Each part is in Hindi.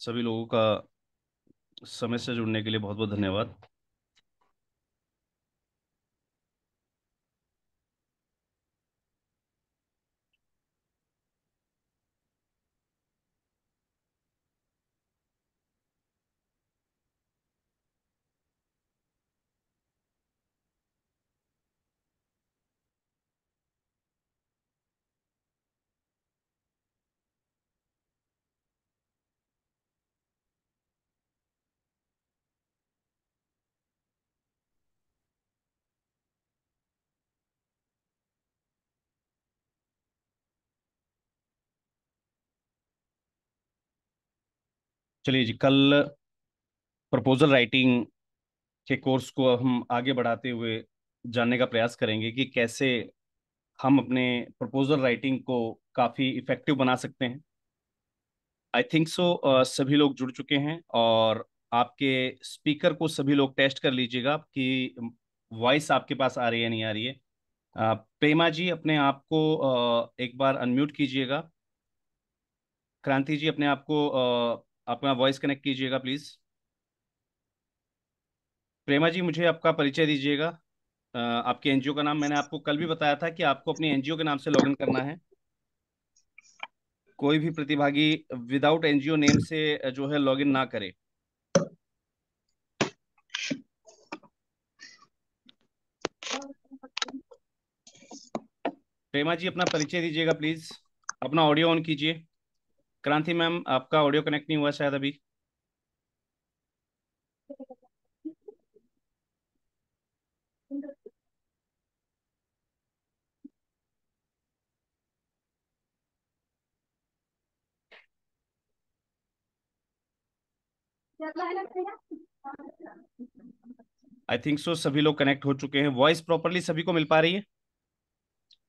सभी लोगों का समय से जुड़ने के लिए बहुत बहुत धन्यवाद चलिए जी कल प्रपोजल राइटिंग के कोर्स को हम आगे बढ़ाते हुए जानने का प्रयास करेंगे कि कैसे हम अपने प्रपोजल राइटिंग को काफ़ी इफ़ेक्टिव बना सकते हैं आई थिंक सो सभी लोग जुड़ चुके हैं और आपके स्पीकर को सभी लोग टेस्ट कर लीजिएगा कि वॉइस आपके पास आ रही है नहीं आ रही है uh, प्रेमा जी अपने आप को uh, एक बार अनम्यूट कीजिएगा क्रांति जी अपने आप को uh, अपना वॉइस कनेक्ट कीजिएगा प्लीज प्रेमा जी मुझे आपका परिचय दीजिएगा आपके एनजीओ का नाम मैंने आपको कल भी बताया था कि आपको अपने एनजीओ के नाम से लॉगिन करना है कोई भी प्रतिभागी विदाउट एनजीओ नेम से जो है लॉगिन ना करे प्रेमा जी अपना परिचय दीजिएगा प्लीज अपना ऑडियो ऑन कीजिए क्रांति मैम आपका ऑडियो कनेक्ट नहीं हुआ शायद अभी आई थिंक सो सभी लोग कनेक्ट हो चुके हैं वॉइस प्रॉपरली सभी को मिल पा रही है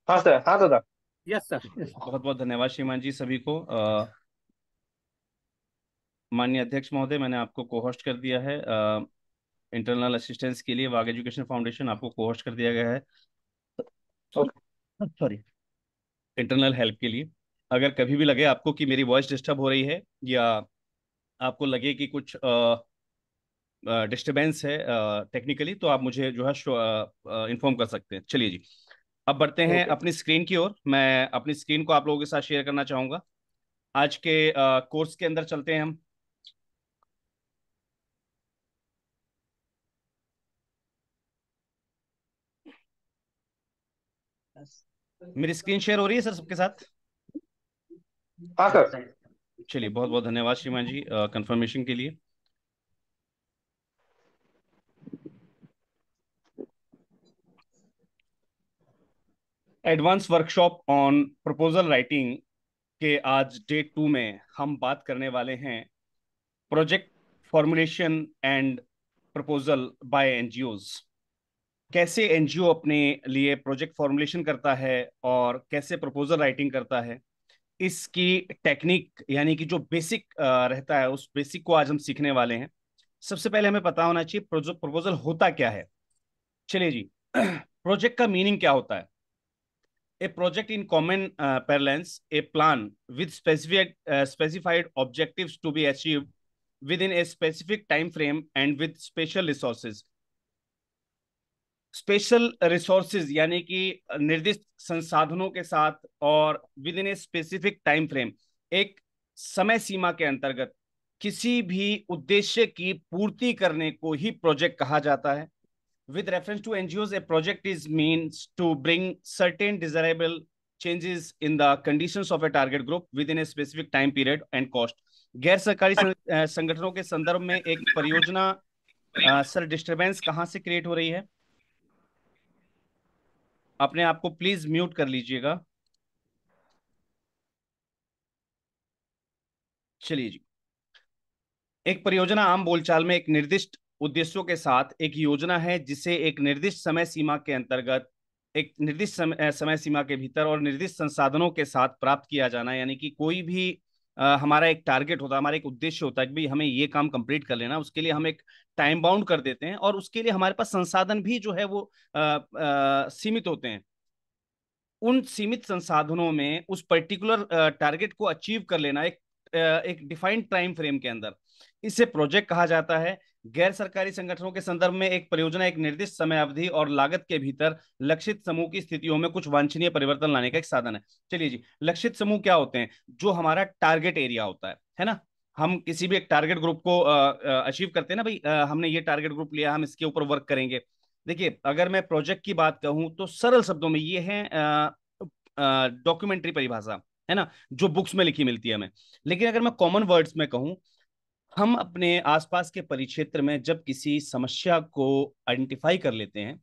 हाँ सर हाँ दादा यस सर बहुत बहुत धन्यवाद श्रीमान जी सभी को आ, माननीय अध्यक्ष महोदय मैंने आपको कोहोस्ट कर दिया है इंटरनल असिस्टेंस के लिए वाग एजुकेशन फाउंडेशन आपको कोहोस्ट कर दिया गया है सॉरी इंटरनल हेल्प के लिए अगर कभी भी लगे आपको कि मेरी वॉइस डिस्टर्ब हो रही है या आपको लगे कि कुछ डिस्टर्बेंस है टेक्निकली तो आप मुझे जो है इन्फॉर्म कर सकते हैं चलिए जी अब बढ़ते हैं अपनी स्क्रीन की ओर मैं अपनी स्क्रीन को आप लोगों के साथ शेयर करना चाहूँगा आज के कोर्स के अंदर चलते हैं हम मेरी स्क्रीन शेयर हो रही है सर सबके साथ हाँ, चलिए बहुत बहुत धन्यवाद श्रीमान जी कंफर्मेशन के लिए advance workshop on proposal writing के आज डे टू में हम बात करने वाले हैं project formulation and proposal by NGOs कैसे एनजीओ अपने लिए प्रोजेक्ट फॉर्मुलेशन करता है और कैसे प्रपोजल राइटिंग करता है इसकी टेक्निक यानी कि जो बेसिक रहता है उस बेसिक को आज हम सीखने वाले हैं सबसे पहले हमें पता होना चाहिए प्रपोजल होता क्या है चलिए जी प्रोजेक्ट का मीनिंग क्या होता है a project in common parlance a plan with specific specified objective to be achieve within a specific time frame and with special resources special resources यानी कि निर्दिष्ट संसाधनों के साथ और within a specific time frame एक समय सीमा के अंतर्गत किसी भी उद्देश्य की पूर्ति करने को ही प्रोजेक्ट कहा जाता है with reference to NGO a project is mean to bring certain desirable changes in the condition of a target group within a specific time period and cost गैर सरकारी संगठनों के संदर्भ में एक परियोजना सर डिस्टर्बेंस कहाँ से क्रिएट हो रही है अपने आप को प्लीज म्यूट कर लीजिएगा चलिए जी एक परियोजना आम बोलचाल में एक निर्दिष्ट उद्देश्यों के साथ एक योजना है जिसे एक निर्दिष्ट समय सीमा के अंतर्गत एक निर्दिष्ट समय, समय सीमा के भीतर और निर्दिष्ट संसाधनों के साथ प्राप्त किया जाना यानी कि कोई भी हमारा एक टारगेट होता है हमारा एक उद्देश्य होता है कि भाई हमें ये काम कंप्लीट कर लेना उसके लिए हम एक टाइम बाउंड कर देते हैं और उसके लिए हमारे पास संसाधन भी जो है वो आ, आ, सीमित होते हैं उन सीमित संसाधनों में उस पर्टिकुलर टारगेट को अचीव कर लेना एक एक डिफाइंड टाइम फ्रेम के अंदर इसे प्रोजेक्ट कहा जाता है गैर सरकारी संगठनों के संदर्भ में एक परियोजना एक निर्दिष्ट समय अवधि और लागत के भीतर लक्षित समूह की स्थितियों में कुछ वांछनीय परिवर्तन लाने का एक साधन है चलिए जी लक्षित समूह क्या होते हैं जो हमारा टारगेट एरिया होता है है ना हम किसी भी एक टारगेट ग्रुप को अचीव करते हैं ना भाई आ, हमने ये टारगेट ग्रुप लिया हम इसके ऊपर वर्क करेंगे देखिए अगर मैं प्रोजेक्ट की बात कहूं तो सरल शब्दों में ये है डॉक्यूमेंट्री परिभाषा है ना जो बुक्स में लिखी मिलती है हमें लेकिन अगर मैं कॉमन वर्ड्स में कहूँ हम अपने आसपास के परिक्षेत्र में जब किसी समस्या को आइडेंटिफाई कर लेते हैं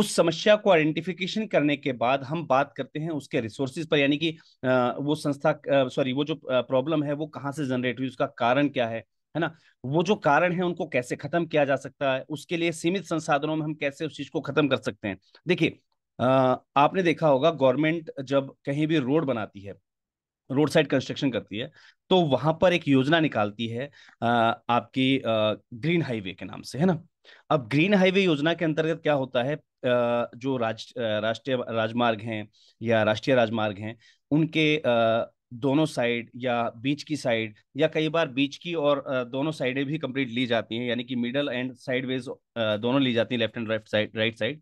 उस समस्या को आइडेंटिफिकेशन करने के बाद हम बात करते हैं उसके रिसोर्सेज पर यानी कि वो संस्था सॉरी वो जो प्रॉब्लम है वो कहाँ से जनरेट हुई उसका कारण क्या है है ना वो जो कारण है उनको कैसे खत्म किया जा सकता है उसके लिए सीमित संसाधनों में हम कैसे उस चीज को खत्म कर सकते हैं देखिए आपने देखा होगा गवर्नमेंट जब कहीं भी रोड बनाती है रोड साइड कंस्ट्रक्शन करती है तो वहां पर एक योजना निकालती है आ, आपकी आ, ग्रीन हाईवे के नाम से है ना अब ग्रीन हाईवे योजना के अंतर्गत क्या होता है जो राज राष्ट्रीय राजमार्ग हैं या राष्ट्रीय राजमार्ग हैं उनके दोनों साइड या बीच की साइड या कई बार बीच की और दोनों साइडें भी कंप्लीट ली जाती हैं यानी कि मिडल एंड साइडवेज दोनों ली जाती हैं left and right side right side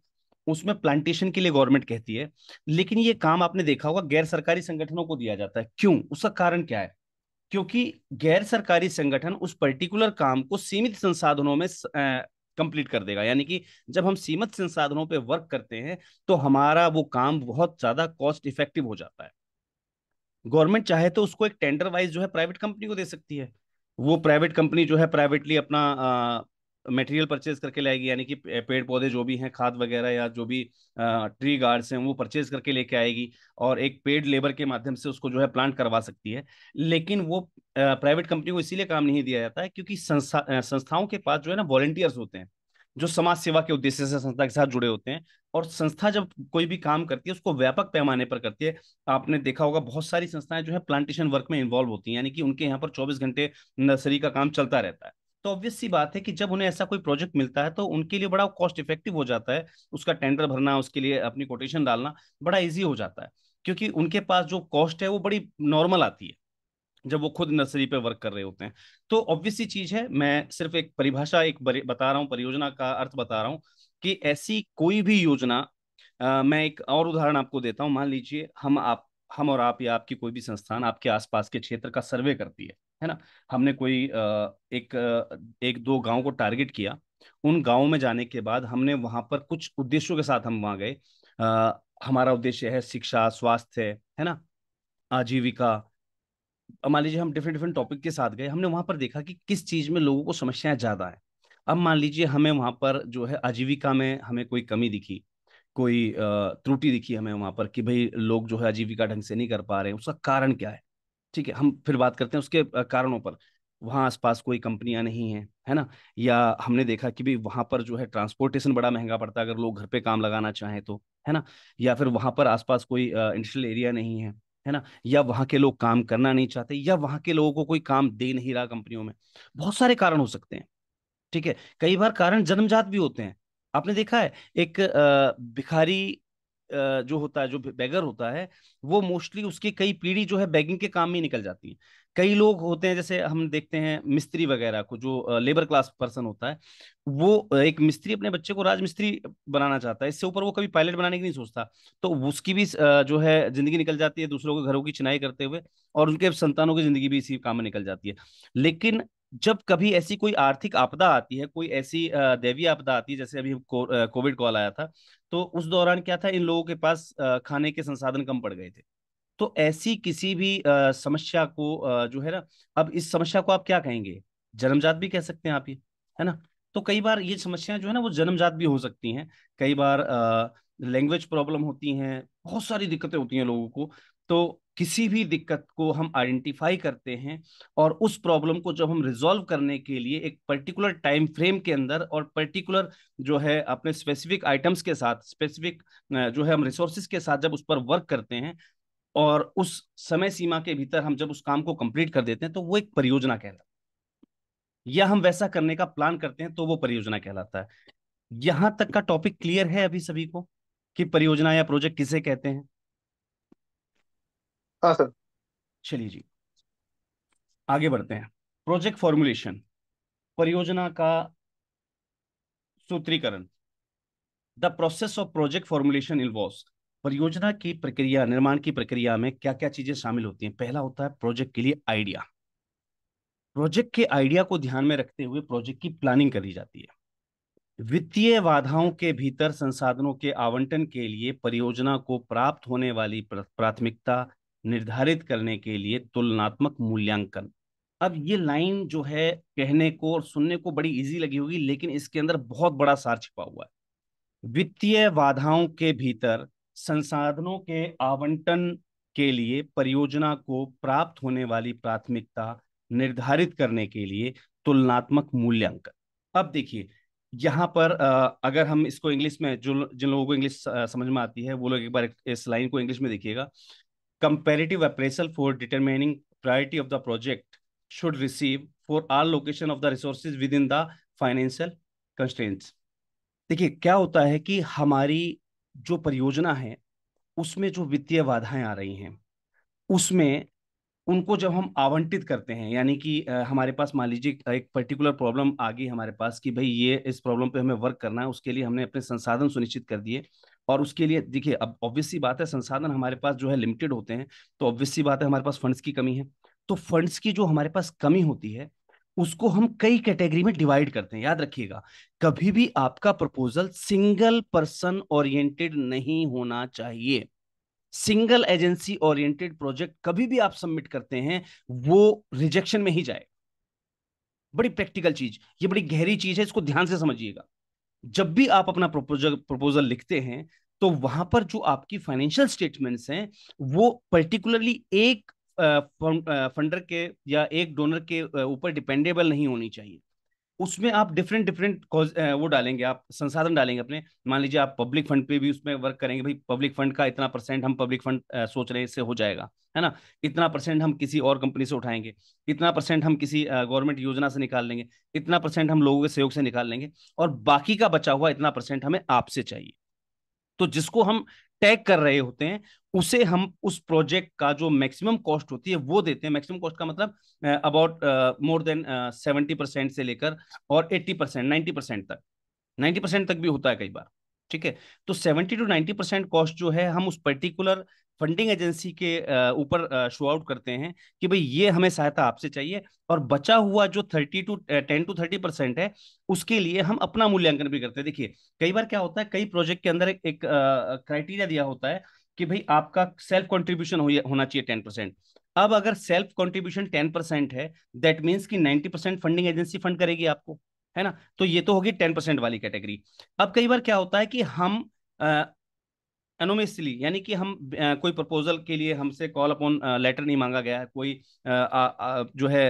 उसमें प्लांटेशन के लिए गवर्नमेंट कहती है लेकिन ये काम आपने देखा होगा गैर सरकारी संगठनों को दिया जाता है क्यों उसका कारण क्या है क्योंकि गैर सरकारी संगठन उस पर्टिकुलर काम को सीमित संसाधनों में कंप्लीट कर देगा यानी कि जब हम सीमित संसाधनों पे वर्क करते हैं तो हमारा वो काम बहुत ज्यादा कॉस्ट इफेक्टिव हो जाता है गवर्नमेंट चाहे तो उसको एक टेंडर वाइज जो है प्राइवेट कंपनी को दे सकती है वो प्राइवेट कंपनी जो है प्राइवेटली अपना मटेरियल परचेज करके लाएगी यानी कि पेड़ पौधे जो भी हैं खाद वगैरह या जो भी ट्री गार्ड्स हैं वो परचेज करके लेके आएगी और एक पेड लेबर के माध्यम से उसको जो है प्लांट करवा सकती है लेकिन वो प्राइवेट कंपनी को इसीलिए काम नहीं दिया जाता है क्योंकि संस्था संस्थाओं के पास जो है ना वॉलेंटियर्स होते हैं जो समाज सेवा के उद्देश्य से संस्था के साथ जुड़े होते हैं और संस्था जब कोई भी काम करती है उसको व्यापक पैमाने पर करती है आपने देखा होगा बहुत सारी संस्थाएं जो है प्लांटेशन वर्क में इन्वॉल्व होती हैं यानी कि उनके यहाँ पर चौबीस घंटे नर्सरी का काम चलता रहता है तो ऑब्वियस सी बात है कि जब उन्हें ऐसा कोई प्रोजेक्ट मिलता है तो उनके लिए बड़ा कॉस्ट इफेक्टिव हो जाता है उसका टेंडर भरना उसके लिए अपनी कोटेशन डालना बड़ा ईजी हो जाता है क्योंकि उनके पास जो कॉस्ट है वो बड़ी नॉर्मल आती है जब वो खुद नर्सरी पे वर्क कर रहे होते हैं तो ऑब्वियसली चीज है मैं सिर्फ एक परिभाषा एक बता रहा हूँ परियोजना का अर्थ बता रहा हूँ कि ऐसी कोई भी योजना आ, मैं एक और उदाहरण आपको देता हूँ मान लीजिए हम आप हम और आप या आपकी कोई भी संस्थान आपके आसपास के क्षेत्र का सर्वे करती है है ना हमने कोई एक एक दो गांव को टारगेट किया उन गांव में जाने के बाद हमने वहां पर कुछ उद्देश्यों के साथ हम वहां गए हमारा उद्देश्य है शिक्षा स्वास्थ्य है ना आजीविका मान लीजिए हम डिफरेंट डिफरेंट टॉपिक के साथ गए हमने वहां पर देखा कि किस चीज में लोगों को समस्याएं ज्यादा है अब मान लीजिए हमें वहां पर जो है आजीविका में हमें कोई कमी दिखी कोई त्रुटि दिखी हमें वहां पर कि भाई लोग जो है आजीविका ढंग से नहीं कर पा रहे उसका कारण क्या है ठीक है हम फिर बात करते हैं उसके कारणों पर वहाँ आसपास कोई कंपनियां नहीं है है ना या हमने देखा कि भी वहां पर जो है ट्रांसपोर्टेशन बड़ा महंगा पड़ता है अगर लोग घर पे काम लगाना चाहें तो है ना या फिर वहां पर आसपास कोई इंडस्ट्रियल एरिया नहीं है है ना या वहाँ के लोग काम करना नहीं चाहते या वहाँ के लोगों को कोई काम दे नहीं रहा कंपनियों में बहुत सारे कारण हो सकते हैं ठीक है कई बार कारण जन्मजात भी होते हैं आपने देखा है एक भिखारी जो होता है जो बेगर होता है वो मोस्टली उसकी कई पीढ़ी जो है बैगिंग के काम में निकल जाती है कई लोग होते हैं जैसे हम देखते हैं मिस्त्री वगैरह को जो लेबर क्लास पर्सन होता है वो एक मिस्त्री अपने बच्चे को राजमिस्त्री बनाना चाहता है इससे ऊपर वो कभी पायलट बनाने की नहीं सोचता तो उसकी भी जो है जिंदगी निकल जाती है दूसरों के घरों की चिनाई करते हुए और उनके संतानों की जिंदगी भी इसी काम में निकल जाती है लेकिन जब कभी ऐसी कोई आर्थिक आपदा आती है कोई ऐसी देवी आपदा आती है जैसे अभी कोविड कॉल आया था तो उस दौरान क्या था इन लोगों के पास खाने के संसाधन कम पड़ गए थे तो ऐसी किसी भी समस्या को जो है ना अब इस समस्या को आप क्या कहेंगे जन्मजात भी कह सकते हैं आप ये है ना तो कई बार ये समस्याएं जो है ना वो जन्मजात भी हो सकती हैं कई बार लैंग्वेज प्रॉब्लम होती हैं बहुत सारी दिक्कतें होती हैं लोगों को तो किसी भी दिक्कत को हम आइडेंटिफाई करते हैं और उस प्रॉब्लम को जब हम रिजॉल्व करने के लिए एक पर्टिकुलर टाइम फ्रेम के अंदर और पर्टिकुलर जो है अपने स्पेसिफिक आइटम्स के साथ स्पेसिफिक जो है हम रिसोर्सिस के साथ जब उस पर वर्क करते हैं और उस समय सीमा के भीतर हम जब उस काम को कंप्लीट कर देते हैं तो वो एक परियोजना कहलाता है या हम वैसा करने का प्लान करते हैं तो वो परियोजना कहलाता है यहां तक का टॉपिक क्लियर है अभी सभी को कि परियोजना या प्रोजेक्ट किसे कहते हैं हाँ सर चलिए जी आगे बढ़ते हैं प्रोजेक्ट फॉर्मुलेशन परियोजना का सूत्रीकरण the process of project formulation involve परियोजना की प्रक्रिया निर्माण की प्रक्रिया में क्या क्या चीजें शामिल होती हैं पहला होता है प्रोजेक्ट के लिए आइडिया प्रोजेक्ट के आइडिया को ध्यान में रखते हुए प्रोजेक्ट की प्लानिंग करी जाती है वित्तीय बाधाओं के भीतर संसाधनों के आवंटन के लिए परियोजना को प्राप्त होने वाली प्राथमिकता निर्धारित करने के लिए तुलनात्मक मूल्यांकन अब ये लाइन जो है कहने को और सुनने को बड़ी इजी लगी होगी लेकिन इसके अंदर बहुत बड़ा सार छिपा हुआ है वित्तीय बाधाओं के भीतर संसाधनों के आवंटन के लिए परियोजना को प्राप्त होने वाली प्राथमिकता निर्धारित करने के लिए तुलनात्मक मूल्यांकन अब देखिए यहाँ पर अगर हम इसको इंग्लिश में जो जिन लोगों को इंग्लिश समझ में आती है वो लोग एक बार इस लाइन को इंग्लिश में देखिएगा comparative appraisal for determining priority of the project should receive for all location of the resources within the financial constraints देखिए क्या होता है कि हमारी जो परियोजना है उसमें जो वित्तीय बाधाएं आ रही हैं उसमें उनको जब हम आवंटित करते हैं यानी कि हमारे पास मान लीजिए एक पर्टिकुलर प्रॉब्लम आ गई हमारे पास कि भाई ये इस प्रॉब्लम पे हमें वर्क करना है उसके लिए हमने अपने संसाधन सुनिश्चित कर दिए और उसके लिए देखिए अब ऑब्वियसली बात है संसाधन हमारे पास जो है लिमिटेड होते हैं तो ऑब्वियसली बात है हमारे पास फंड्स की कमी है तो फंड्स की जो हमारे पास कमी होती है उसको हम कई कैटेगरी में डिवाइड करते हैं याद रखिएगा कभी भी आपका प्रपोजल सिंगल पर्सन ओरिएंटेड नहीं होना चाहिए सिंगल एजेंसी ओरिएंटेड प्रोजेक्ट कभी भी आप सबमिट करते हैं वो रिजेक्शन में ही जाए बड़ी प्रैक्टिकल चीज ये बड़ी गहरी चीज है इसको ध्यान से समझिएगा जब भी आप अपना प्रपोजल प्रपोजल लिखते हैं तो वहां पर जो आपकी फाइनेंशियल स्टेटमेंट्स हैं वो पर्टिकुलरली एक फंडर के या एक डोनर के ऊपर डिपेंडेबल नहीं होनी चाहिए उसमें आप डिफरेंट डिफरेंट वो डालेंगे आप संसाधन डालेंगे अपने मान लीजिए आप पब्लिक फंड पे भी उसमें वर्क करेंगे भाई पब्लिक फंड का इतना परसेंट हम पब्लिक फंड सोच रहे इससे हो जाएगा है ना इतना परसेंट हम किसी और कंपनी से उठाएंगे इतना परसेंट हम किसी गवर्नमेंट योजना से निकाल लेंगे इतना परसेंट हम लोगों के सहयोग से निकाल लेंगे और बाकी का बचा हुआ इतना परसेंट हमें आपसे चाहिए तो जिसको हम टैग कर रहे होते हैं उसे हम उस प्रोजेक्ट का जो मैक्सिमम कॉस्ट होती है वो देते हैं मैक्सिमम कॉस्ट का मतलब about more than seventy percent से लेकर और एट्टी परसेंट नाइन्टी परसेंट तक नाइन्टी परसेंट तक भी होता है कई बार ठीक है तो seventy to ninety percent cost जो है हम उस पर्टिकुलर फंडिंग एजेंसी के ऊपर शो आउट करते हैं कि भाई ये हमें सहायता आपसे चाहिए और बचा हुआ जो thirty to ten to thirty percent है उसके लिए हम अपना मूल्यांकन भी करते हैं देखिए कई बार क्या होता है कई प्रोजेक्ट के अंदर एक, क्राइटेरिया दिया होता है कि भाई आपका सेल्फ कॉन्ट्रीब्यूशन हो, होना चाहिए टेन परसेंट अब अगर सेल्फ कॉन्ट्रीब्यूशन टेन परसेंट है दैट मीन्स कि ninety percent funding agency fund करेगी आपको है ना तो ये तो होगी टेन परसेंट वाली कैटेगरी अब कई बार क्या होता है कि हम एनोमेसली यानी कि हम आ, कोई प्रपोजल के लिए हमसे कॉल अपॉन लेटर नहीं मांगा गया है कोई आ, आ, जो है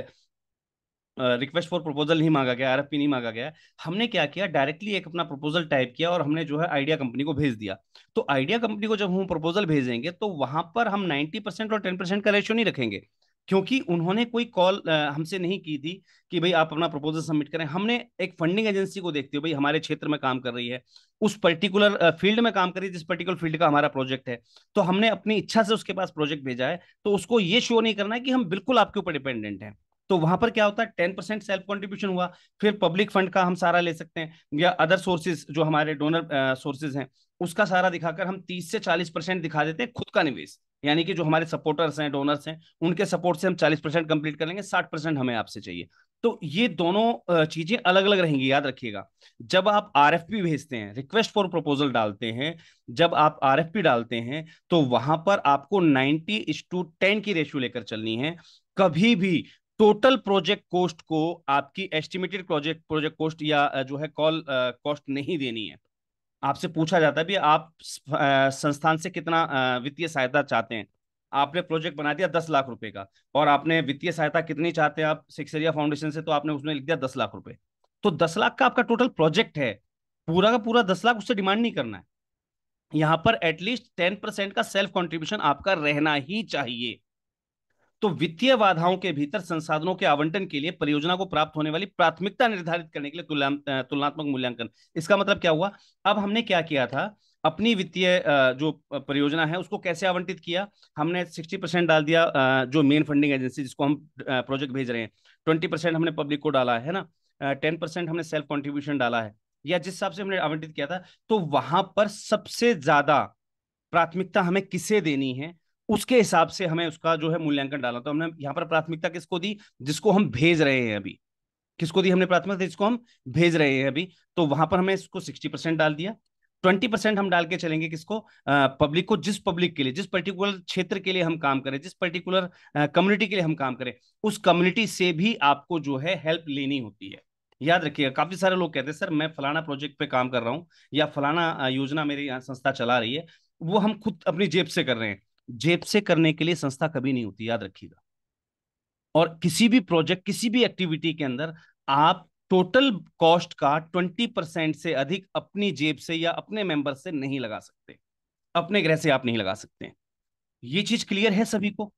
रिक्वेस्ट फॉर प्रपोजल नहीं मांगा गया आरएफपी नहीं मांगा गया हमने क्या किया डायरेक्टली एक अपना प्रपोजल टाइप किया और हमने जो है आइडिया कंपनी को भेज दिया तो आइडिया कंपनी को जब हम प्रपोजल भेजेंगे तो वहां पर हम 90 परसेंट और 10 परसेंट का रेशियो नहीं रखेंगे क्योंकि उन्होंने कोई कॉल हमसे नहीं की थी कि भाई आप अपना प्रपोजल सबमिट करें हमने एक फंडिंग एजेंसी को देखते हो भाई हमारे क्षेत्र में काम कर रही है उस पर्टिकुलर फील्ड में काम कर रही है जिस पर्टिकुलर फील्ड का हमारा प्रोजेक्ट है तो हमने अपनी इच्छा से उसके पास प्रोजेक्ट भेजा है तो उसको ये शो नहीं करना है कि हम बिल्कुल आपके ऊपर डिपेंडेंट हैं तो वहां पर क्या होता है टेन परसेंट सेल्फ कॉन्ट्रीब्यूशन हुआ फिर पब्लिक फंड का हम सारा ले सकते हैं या अदर सोर्सेज जो हमारे डोनर सोर्सेज हैं उसका सारा दिखाकर हम 30 से 40 परसेंट दिखा देते हैं खुद का निवेश यानी कि जो हमारे सपोर्टर्स हैं डोनर्स हैं उनके सपोर्ट से हम 40 परसेंट कंप्लीट करेंगे साठ 60 परसेंट हमें आपसे चाहिए तो ये दोनों चीजें अलग अलग रहेंगी याद रखिएगा जब आप आर भेजते हैं रिक्वेस्ट फॉर प्रपोजल डालते हैं जब आप आर डालते हैं तो वहां पर आपको नाइनटी टू टेन की रेशियो लेकर चलनी है कभी भी टोटल प्रोजेक्ट कॉस्ट को आपकी एस्टिमेटेड प्रोजेक्ट प्रोजेक्ट कॉस्ट या जो है कॉल कॉस्ट नहीं देनी है आपसे पूछा जाता है भी आप संस्थान से कितना वित्तीय सहायता चाहते हैं आपने प्रोजेक्ट बना दिया दस लाख रुपए का और आपने वित्तीय सहायता कितनी चाहते हैं आप सिक्सरिया फाउंडेशन से तो आपने उसमें लिख दिया दस लाख रुपए तो दस लाख का आपका टोटल प्रोजेक्ट है पूरा का पूरा दस लाख उससे डिमांड नहीं करना है यहाँ पर एटलीस्ट टेन परसेंट का सेल्फ कॉन्ट्रीब्यूशन आपका रहना ही चाहिए तो वित्तीय बाधाओं के भीतर संसाधनों के आवंटन के लिए परियोजना को प्राप्त होने वाली प्राथमिकता निर्धारित करने के लिए तुलनात्मक मूल्यांकन इसका मतलब क्या हुआ अब हमने क्या किया था अपनी वित्तीय जो परियोजना है उसको कैसे आवंटित किया हमने 60 परसेंट डाल दिया जो मेन फंडिंग एजेंसी जिसको हम प्रोजेक्ट भेज रहे हैं 20 परसेंट हमने पब्लिक को डाला है ना 10 परसेंट हमने सेल्फ कंट्रीब्यूशन डाला है या जिस हिसाब से हमने आवंटित किया था तो वहां पर सबसे ज्यादा प्राथमिकता हमें किसे देनी है उसके हिसाब से हमें उसका जो है मूल्यांकन डाला तो हमने यहाँ पर प्राथमिकता किसको दी जिसको हम भेज रहे हैं अभी किसको दी हमने प्राथमिकता जिसको हम भेज रहे हैं अभी तो वहां पर हमें इसको सिक्सटी परसेंट डाल दिया ट्वेंटी परसेंट हम डाल के चलेंगे किसको पब्लिक को जिस पब्लिक के लिए जिस पर्टिकुलर क्षेत्र के लिए हम काम करें जिस पर्टिकुलर कम्युनिटी के लिए हम काम करें उस कम्युनिटी से भी आपको जो है हेल्प लेनी होती है याद रखिएगा काफी सारे लोग कहते हैं सर मैं फलाना प्रोजेक्ट पे काम कर रहा हूँ या फलाना योजना मेरी संस्था चला रही है वो हम खुद अपनी जेब से कर रहे हैं जेब से करने के लिए संस्था कभी नहीं होती याद रखिएगा और किसी भी प्रोजेक्ट किसी भी एक्टिविटी के अंदर आप टोटल कॉस्ट का ट्वेंटी परसेंट से अधिक अपनी जेब से या अपने मेंबर से नहीं लगा सकते अपने ग्रह से आप नहीं लगा सकते ये चीज क्लियर है सभी को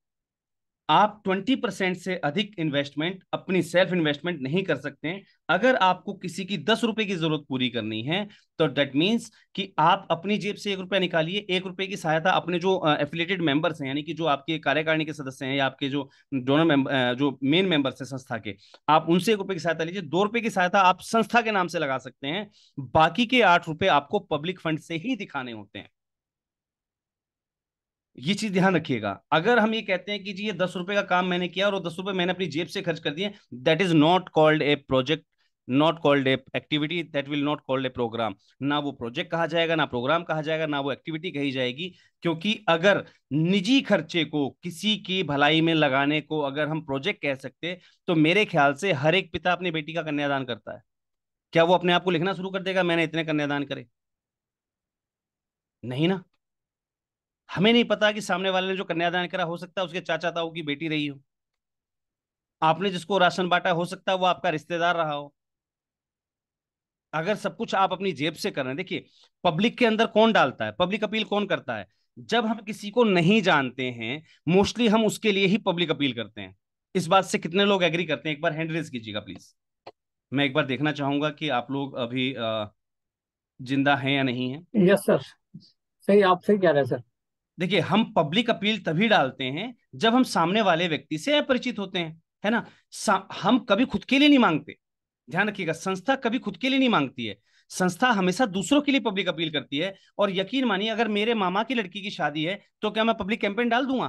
आप 20 परसेंट से अधिक इन्वेस्टमेंट अपनी सेल्फ इन्वेस्टमेंट नहीं कर सकते अगर आपको किसी की दस रुपए की जरूरत पूरी करनी है तो डेट मीन्स कि आप अपनी जेब से एक रुपया निकालिए एक रुपए की सहायता अपने जो एफिलेटेड मेंबर्स हैं यानी कि जो आपके कार्यकारिणी के सदस्य हैं या आपके जो डोनर में जो मेन मेंबर्स हैं संस्था के आप उनसे एक रुपए की सहायता लीजिए दो रुपए की सहायता आप संस्था के नाम से लगा सकते हैं बाकी के आठ रुपए आपको पब्लिक फंड से ही दिखाने होते हैं ये चीज ध्यान रखिएगा अगर हम ये कहते हैं कि जी ये दस रुपए का काम मैंने किया और दस रुपए मैंने अपनी जेब से खर्च कर दिए that is not called a project not called a activity that will not called a program ना वो प्रोजेक्ट कहा जाएगा ना प्रोग्राम कहा जाएगा ना वो एक्टिविटी कही जाएगी क्योंकि अगर निजी खर्चे को किसी की भलाई में लगाने को अगर हम प्रोजेक्ट कह सकते तो मेरे ख्याल से हर एक पिता अपनी बेटी का कन्यादान करता है क्या वो अपने आप को लिखना शुरू कर देगा मैंने इतने कन्यादान करे नहीं ना हमें नहीं पता कि सामने वाले ने जो कन्यादान करा हो सकता है उसके चाचा ताऊ की बेटी रही हो आपने जिसको राशन बांटा हो सकता है वो आपका रिश्तेदार रहा हो अगर सब कुछ आप अपनी जेब से कर रहे हैं देखिए पब्लिक के अंदर कौन डालता है पब्लिक अपील कौन करता है जब हम किसी को नहीं जानते हैं मोस्टली हम उसके लिए ही पब्लिक अपील करते हैं इस बात से कितने लोग एग्री करते हैं एक बार हैंड रेज कीजिएगा प्लीज मैं एक बार देखना चाहूंगा कि आप लोग अभी जिंदा हैं या नहीं है यस सर सही आप सही कह रहे हैं सर देखिए हम पब्लिक अपील तभी डालते हैं जब हम सामने वाले व्यक्ति से अपरिचित होते हैं है ना हम कभी खुद के लिए नहीं मांगते ध्यान रखिएगा संस्था कभी खुद के लिए नहीं मांगती है संस्था हमेशा दूसरों के लिए पब्लिक अपील करती है और यकीन मानिए अगर मेरे मामा की लड़की की शादी है तो क्या मैं पब्लिक कैंपेन डाल दूंगा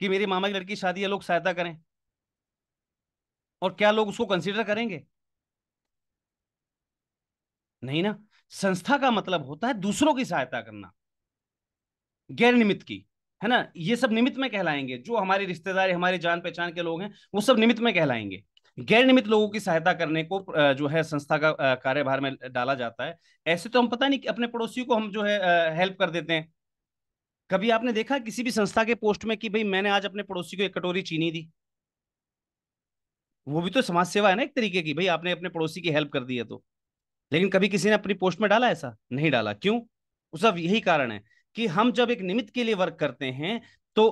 कि मेरे मामा की लड़की की शादी है लोग सहायता करें और क्या लोग उसको कंसिडर करेंगे नहीं ना संस्था का मतलब होता है दूसरों की सहायता करना गैर निमित्त की है ना ये सब निमित्त में कहलाएंगे जो हमारे रिश्तेदार हमारे जान पहचान के लोग हैं वो सब निमित्त में कहलाएंगे गैर निमित्त लोगों की सहायता करने को जो है संस्था का कार्यभार में डाला जाता है ऐसे तो हम पता नहीं अपने पड़ोसियों को हम जो है हेल्प कर देते हैं कभी आपने देखा किसी भी संस्था के पोस्ट में कि भाई मैंने आज अपने पड़ोसी को एक कटोरी चीनी दी वो भी तो समाज सेवा है ना एक तरीके की भाई आपने अपने पड़ोसी की हेल्प कर दी है तो लेकिन कभी किसी ने अपनी पोस्ट में डाला ऐसा नहीं डाला क्यों सब यही कारण है कि हम जब एक निमित्त के लिए वर्क करते हैं तो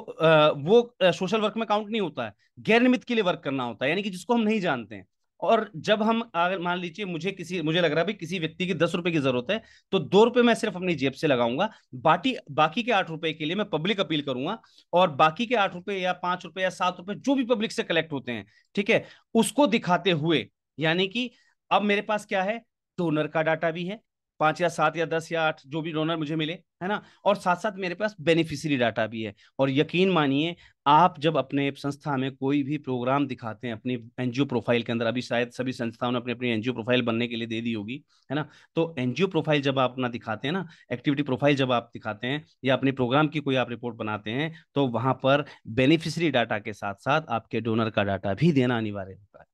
वो सोशल वर्क में काउंट नहीं होता है गैर निमित्त के लिए वर्क करना होता है यानी कि जिसको हम नहीं जानते हैं और जब हम अगर मान लीजिए मुझे किसी मुझे लग रहा है किसी व्यक्ति की दस रुपए की जरूरत है तो दो रुपए मैं सिर्फ अपनी जेब से लगाऊंगा बाकी बाकी के आठ रुपए के लिए मैं पब्लिक अपील करूंगा और बाकी के आठ रुपए या पांच रुपए या सात रुपए जो भी पब्लिक से कलेक्ट होते हैं ठीक है उसको दिखाते हुए यानी कि अब मेरे पास क्या है डोनर का डाटा भी है पांच या सात या दस या आठ जो भी डोनर मुझे मिले है ना और साथ साथ मेरे पास बेनिफिशियरी डाटा भी है और यकीन मानिए आप जब अपने संस्था में कोई भी प्रोग्राम दिखाते हैं अपनी एनजीओ प्रोफाइल के अंदर अभी शायद सभी संस्थाओं ने अपनी अपनी एनजीओ प्रोफाइल बनने के लिए दे दी होगी है ना तो एनजीओ प्रोफाइल जब आप अपना दिखाते हैं ना एक्टिविटी प्रोफाइल जब आप दिखाते हैं या अपने प्रोग्राम की कोई आप रिपोर्ट बनाते हैं तो वहां पर बेनिफिशरी डाटा के साथ साथ आपके डोनर का डाटा भी देना अनिवार्य होता है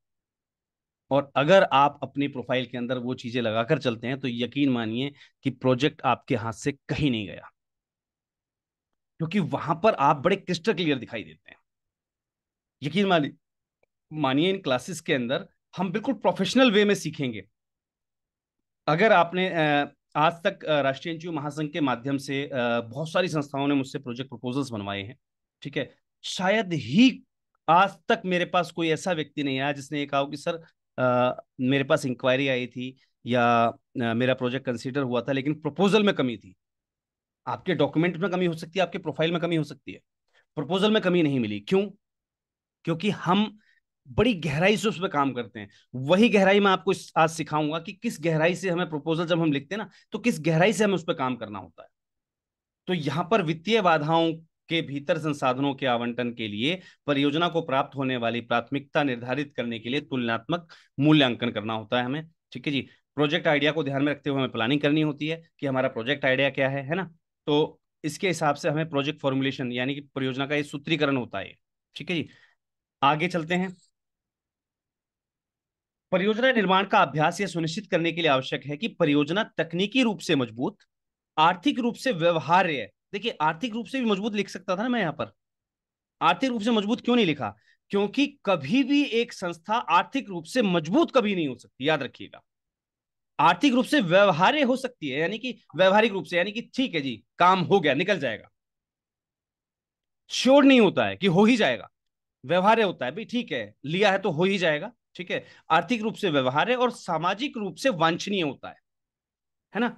और अगर आप अपनी प्रोफाइल के अंदर वो चीज़ें लगाकर चलते हैं तो यकीन मानिए कि प्रोजेक्ट आपके हाथ से कहीं नहीं गया क्योंकि वहां पर आप बड़े क्रिस्टल क्लियर दिखाई देते हैं यकीन मानिए मानिए इन क्लासेस के अंदर हम बिल्कुल प्रोफेशनल वे में सीखेंगे अगर आपने आज तक राष्ट्रीय एनजीओ महासंघ के माध्यम से बहुत सारी संस्थाओं ने मुझसे प्रोजेक्ट प्रपोजल्स बनवाए हैं ठीक है शायद ही आज तक मेरे पास कोई ऐसा व्यक्ति नहीं आया जिसने ये कहा कि सर आ, मेरे पास इंक्वायरी आई थी या आ, मेरा प्रोजेक्ट कंसिडर हुआ था लेकिन प्रपोजल में कमी थी आपके डॉक्यूमेंट में कमी हो सकती है आपके प्रोफाइल में कमी हो सकती है प्रपोजल में कमी नहीं मिली क्यों क्योंकि हम बड़ी गहराई से उस पर काम करते हैं वही गहराई मैं आपको आज सिखाऊंगा कि किस गहराई से हमें प्रपोजल जब हम लिखते हैं ना तो किस गहराई से हमें उस पर काम करना होता है तो यहां पर वित्तीय बाधाओं के भीतर संसाधनों के आवंटन के लिए परियोजना को प्राप्त होने वाली प्राथमिकता निर्धारित करने के लिए तुलनात्मक मूल्यांकन करना होता है हमें ठीक है जी प्रोजेक्ट आइडिया को ध्यान में रखते हुए हमें प्लानिंग करनी होती है कि हमारा प्रोजेक्ट आइडिया क्या है है ना तो इसके हिसाब से हमें प्रोजेक्ट फॉर्मुलेशन यानी कि परियोजना का ये सूत्रीकरण होता है ठीक है जी आगे चलते हैं परियोजना निर्माण का अभ्यास यह सुनिश्चित करने के लिए आवश्यक है कि परियोजना तकनीकी रूप से मजबूत आर्थिक रूप से व्यवहार्य देखिए आर्थिक रूप से भी मजबूत लिख सकता था ना मैं यहाँ पर आर्थिक रूप से मजबूत क्यों नहीं लिखा क्योंकि कभी भी एक संस्था आर्थिक रूप से मजबूत कभी नहीं हो सकती याद रखिएगा आर्थिक रूप से व्यवहार्य हो सकती है यानी कि व्यवहारिक रूप से यानी कि ठीक है जी काम हो गया निकल जाएगा श्योर नहीं होता है कि हो ही जाएगा व्यवहार्य होता है भाई ठीक है लिया है तो हो ही जाएगा ठीक है आर्थिक रूप से व्यवहार्य और सामाजिक रूप से वांछनीय होता है है ना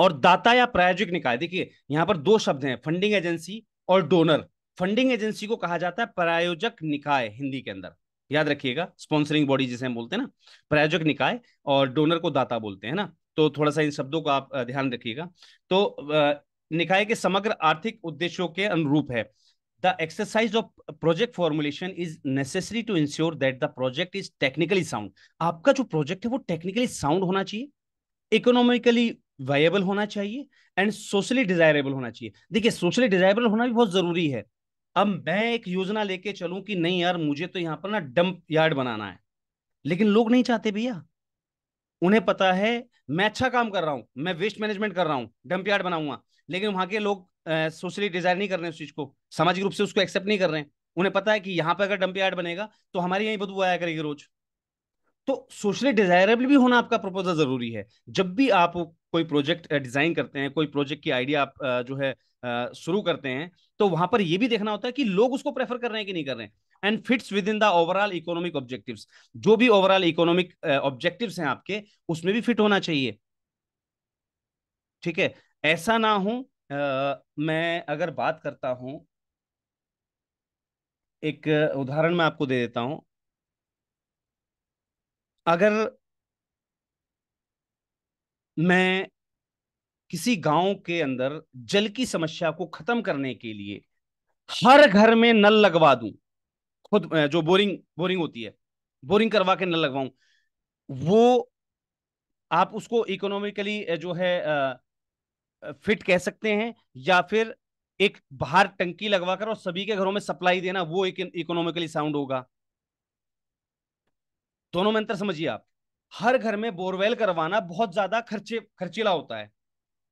और दाता या प्रायोजिक निकाय देखिए यहां पर दो शब्द हैं फंडिंग एजेंसी और डोनर फंडिंग एजेंसी को कहा जाता है प्रायोजक निकाय हिंदी के अंदर याद रखिएगा स्पॉन्सरिंग बॉडी जिसे हम बोलते हैं ना प्रायोजक निकाय और डोनर को दाता बोलते हैं ना तो थोड़ा सा इन शब्दों का आप ध्यान रखिएगा तो निकाय के समग्र आर्थिक उद्देश्यों के अनुरूप है the exercise of project formulation is necessary to ensure that the project is technically sound आपका जो प्रोजेक्ट है वो टेक्निकली साउंड होना चाहिए इकोनॉमिकली वायबल होना चाहिए एंड सोशली डिजायरेबल होना चाहिए देखिए सोशली डिजायरेबल होना भी बहुत जरूरी है अब मैं एक योजना लेके चलूं कि नहीं यार मुझे तो यहाँ पर ना डंप यार्ड बनाना है लेकिन लोग नहीं चाहते भैया उन्हें पता है मैं अच्छा काम कर रहा हूं मैं वेस्ट मैनेजमेंट कर रहा हूँ डंप यार्ड बनाऊंगा लेकिन वहां के लोग सोशली डिजायर नहीं कर रहे उस चीज को सामाजिक रूप से उसको एक्सेप्ट नहीं कर रहे हैं उन्हें पता है कि यहाँ पर अगर डंप यार्ड बनेगा तो हमारे यहाँ बदबू आया करेगी रोज तो सोशली डिजायरेबल भी होना आपका प्रपोजल जरूरी है जब भी आप कोई प्रोजेक्ट डिजाइन करते हैं कोई प्रोजेक्ट की आइडिया आप जो है शुरू करते हैं तो वहां पर यह भी देखना होता है कि लोग उसको प्रेफर कर रहे हैं कि नहीं कर रहे हैं and fits within the overall economic objective जो भी ओवरऑल इकोनॉमिक ऑब्जेक्टिव हैं आपके उसमें भी फिट होना चाहिए ठीक है ऐसा ना हो मैं अगर बात करता हूं एक उदाहरण मैं आपको दे देता हूं अगर मैं किसी गांव के अंदर जल की समस्या को खत्म करने के लिए हर घर में नल लगवा दूं खुद जो बोरिंग बोरिंग होती है बोरिंग करवा के नल लगवाऊं वो आप उसको इकोनॉमिकली जो है फिट कह सकते हैं या फिर एक बाहर टंकी लगवाकर और सभी के घरों में सप्लाई देना वो एक इकोनॉमिकली साउंड होगा दोनों में अंतर समझिए आप हर घर में बोरवेल करवाना बहुत ज्यादा खर्चे खर्चीला होता है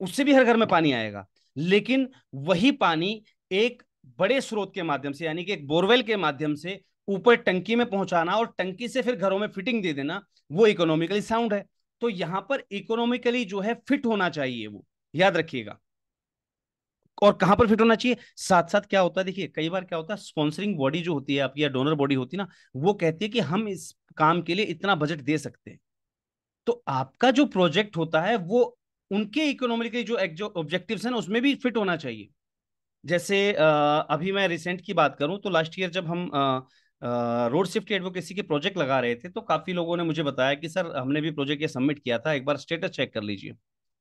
उससे भी हर घर में पानी आएगा लेकिन वही पानी एक बड़े स्रोत के माध्यम से यानी कि एक बोरवेल के माध्यम से ऊपर टंकी में पहुंचाना और टंकी से फिर घरों में फिटिंग दे देना वो इकोनॉमिकली साउंड है तो यहां पर इकोनॉमिकली जो है फिट होना चाहिए वो याद रखिएगा और कहां पर फिट होना चाहिए साथ साथ क्या होता है देखिए कई बार क्या होता है स्पॉन्सरिंग बॉडी जो होती है आपकी या डोनर बॉडी होती है ना वो कहती है कि हम इस काम के लिए इतना बजट दे सकते हैं तो आपका जो प्रोजेक्ट होता है वो उनके इकोनॉमिकली जो ऑब्जेक्टिव है उसमें भी फिट होना चाहिए जैसे अभी मैं रिसेंट की बात करूं तो लास्ट ईयर जब हम रोड सेफ्टी एडवोकेसी के प्रोजेक्ट लगा रहे थे तो काफी लोगों ने मुझे बताया कि सर हमने भी प्रोजेक्ट ये सबमिट किया था एक बार स्टेटस चेक कर लीजिए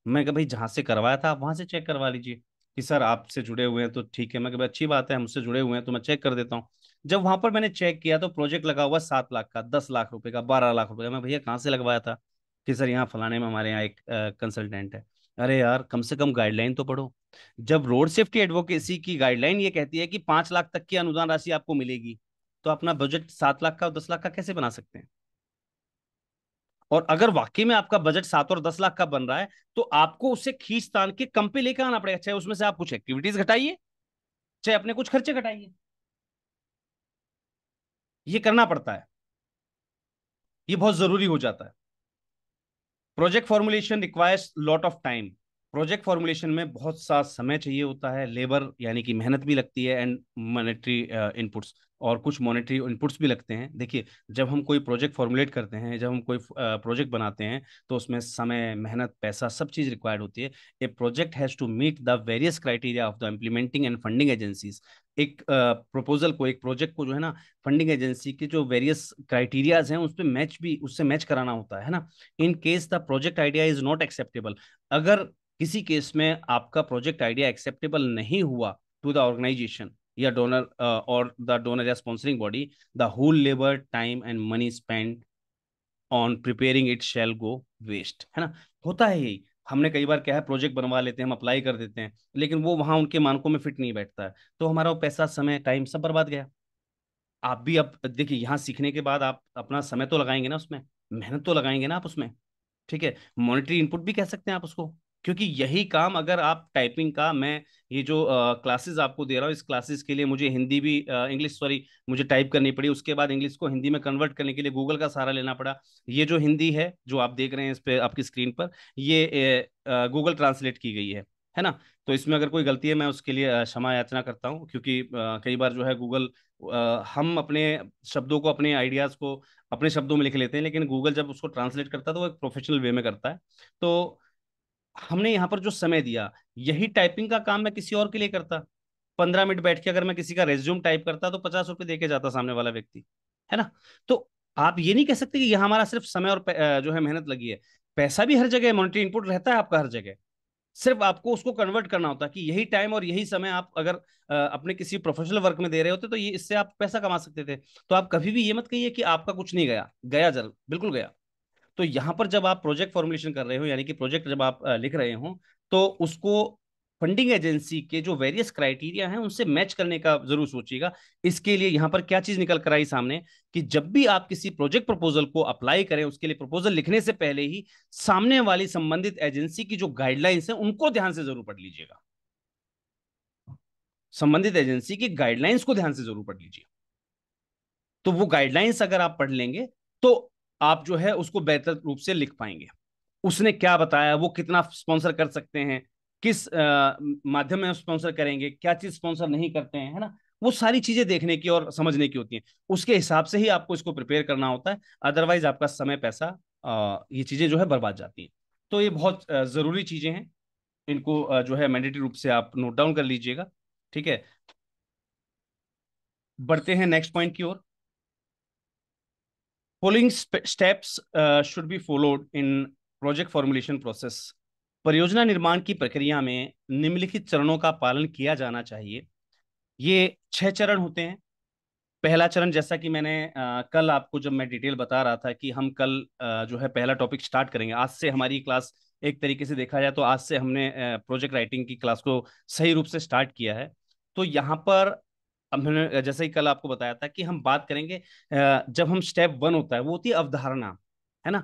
मैं कहा भाई जहाँ से करवाया था आप वहां से चेक करवा लीजिए कि सर आपसे जुड़े हुए हैं तो ठीक है मैं कभी अच्छी बात है हमसे जुड़े हुए हैं तो मैं चेक कर देता हूँ जब वहां पर मैंने चेक किया तो प्रोजेक्ट लगा हुआ सात लाख का दस लाख रुपए का बारह लाख रुपए का मैं भैया कहाँ से लगवाया था कि सर यहाँ फलाने में हमारे यहाँ एक कंसल्टेंट है अरे यार कम से कम गाइडलाइन तो पढ़ो जब रोड सेफ्टी एडवोकेसी की गाइडलाइन ये कहती है कि पांच लाख तक की अनुदान राशि आपको मिलेगी तो अपना बजट सात लाख का और दस लाख का कैसे बना सकते हैं और अगर वाकई में आपका बजट सात और दस लाख का बन रहा है तो आपको उसे खींच तान के कम पे लेकर आना पड़ेगा चाहे उसमें से आप कुछ एक्टिविटीज घटाइए चाहे अपने कुछ खर्चे घटाइए ये करना पड़ता है ये बहुत जरूरी हो जाता है project formulation requires lot of time project formulation में बहुत सा समय चाहिए होता है लेबर यानी कि मेहनत भी लगती है एंड मॉनेटरी इनपुट्स और कुछ मॉनेटरी इनपुट्स भी लगते हैं देखिए जब हम कोई प्रोजेक्ट फॉर्मुलेट करते हैं जब हम कोई प्रोजेक्ट बनाते हैं तो उसमें समय मेहनत पैसा सब चीज़ रिक्वायर्ड होती है a project has to meet the various criteria of the implementing and funding agencies एक प्रपोजल को एक प्रोजेक्ट को जो है ना फंडिंग एजेंसी के जो वेरियस क्राइटेरियाज हैं उस पर मैच भी उससे मैच कराना होता है ना in case the project idea is not acceptable अगर किसी केस में आपका प्रोजेक्ट आइडिया एक्सेप्टेबल नहीं हुआ टू द ऑर्गेनाइजेशन या डोनर और द डोनर या sponsoring body the whole labour time and money spend on preparing it shall go waste है ना होता है यही हमने कई बार क्या है प्रोजेक्ट बनवा लेते हैं हम अप्लाई कर देते हैं लेकिन वो वहां उनके मानकों में फिट नहीं बैठता है तो हमारा वो पैसा समय टाइम सब बर्बाद गया आप भी अब देखिए यहाँ सीखने के बाद आप अपना समय तो लगाएंगे ना उसमें मेहनत तो लगाएंगे ना आप उसमें ठीक है मॉनिटरी इनपुट भी कह सकते हैं आप उसको क्योंकि यही काम अगर आप टाइपिंग का मैं ये जो क्लासेस आपको दे रहा हूँ इस क्लासेस के लिए मुझे हिंदी भी इंग्लिश सॉरी मुझे टाइप करनी पड़ी उसके बाद इंग्लिश को हिंदी में कन्वर्ट करने के लिए गूगल का सहारा लेना पड़ा ये जो हिंदी है जो आप देख रहे हैं इस पर आपकी स्क्रीन पर ये गूगल ट्रांसलेट की गई है है ना तो इसमें अगर कोई गलती है मैं उसके लिए क्षमा याचना करता हूँ क्योंकि कई बार जो है गूगल हम अपने शब्दों को अपने आइडियाज़ को अपने शब्दों में लिख लेते हैं लेकिन गूगल जब उसको ट्रांसलेट करता है तो वो एक प्रोफेशनल वे में करता है तो हमने यहाँ पर जो समय दिया यही टाइपिंग का काम मैं किसी और के लिए करता पंद्रह मिनट बैठ के अगर मैं किसी का रेज्यूम टाइप करता तो पचास रुपये दे जाता सामने वाला व्यक्ति है ना तो आप ये नहीं कह सकते कि यह हमारा सिर्फ समय और जो है मेहनत लगी है पैसा भी हर जगह मॉनिटरी इनपुट रहता है आपका हर जगह सिर्फ आपको उसको कन्वर्ट करना होता है कि यही टाइम और यही समय आप अगर अपने किसी प्रोफेशनल वर्क में दे रहे होते तो ये इससे आप पैसा कमा सकते थे तो आप कभी भी ये मत कहिए कि आपका कुछ नहीं गया गया जरूर बिल्कुल गया तो यहाँ पर जब आप प्रोजेक्ट फॉर्मुलेशन कर रहे हो यानी कि प्रोजेक्ट जब आप लिख रहे हो तो उसको फंडिंग एजेंसी के जो वेरियस क्राइटेरिया हैं उनसे मैच करने का जरूर सोचिएगा इसके लिए यहाँ पर क्या चीज निकल कर आई सामने कि जब भी आप किसी प्रोजेक्ट प्रपोजल को अप्लाई करें उसके लिए प्रपोजल लिखने से पहले ही सामने वाली संबंधित एजेंसी की जो गाइडलाइंस है उनको ध्यान से जरूर पढ़ लीजिएगा संबंधित एजेंसी की गाइडलाइंस को ध्यान से जरूर पढ़ लीजिए तो वो गाइडलाइंस अगर आप पढ़ लेंगे तो आप जो है उसको बेहतर रूप से लिख पाएंगे उसने क्या बताया वो कितना स्पॉन्सर कर सकते हैं किस माध्यम में स्पॉन्सर करेंगे क्या चीज स्पॉन्सर नहीं करते हैं है ना वो सारी चीजें देखने की और समझने की होती हैं उसके हिसाब से ही आपको इसको प्रिपेयर करना होता है अदरवाइज आपका समय पैसा आ, ये चीजें जो है बर्बाद जाती हैं तो ये बहुत जरूरी चीजें हैं इनको जो है मैंडेटरी रूप से आप नोट डाउन कर लीजिएगा ठीक है बढ़ते हैं नेक्स्ट पॉइंट की ओर following steps uh, should be followed in project formulation process परियोजना निर्माण की प्रक्रिया में निम्नलिखित चरणों का पालन किया जाना चाहिए ये छह चरण होते हैं पहला चरण जैसा कि मैंने आ, कल आपको जब मैं डिटेल बता रहा था कि हम कल आ, जो है पहला टॉपिक स्टार्ट करेंगे आज से हमारी क्लास एक तरीके से देखा जाए तो आज से हमने प्रोजेक्ट राइटिंग की क्लास को सही रूप से स्टार्ट किया है तो यहाँ पर अब मैंने जैसे ही कल आपको बताया था कि हम बात करेंगे जब हम स्टेप वन होता है वो होती है अवधारणा है ना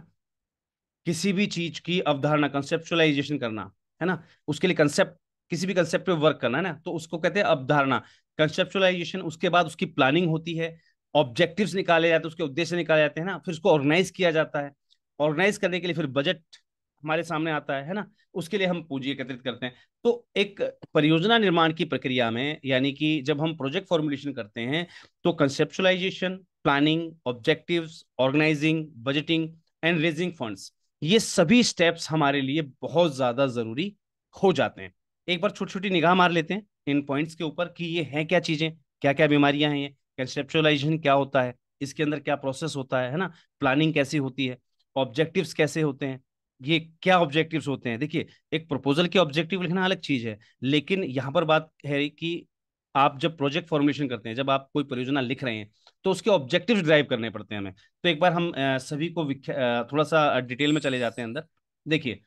किसी भी चीज की अवधारणा कंसेप्चुअलाइजेशन करना है ना उसके लिए कंसेप्ट किसी भी कंसेप्ट पे वर्क करना है ना तो उसको कहते हैं अवधारणा कंसेप्चुअलाइजेशन उसके बाद उसकी प्लानिंग होती है ऑब्जेक्टिव्स निकाले जाते हैं उसके उद्देश्य निकाले जाते हैं ना फिर उसको ऑर्गेनाइज किया जाता है ऑर्गेनाइज करने के लिए फिर बजट हमारे सामने आता है है ना उसके लिए हम पूंजी एकत्रित करते हैं तो एक परियोजना निर्माण की प्रक्रिया में यानी कि जब हम प्रोजेक्ट फॉर्मुलेशन करते हैं तो conceptualization planning objective organizing budgeting and raising funds ये सभी स्टेप्स हमारे लिए बहुत ज्यादा जरूरी हो जाते हैं एक बार छोटी छोटी निगाह मार लेते हैं इन पॉइंट्स के ऊपर कि ये है क्या चीजें क्या क्या बीमारियां हैं ये कंसेप्चुअलाइजेशन क्या होता है इसके अंदर क्या प्रोसेस होता है है ना प्लानिंग कैसी होती है ऑब्जेक्टिव्स कैसे होते हैं ये क्या ऑब्जेक्टिव्स होते हैं देखिए एक प्रपोजल के ऑब्जेक्टिव लिखना अलग चीज है लेकिन यहाँ पर बात है कि आप जब प्रोजेक्ट फॉर्मेशन करते हैं जब आप कोई परियोजना लिख रहे हैं तो उसके ऑब्जेक्टिव्स ड्राइव करने पड़ते हैं हमें तो एक बार हम सभी को थोड़ा सा डिटेल में चले जाते हैं अंदर देखिए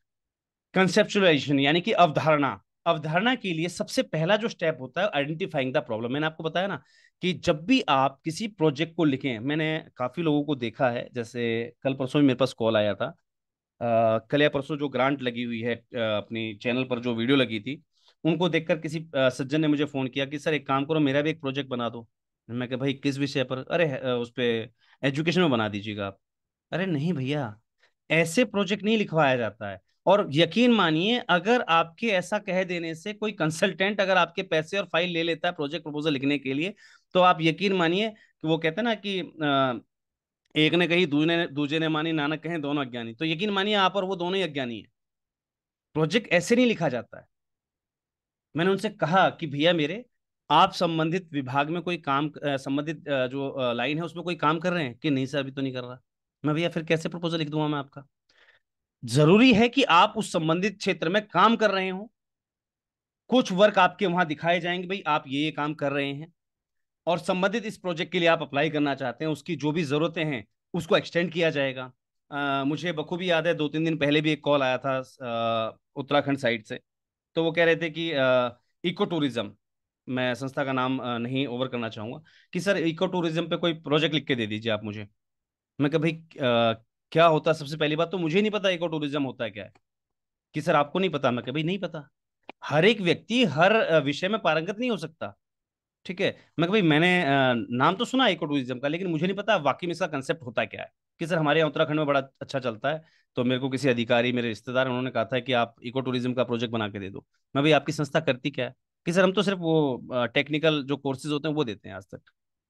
कंसेप्चुअलाइजेशन यानी कि अवधारणा अवधारणा के लिए सबसे पहला जो स्टेप होता है आइडेंटिफाइंग द प्रॉब्लम मैंने आपको बताया ना कि जब भी आप किसी प्रोजेक्ट को लिखें मैंने काफी लोगों को देखा है जैसे कल परसों मेरे पास कॉल आया था कल या परसों जो ग्रांट लगी हुई है अपनी चैनल पर जो वीडियो लगी थी उनको देखकर किसी सज्जन ने मुझे फ़ोन किया कि सर एक काम करो मेरा भी एक प्रोजेक्ट बना दो मैं कहा भाई किस विषय पर अरे उस पर एजुकेशन में बना दीजिएगा आप अरे नहीं भैया ऐसे प्रोजेक्ट नहीं लिखवाया जाता है और यकीन मानिए अगर आपके ऐसा कह देने से कोई कंसल्टेंट अगर आपके पैसे और फाइल ले लेता है प्रोजेक्ट प्रपोजल लिखने के लिए तो आप यकीन मानिए कि वो कहते हैं ना कि एक ने कही दूजे ने दूजे ने मानी नानक कहे दोनों अज्ञानी तो यकीन मानिए आप और वो दोनों ही अज्ञानी है प्रोजेक्ट ऐसे नहीं लिखा जाता है मैंने उनसे कहा कि भैया मेरे आप संबंधित विभाग में कोई काम संबंधित जो लाइन है उसमें कोई काम कर रहे हैं कि नहीं सर अभी तो नहीं कर रहा मैं भैया फिर कैसे प्रपोजल लिख दूंगा मैं आपका जरूरी है कि आप उस संबंधित क्षेत्र में काम कर रहे हो कुछ वर्क आपके वहां दिखाए जाएंगे भाई आप ये ये काम कर रहे हैं और संबंधित इस प्रोजेक्ट के लिए आप अप्लाई करना चाहते हैं उसकी जो भी ज़रूरतें हैं उसको एक्सटेंड किया जाएगा आ, मुझे बखूबी याद है दो तीन दिन पहले भी एक कॉल आया था उत्तराखंड साइड से तो वो कह रहे थे कि इको टूरिज़्म मैं संस्था का नाम नहीं ओवर करना चाहूँगा कि सर इको टूरिज़्म पे कोई प्रोजेक्ट लिख के दे दीजिए आप मुझे मैं कभी क्या होता सबसे पहली बात तो मुझे नहीं पता इको टूरिज़्म होता है क्या है कि सर आपको नहीं पता मैं कभी नहीं पता हर एक व्यक्ति हर विषय में पारंगत नहीं हो सकता ठीक है मैं भाई मैंने नाम तो सुना इको टूरिज्म का लेकिन मुझे नहीं पता वाकई में इसका कंसेप्ट होता क्या है कि सर हमारे यहाँ उत्तराखंड में बड़ा अच्छा चलता है तो मेरे को किसी अधिकारी मेरे रिश्तेदार उन्होंने कहा था कि आप इको टूरिज्म का प्रोजेक्ट बना के दे दो मैं भाई आपकी संस्था करती क्या है कि सर हम तो सिर्फ वो टेक्निकल जो कोर्सेज होते हैं वो देते हैं आज तक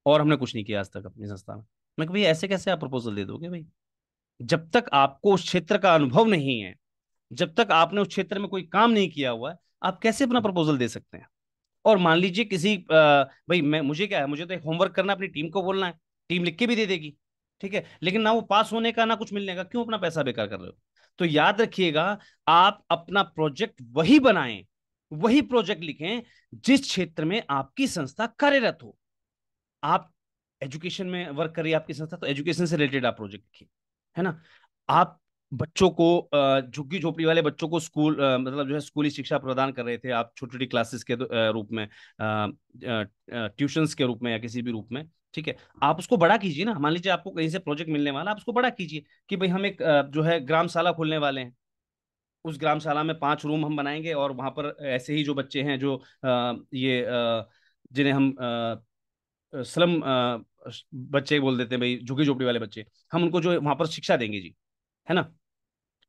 और हमने कुछ नहीं किया आज तक अपनी संस्था में मैं भाई ऐसे कैसे आप प्रपोजल दे दोगे भाई जब तक आपको उस क्षेत्र का अनुभव नहीं है जब तक आपने उस क्षेत्र में कोई काम नहीं किया हुआ है आप कैसे अपना प्रपोजल दे सकते हैं और मान लीजिए किसी भाई मैं मुझे क्या है मुझे तो एक होमवर्क करना अपनी टीम को बोलना है टीम लिख के भी दे देगी ठीक है लेकिन ना वो पास होने का ना कुछ मिलने का क्यों अपना पैसा बेकार कर रहे हो तो याद रखिएगा आप अपना प्रोजेक्ट वही बनाएं वही प्रोजेक्ट लिखें जिस क्षेत्र में आपकी संस्था कार्यरत हो आप एजुकेशन में वर्क कर रही है आपकी संस्था तो एजुकेशन से रिलेटेड आप प्रोजेक्ट लिखिए है ना आप बच्चों को झुग्गी झोपड़ी वाले बच्चों को स्कूल मतलब जो है स्कूली शिक्षा प्रदान कर रहे थे आप छोटी छोटी क्लासेस के रूप में ट्यूशंस के रूप में या किसी भी रूप में ठीक है आप उसको बड़ा कीजिए ना मान लीजिए आपको कहीं से प्रोजेक्ट मिलने वाला आप उसको बड़ा कीजिए कि भाई हम एक जो है ग्रामशाला खोलने वाले हैं उस ग्रामशाला में पांच रूम हम बनाएंगे और वहां पर ऐसे ही जो बच्चे हैं जो ये जिन्हें हम स्लम बच्चे बोल देते हैं भाई झुग्गी झोपड़ी वाले बच्चे हम उनको जो वहां पर शिक्षा देंगे जी है ना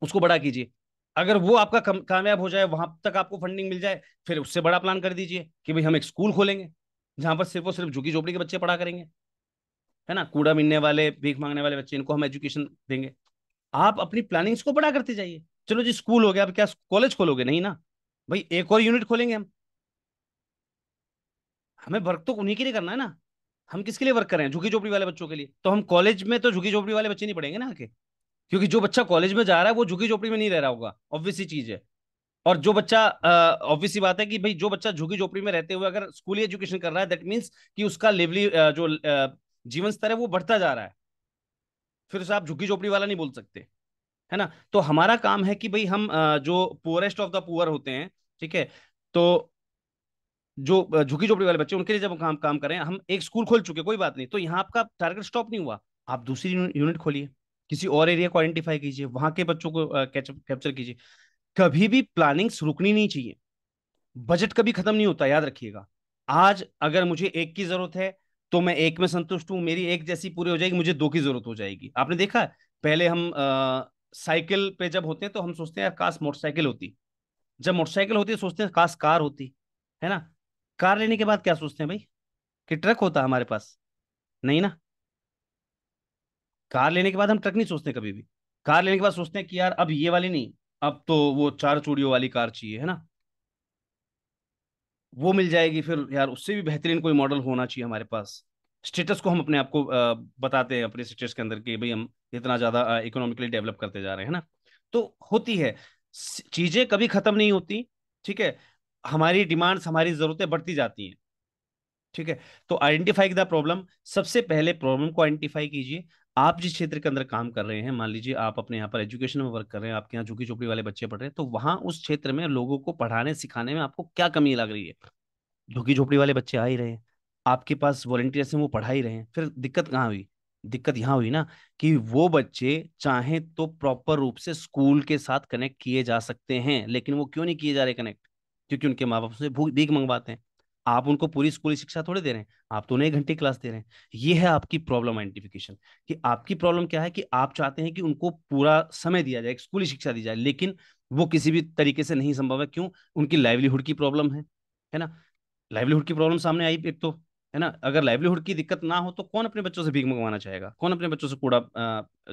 उसको बड़ा कीजिए अगर वो आपका कामयाब हो जाए वहां तक आपको फंडिंग मिल जाए फिर उससे बड़ा प्लान कर दीजिए कि भाई हम एक स्कूल खोलेंगे जहां पर सिर्फ और सिर्फ झुकी झोपड़ी के बच्चे पढ़ा करेंगे है ना कूड़ा मिलने वाले भीख मांगने वाले बच्चे इनको हम एजुकेशन देंगे आप अपनी प्लानिंग्स को बड़ा करते जाइए चलो जी स्कूल हो गया अब क्या कॉलेज खोलोगे नहीं ना भाई एक और यूनिट खोलेंगे हम हमें वर्क तो उन्हीं के लिए करना है ना हम किसके लिए वर्क कर रहे हैं झुकी झोपड़ी वाले बच्चों के लिए तो हम कॉलेज में तो झुकी झोपड़ी वाले बच्चे नहीं पढ़ेंगे ना आके क्योंकि जो बच्चा कॉलेज में जा रहा है वो झुकी झोपड़ी में नहीं रह रहा होगा ऑब्वियस ही चीज है और जो बच्चा ऑब्वियस बात है कि भाई जो बच्चा झुकी झोपड़ी में रहते हुए अगर स्कूली एजुकेशन कर रहा है दैट मीन्स कि उसका लेवली जो जीवन स्तर है वो बढ़ता जा रहा है फिर उसे आप झुकी झोपड़ी वाला नहीं बोल सकते है ना तो हमारा काम है कि भाई हम जो पुअरेस्ट ऑफ द पुअर होते हैं ठीक है तो जो झुकी झोपड़ी वाले बच्चे उनके लिए जब हम काम करें हम एक स्कूल खोल चुके कोई बात नहीं तो यहाँ आपका टारगेट स्टॉप नहीं हुआ आप दूसरी यूनिट खोलिए किसी और एरिया को आइडेंटिफाई कीजिए वहां के बच्चों को कैप्चर कीजिए कभी भी प्लानिंग्स रुकनी नहीं चाहिए बजट कभी खत्म नहीं होता याद रखिएगा आज अगर मुझे एक की जरूरत है तो मैं एक में संतुष्ट हूं मेरी एक जैसी पूरी हो जाएगी मुझे दो की जरूरत हो जाएगी आपने देखा पहले हम साइकिल पे जब होते हैं तो हम सोचते हैं यार काश मोटरसाइकिल होती जब मोटरसाइकिल होती है सोचते हैं काश कार होती है ना कार लेने के बाद क्या सोचते हैं भाई कि ट्रक होता हमारे पास नहीं ना कार लेने के बाद हम ट्रक नहीं सोचते कभी भी कार लेने के बाद सोचते हैं कि यार अब ये वाली नहीं अब तो वो चार चूड़ियों वाली कार चाहिए है ना वो मिल जाएगी फिर यार उससे भी बेहतरीन कोई मॉडल होना चाहिए हमारे पास स्टेटस को हम अपने आप को बताते हैं अपने स्टेटस के अंदर कि भाई हम इतना ज़्यादा इकोनॉमिकली डेवलप करते जा रहे हैं ना तो होती है चीज़ें कभी ख़त्म नहीं होती ठीक है हमारी डिमांड्स हमारी ज़रूरतें बढ़ती जाती हैं ठीक है तो आइडेंटिफाई द प्रॉब्लम सबसे पहले प्रॉब्लम को आइडेंटिफाई कीजिए आप जिस क्षेत्र के अंदर काम कर रहे हैं मान लीजिए आप अपने यहाँ पर एजुकेशन में वर्क कर रहे हैं आपके यहाँ झुकी झोपड़ी वाले बच्चे पढ़ रहे हैं तो वहाँ उस क्षेत्र में लोगों को पढ़ाने सिखाने में आपको क्या कमी लग रही है झुकी झोपड़ी वाले बच्चे आ ही रहे हैं आपके पास वॉलेंटियर्स हैं वो पढ़ा ही रहे हैं फिर दिक्कत कहाँ हुई दिक्कत यहाँ हुई ना कि वो बच्चे चाहे तो प्रॉपर रूप से स्कूल के साथ कनेक्ट किए जा सकते हैं लेकिन वो क्यों नहीं किए जा रहे कनेक्ट क्योंकि उनके माँ बाप से भूख भीख मंगवाते हैं आप उनको पूरी स्कूली शिक्षा थोड़ी दे रहे हैं आप तो उन्हें एक घंटे क्लास दे रहे हैं ये है आपकी प्रॉब्लम आइडेंटिफिकेशन कि आपकी प्रॉब्लम क्या है कि आप चाहते हैं कि उनको पूरा समय दिया जाए स्कूली शिक्षा दी जाए लेकिन वो किसी भी तरीके से नहीं संभव है क्यों उनकी लाइवलीहुड की प्रॉब्लम है है ना लाइवलीहुड की प्रॉब्लम सामने आई एक तो है ना अगर लाइवलीहुड की दिक्कत ना हो तो कौन अपने बच्चों से भीख मंगवाना चाहेगा कौन अपने बच्चों से कूड़ा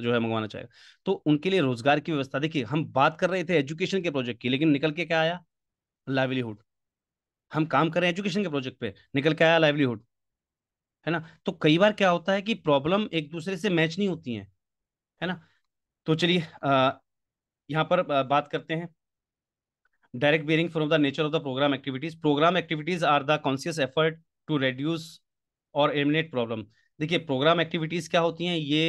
जो है मंगवाना चाहेगा तो उनके लिए रोजगार की व्यवस्था देखिए हम बात कर रहे थे एजुकेशन के प्रोजेक्ट की लेकिन निकल के क्या आया लाइवलीहुड हम काम कर रहे हैं एजुकेशन के प्रोजेक्ट पे निकल के आया लाइवलीहुड है ना तो कई बार क्या होता है कि प्रॉब्लम एक दूसरे से मैच नहीं होती है है ना तो चलिए यहाँ पर बात करते हैं direct bearing from the nature of the program activities program activities are the conscious effort to reduce और एलिमिनेट प्रॉब्लम देखिए प्रोग्राम एक्टिविटीज क्या होती हैं ये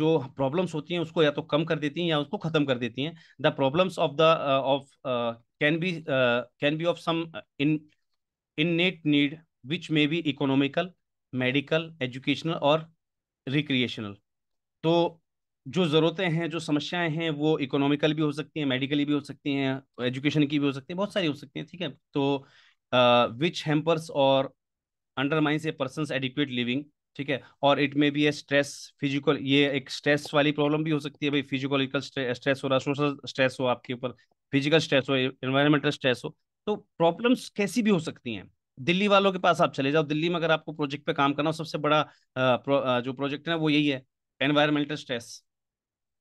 जो प्रॉब्लम्स होती हैं उसको या तो कम कर देती हैं या उसको खत्म कर देती हैं the problems of the of can be can be of some in net need which may be economical medical educational और रिक्रिएशनल तो जो ज़रूरतें हैं जो समस्याएं हैं वो इकोनॉमिकल भी हो सकती हैं मेडिकली भी हो सकती हैं एजुकेशन की भी हो सकती हैं बहुत सारी हो सकती हैं ठीक है तो विच हेम्पर्स और undermines a person adequate living ठीक है और it may be a stress physical ये एक स्ट्रेस वाली प्रॉब्लम भी हो सकती है भाई फिजिकोलॉजिकल स्ट्रेस हो रहा है सोशल स्ट्रेस हो आपके ऊपर फिजिकल स्ट्रेस हो इन्वायरमेंटल स्ट्रेस हो तो प्रॉब्लम्स कैसी भी हो सकती हैं दिल्ली वालों के पास आप चले जाओ दिल्ली में अगर आपको प्रोजेक्ट पे काम करना हो सबसे बड़ा जो प्रोजेक्ट है वो यही है एनवायरमेंटल स्ट्रेस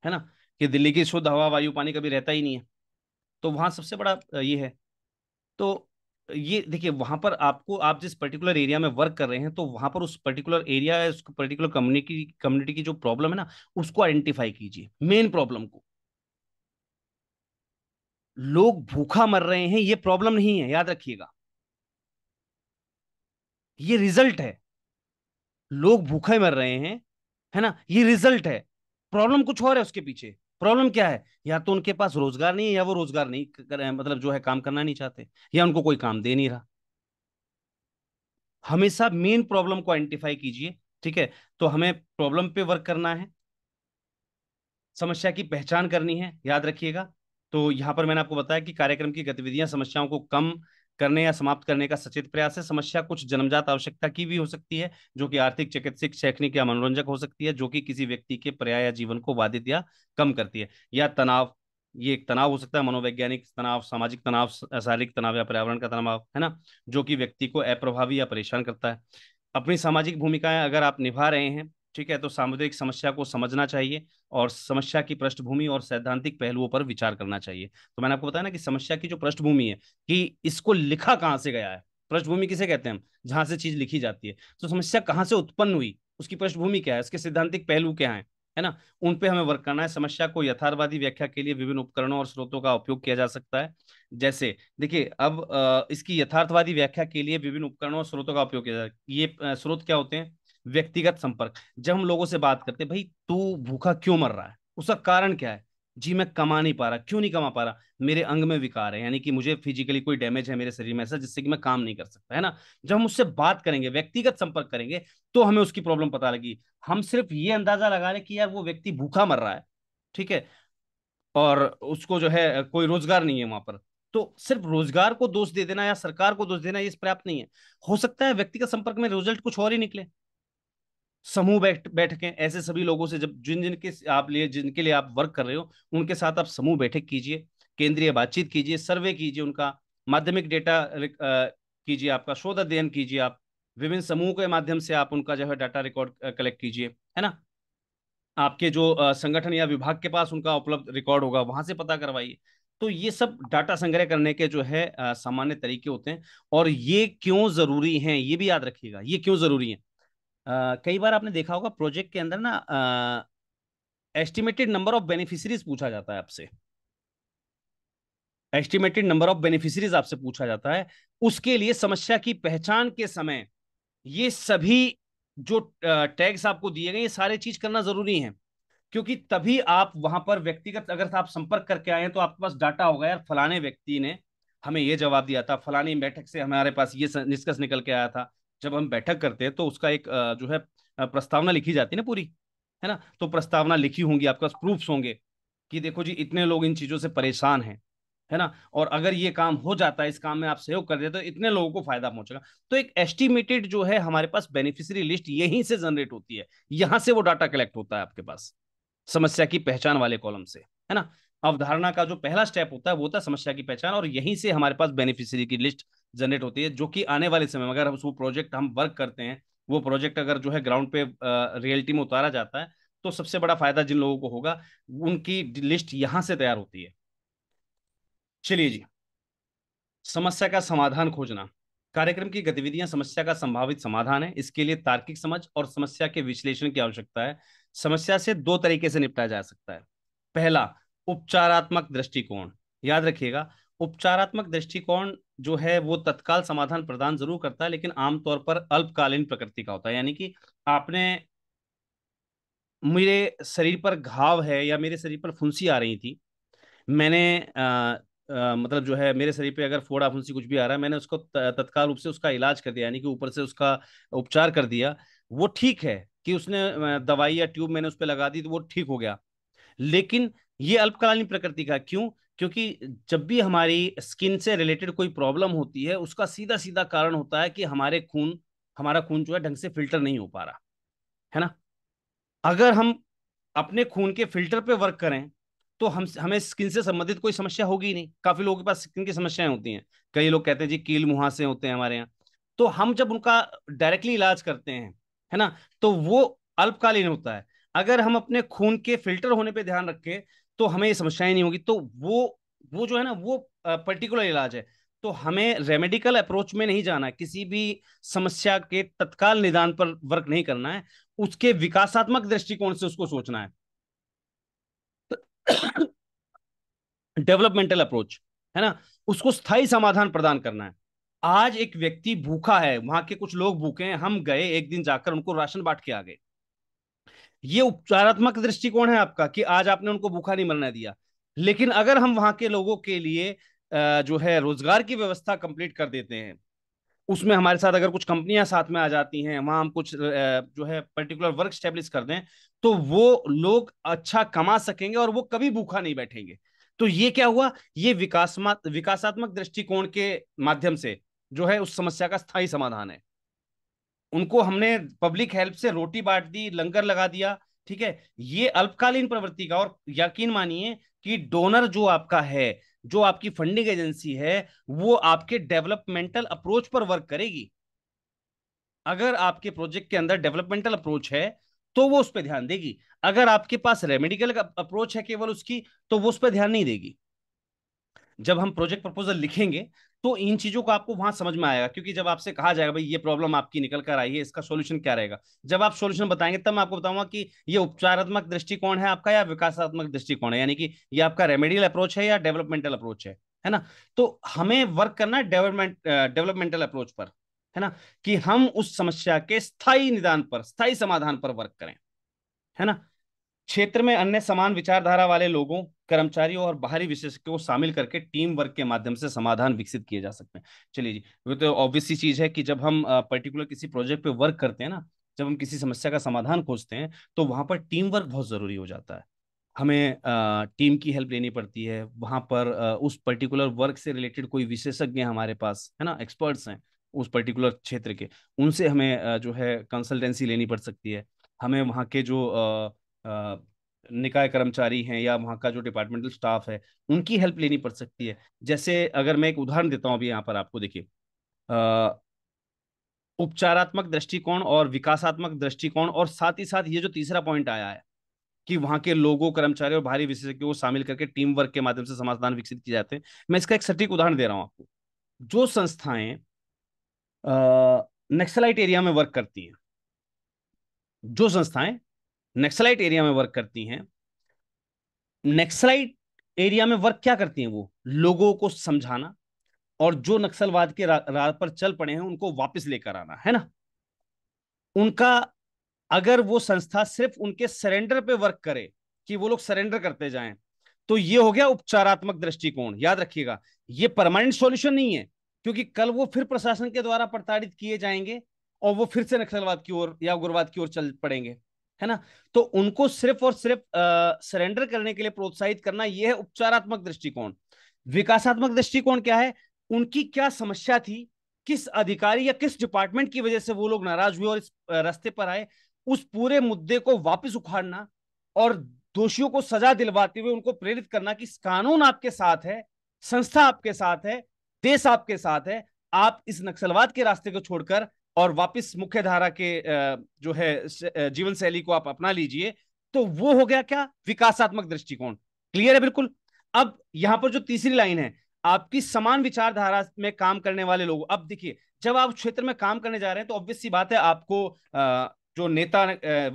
है ना कि दिल्ली की शुद्ध हवा वायु पानी कभी रहता ही नहीं है तो वहाँ सबसे बड़ा ये है तो ये देखिए वहाँ पर आपको आप जिस पर्टिकुलर एरिया में वर्क कर रहे हैं तो वहाँ पर उस पर्टिकुलर एरिया उस पर्टिकुलर कम्युनिटी कम्युनिटी की जो प्रॉब्लम है ना उसको आइडेंटिफाई कीजिए मेन प्रॉब्लम को लोग भूखा मर रहे हैं ये प्रॉब्लम नहीं है याद रखिएगा ये रिजल्ट है लोग भूखे मर रहे हैं है ना ये रिजल्ट है प्रॉब्लम कुछ और है उसके पीछे प्रॉब्लम क्या है या तो उनके पास रोजगार नहीं है या वो रोजगार नहीं कर, रहे मतलब जो है काम करना नहीं चाहते या उनको कोई काम दे नहीं रहा हमेशा मेन प्रॉब्लम को आइडेंटिफाई कीजिए ठीक है तो हमें प्रॉब्लम पे वर्क करना है समस्या की पहचान करनी है याद रखिएगा तो यहाँ पर मैंने आपको बताया कि कार्यक्रम की गतिविधियां समस्याओं को कम करने या समाप्त करने का सचेत प्रयास है समस्या कुछ जन्मजात आवश्यकता की भी हो सकती है जो कि आर्थिक चिकित्सिक शैक्षणिक या मनोरंजक हो सकती है जो कि किसी व्यक्ति के पर्याय या जीवन को बाधित या कम करती है या तनाव ये एक तनाव हो सकता है मनोवैज्ञानिक तनाव सामाजिक तनाव शारीरिक तनाव या पर्यावरण का तनाव है ना जो कि व्यक्ति को अप्रभावी या परेशान करता है अपनी सामाजिक भूमिकाएं अगर आप निभा रहे हैं ठीक है तो सामुदायिक समस्या को समझना चाहिए और समस्या की पृष्ठभूमि और सैद्धांतिक पहलुओं पर विचार करना चाहिए तो मैंने आपको बताया ना कि समस्या की जो पृष्ठभूमि है कि इसको लिखा कहाँ से गया है पृष्ठभूमि किसे कहते हैं हम जहां से चीज लिखी जाती है तो समस्या कहाँ से उत्पन्न हुई उसकी पृष्ठभूमि क्या है इसके सिद्धांतिक पहलू क्या है है ना उन पे हमें वर्क करना है समस्या को यथार्थवादी व्याख्या के लिए विभिन्न उपकरणों और स्रोतों का उपयोग किया जा सकता है जैसे देखिए अब इसकी यथार्थवादी व्याख्या के लिए विभिन्न उपकरणों और स्रोतों का उपयोग किया जा ये स्रोत क्या होते हैं व्यक्तिगत संपर्क जब हम लोगों से बात करते भाई तू भूखा क्यों मर रहा है उसका कारण क्या है जी मैं कमा नहीं पा रहा क्यों नहीं कमा पा रहा मेरे अंग में विकार है यानी कि मुझे फिजिकली कोई डैमेज है मेरे शरीर में ऐसा जिससे कि मैं काम नहीं कर सकता है ना जब हम उससे बात करेंगे व्यक्तिगत संपर्क करेंगे तो हमें उसकी प्रॉब्लम पता लगी हम सिर्फ ये अंदाजा लगा रहे कि यार वो व्यक्ति भूखा मर रहा है ठीक है और उसको जो है कोई रोजगार नहीं है वहां पर तो सिर्फ रोजगार को दोष दे देना या सरकार को दोष देना ये पर्याप्त नहीं है हो सकता है व्यक्तिगत संपर्क में रिजल्ट कुछ और ही निकले समूह बैठ बैठकें ऐसे सभी लोगों से जब जिन जिनके आप लिए जिनके लिए आप वर्क कर रहे हो उनके साथ आप समूह बैठक कीजिए केंद्रीय बातचीत कीजिए सर्वे कीजिए उनका माध्यमिक डेटा कीजिए आपका शोध अध्ययन कीजिए आप विभिन्न समूह के माध्यम से आप उनका जो है डाटा रिकॉर्ड कलेक्ट कीजिए है ना आपके जो संगठन या विभाग के पास उनका उपलब्ध रिकॉर्ड होगा वहां से पता करवाइए तो ये सब डाटा संग्रह करने के जो है सामान्य तरीके होते हैं और ये क्यों जरूरी हैं ये भी याद रखिएगा ये क्यों जरूरी है कई बार आपने देखा होगा प्रोजेक्ट के अंदर ना एस्टिमेटेड नंबर ऑफ बेनिफिशरीज पूछा जाता है आपसे एस्टिमेटेड नंबर ऑफ बेनिफिशरीज आपसे पूछा जाता है उसके लिए समस्या की पहचान के समय ये सभी जो टैग्स आपको दिए गए ये सारे चीज करना जरूरी है क्योंकि तभी आप वहां पर व्यक्तिगत अगर आप संपर्क करके आए हैं तो आपके पास डाटा होगा यार फलाने व्यक्ति ने हमें ये जवाब दिया था फलानी बैठक से हमारे पास ये निष्कर्ष निकल के आया था जब हम बैठक करते हैं तो उसका एक जो है प्रस्तावना लिखी जाती है ना पूरी है ना तो प्रस्तावना लिखी होंगी आपके पास प्रूफ्स होंगे कि देखो जी इतने लोग इन चीज़ों से परेशान हैं है ना और अगर ये काम हो जाता है इस काम में आप सहयोग कर देते तो इतने लोगों को फायदा पहुंचेगा तो एक एस्टिमेटेड जो है हमारे पास बेनिफिशियरी लिस्ट यहीं से जनरेट होती है यहां से वो डाटा कलेक्ट होता है आपके पास समस्या की पहचान वाले कॉलम से है ना अवधारणा का जो पहला स्टेप होता है वो होता है समस्या की पहचान और यहीं से हमारे पास बेनिफिशियरी की लिस्ट जनरेट होती है जो कि आने वाले समय में अगर हम वो प्रोजेक्ट हम वर्क करते हैं वो प्रोजेक्ट अगर जो है ग्राउंड पे रियलिटी में उतारा जाता है तो सबसे बड़ा फायदा जिन लोगों को होगा उनकी लिस्ट यहां से तैयार होती है चलिए जी समस्या का समाधान खोजना कार्यक्रम की गतिविधियां समस्या का संभावित समाधान है इसके लिए तार्किक समझ और समस्या के विश्लेषण की आवश्यकता है समस्या से दो तरीके से निपटा जा सकता है पहला उपचारात्मक दृष्टिकोण याद रखिएगा उपचारात्मक दृष्टिकोण जो है वो तत्काल समाधान प्रदान जरूर करता है लेकिन आमतौर पर अल्पकालीन प्रकृति का होता है यानी कि आपने मेरे शरीर पर घाव है या मेरे शरीर पर फुंसी आ रही थी मैंने आ, आ, मतलब जो है मेरे शरीर पे अगर फोड़ा फुंसी कुछ भी आ रहा है मैंने उसको तत्काल रूप से उसका इलाज कर दिया यानी कि ऊपर से उसका उपचार कर दिया वो ठीक है कि उसने दवाई या ट्यूब मैंने उस पर लगा दी तो वो ठीक हो गया लेकिन ये अल्पकालीन प्रकृति का क्यों क्योंकि जब भी हमारी स्किन से रिलेटेड कोई प्रॉब्लम होती है उसका सीधा सीधा कारण होता है कि हमारे खून हमारा खून जो है ढंग से फिल्टर नहीं हो पा रहा है ना अगर हम अपने खून के फिल्टर पे वर्क करें तो हम हमें स्किन से संबंधित कोई समस्या होगी ही नहीं काफी लोगों के पास स्किन की समस्याएं होती हैं कई लोग कहते हैं जी कील मुहासे होते हैं हमारे यहाँ तो हम जब उनका डायरेक्टली इलाज करते हैं है ना तो वो अल्पकालीन होता है अगर हम अपने खून के फिल्टर होने पे ध्यान रखें तो हमें ये समस्याएं नहीं होगी तो वो वो जो है ना वो पर्टिकुलर इलाज है तो हमें रेमेडिकल अप्रोच में नहीं जाना किसी भी समस्या के तत्काल निदान पर वर्क नहीं करना है उसके विकासात्मक दृष्टिकोण से उसको सोचना है डेवलपमेंटल अप्रोच है ना उसको स्थायी समाधान प्रदान करना है आज एक व्यक्ति भूखा है वहां के कुछ लोग भूखे हैं हम गए एक दिन जाकर उनको राशन बांट के आ गए ये उपचारात्मक दृष्टिकोण है आपका कि आज आपने उनको भूखा नहीं मरने दिया लेकिन अगर हम वहां के लोगों के लिए जो है रोजगार की व्यवस्था कंप्लीट कर देते हैं उसमें हमारे साथ अगर कुछ कंपनियां साथ में आ जाती हैं वहां हम कुछ जो है पर्टिकुलर वर्क स्टेब्लिश कर दें तो वो लोग अच्छा कमा सकेंगे और वो कभी भूखा नहीं बैठेंगे तो ये क्या हुआ ये विकासमा विकासात्मक दृष्टिकोण के माध्यम से जो है उस समस्या का स्थायी समाधान है उनको हमने पब्लिक हेल्प से रोटी बांट दी लंगर लगा दिया ठीक है ये अल्पकालीन प्रवृत्ति का और यकीन मानिए कि डोनर जो आपका है जो आपकी फंडिंग एजेंसी है वो आपके डेवलपमेंटल अप्रोच पर वर्क करेगी अगर आपके प्रोजेक्ट के अंदर डेवलपमेंटल अप्रोच है तो वो उस पर ध्यान देगी अगर आपके पास रेमेडिकल अप्रोच है केवल उसकी तो वो उस पर ध्यान नहीं देगी जब हम प्रोजेक्ट प्रपोजल लिखेंगे तो इन चीजों को आपको वहां समझ में आएगा क्योंकि जब आपसे कहा जाएगा भाई ये प्रॉब्लम आपकी निकल कर आई है इसका सोल्यूशन क्या रहेगा जब आप सोल्यूशन बताएंगे तब मैं आपको बताऊंगा कि ये उपचारात्मक दृष्टिकोण है आपका या विकासात्मक दृष्टिकोण है यानी कि ये आपका रेमेडियल अप्रोच है या डेवलपमेंटल अप्रोच है है ना तो हमें वर्क करना डेवलपमेंट डेवलपमेंटल अप्रोच पर है ना कि हम उस समस्या के स्थायी निदान पर स्थायी समाधान पर वर्क करें है ना क्षेत्र में अन्य समान विचारधारा वाले लोगों कर्मचारियों और बाहरी विशेषज्ञों को शामिल करके टीम वर्क के माध्यम से समाधान विकसित किए जा सकते हैं चलिए जी वो तो ऑब्वियस सी चीज है कि जब हम पर्टिकुलर किसी प्रोजेक्ट पे वर्क करते हैं ना जब हम किसी समस्या का समाधान खोजते हैं तो वहां पर टीम वर्क बहुत जरूरी हो जाता है हमें टीम की हेल्प लेनी पड़ती है वहां पर उस पर्टिकुलर वर्क से रिलेटेड कोई विशेषज्ञ हमारे पास है ना एक्सपर्ट्स हैं उस पर्टिकुलर क्षेत्र के उनसे हमें जो है कंसल्टेंसी लेनी पड़ सकती है हमें वहाँ के जो निकाय कर्मचारी हैं या वहाँ का जो डिपार्टमेंटल स्टाफ है उनकी हेल्प लेनी पड़ सकती है जैसे अगर मैं एक उदाहरण देता हूँ अभी यहाँ पर आपको देखिए उपचारात्मक दृष्टिकोण और विकासात्मक दृष्टिकोण और साथ ही साथ ये जो तीसरा पॉइंट आया है कि वहाँ के लोगों कर्मचारी और भारी विशेषज्ञों को शामिल करके टीम वर्क के माध्यम से समाधान विकसित किए जाते हैं मैं इसका एक सटीक उदाहरण दे रहा हूँ आपको जो संस्थाएं नक्सलाइट एरिया में वर्क करती हैं जो संस्थाएं नेक्सलाइट एरिया में वर्क करती हैं नेक्सलाइट एरिया में वर्क क्या करती हैं वो लोगों को समझाना और जो नक्सलवाद के राह पर चल पड़े हैं उनको वापस लेकर आना है ना उनका अगर वो संस्था सिर्फ उनके सरेंडर पे वर्क करे कि वो लोग सरेंडर करते जाएं तो ये हो गया उपचारात्मक दृष्टिकोण याद रखिएगा ये परमानेंट सॉल्यूशन नहीं है क्योंकि कल वो फिर प्रशासन के द्वारा प्रताड़ित किए जाएंगे और वो फिर से नक्सलवाद की ओर या उग्रवाद की ओर चल पड़ेंगे है ना तो उनको सिर्फ और सिर्फ सरेंडर करने के लिए प्रोत्साहित करना यह है उपचारात्मक दृष्टिकोण विकासात्मक दृष्टिकोण क्या है उनकी क्या समस्या थी किस अधिकारी या किस डिपार्टमेंट की वजह से वो लोग नाराज हुए और इस रास्ते पर आए उस पूरे मुद्दे को वापस उखाड़ना और दोषियों को सजा दिलवाते हुए उनको प्रेरित करना कि कानून आपके साथ है संस्था आपके साथ है देश आपके साथ है आप इस नक्सलवाद के रास्ते को छोड़कर और वापस मुख्य धारा के जो है जीवन शैली को आप अपना लीजिए तो वो हो गया क्या विकासात्मक दृष्टिकोण क्लियर है बिल्कुल अब यहाँ पर जो तीसरी लाइन है आपकी समान विचारधारा में काम करने वाले लोग अब देखिए जब आप क्षेत्र में काम करने जा रहे हैं तो ऑब्वियस सी बात है आपको जो नेता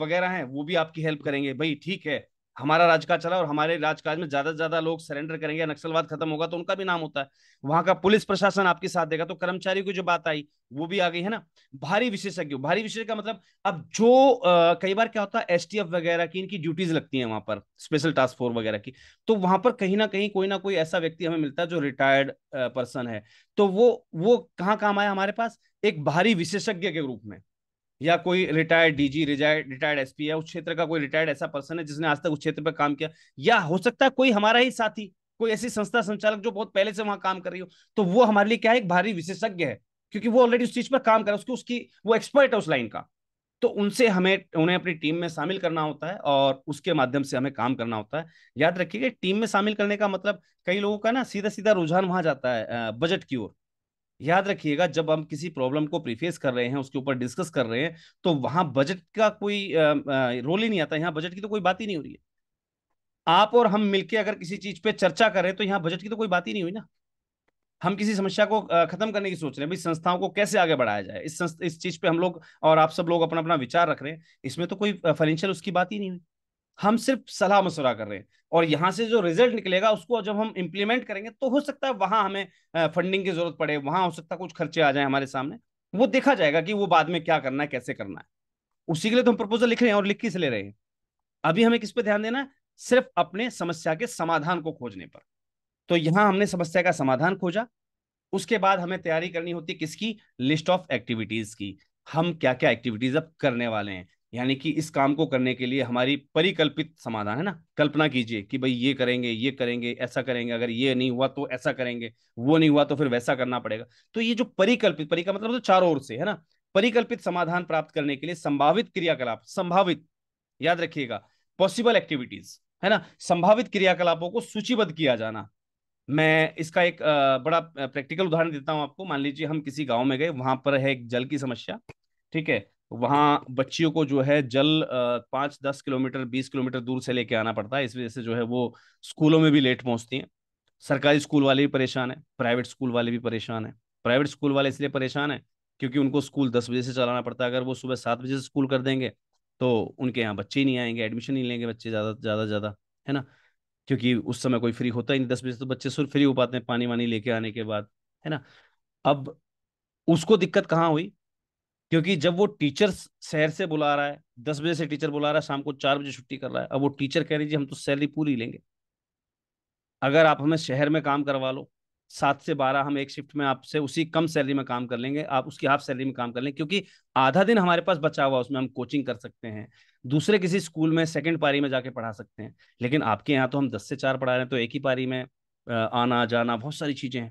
वगैरह हैं वो भी आपकी हेल्प करेंगे भाई ठीक है हमारा राजकाज चला और हमारे राजकाज में ज्यादा से ज्यादा लोग सरेंडर करेंगे नक्सलवाद खत्म होगा तो उनका भी नाम होता है वहां का पुलिस प्रशासन आपके साथ देगा तो कर्मचारी की जो बात आई वो भी आ गई है ना भारी विशेषज्ञ भारी विशेषज्ञ का मतलब अब जो आ, कई बार क्या होता है एसटीएफ वगैरह की इनकी ड्यूटीज लगती है वहां पर स्पेशल टास्क फोर्स वगैरह की तो वहां पर कहीं ना कहीं कोई ना कोई ऐसा व्यक्ति हमें मिलता है जो रिटायर्ड पर्सन है तो वो वो कहाँ काम आया हमारे पास एक भारी विशेषज्ञ के रूप में या कोई retired DG retired retired SP है उस क्षेत्र का कोई रिटायर्ड ऐसा पर्सन है जिसने आज तक उस क्षेत्र पर काम किया या हो सकता है कोई हमारा ही साथी कोई ऐसी संस्था संचालक जो बहुत पहले से वहां काम कर रही हो तो वो हमारे लिए क्या है एक भारी विशेषज्ञ है क्योंकि वो ऑलरेडी उस चीज पर काम कर रहा है उसकी उसकी वो एक्सपर्ट है उस लाइन का तो उनसे हमें उन्हें अपनी टीम में शामिल करना होता है और उसके माध्यम से हमें काम करना होता है याद रखिएगा टीम में शामिल करने का मतलब कई लोगों का ना सीधा सीधा रुझान वहां जाता है बजट की ओर याद रखिएगा जब हम किसी प्रॉब्लम को प्रीफेस कर रहे हैं उसके ऊपर डिस्कस कर रहे हैं तो वहां बजट का कोई रोल ही नहीं आता यहाँ बजट की तो कोई बात ही नहीं हो रही है आप और हम मिलके अगर किसी चीज पे चर्चा कर रहे हैं तो यहाँ बजट की तो कोई बात ही नहीं हुई ना हम किसी समस्या को खत्म करने की सोच रहे हैं भाई संस्थाओं को कैसे आगे बढ़ाया जाए इस इस चीज पे हम लोग और आप सब लोग अपना अपना विचार रख रहे हैं इसमें तो कोई फाइनेंशियल उसकी बात ही नहीं हुई हम सिर्फ सलाह मशुरा कर रहे हैं और यहाँ से जो रिजल्ट निकलेगा उसको जब हम इम्प्लीमेंट करेंगे तो हो सकता है वहां हमें फंडिंग की जरूरत पड़े वहां हो सकता है कुछ खर्चे आ जाए हमारे सामने वो देखा जाएगा कि वो बाद में क्या करना है कैसे करना है उसी के लिए तो हम प्रपोजल लिख रहे हैं और लिख किस ले रहे हैं अभी हमें किस पे ध्यान देना है सिर्फ अपने समस्या के समाधान को खोजने पर तो यहां हमने समस्या का समाधान खोजा उसके बाद हमें तैयारी करनी होती है किसकी लिस्ट ऑफ एक्टिविटीज की हम क्या क्या एक्टिविटीज अब करने वाले हैं यानी कि इस काम को करने के लिए हमारी परिकल्पित समाधान है ना कल्पना कीजिए कि भाई ये करेंगे ये करेंगे ऐसा करेंगे अगर ये नहीं हुआ तो ऐसा करेंगे वो नहीं हुआ तो फिर वैसा करना पड़ेगा तो ये जो परिकल्पित परि मतलब तो चारों ओर से है ना परिकल्पित समाधान प्राप्त करने के लिए संभावित क्रियाकलाप संभावित याद रखिएगा पॉसिबल एक्टिविटीज है ना संभावित क्रियाकलापों को सूचीबद्ध किया जाना मैं इसका एक बड़ा प्रैक्टिकल उदाहरण देता हूं आपको मान लीजिए हम किसी गांव में गए वहां पर है एक जल की समस्या ठीक है वहाँ बच्चियों को जो है जल पाँच दस किलोमीटर बीस किलोमीटर दूर से लेके आना पड़ता है इस वजह से जो है वो स्कूलों में भी लेट पहुँचती हैं सरकारी स्कूल वाले भी परेशान है प्राइवेट स्कूल वाले भी परेशान है प्राइवेट स्कूल वाले इसलिए परेशान है क्योंकि उनको स्कूल दस बजे से चलाना पड़ता है अगर वो सुबह सात बजे से स्कूल कर देंगे तो उनके यहाँ बच्चे ही नहीं आएंगे एडमिशन नहीं लेंगे बच्चे ज़्यादा ज़्यादा ज़्यादा है ना क्योंकि उस समय कोई फ्री होता ही नहीं दस बजे तो बच्चे सिर्फ फ्री हो पाते हैं पानी वानी लेके आने के बाद है ना अब उसको दिक्कत कहाँ हुई क्योंकि जब वो टीचर शहर से बुला रहा है दस बजे से टीचर बुला रहा है शाम को चार बजे छुट्टी कर रहा है अब वो टीचर कह रही जी हम तो सैलरी पूरी लेंगे अगर आप हमें शहर में काम करवा लो सात से बारह हम एक शिफ्ट में आपसे उसी कम सैलरी में काम कर लेंगे आप उसकी हाफ सैलरी में काम कर लेंगे क्योंकि आधा दिन हमारे पास बचा हुआ उसमें हम कोचिंग कर सकते हैं दूसरे किसी स्कूल में सेकंड पारी में जाके पढ़ा सकते हैं लेकिन आपके यहाँ तो हम दस से चार पढ़ा रहे हैं तो एक ही पारी में आना जाना बहुत सारी चीज़ें हैं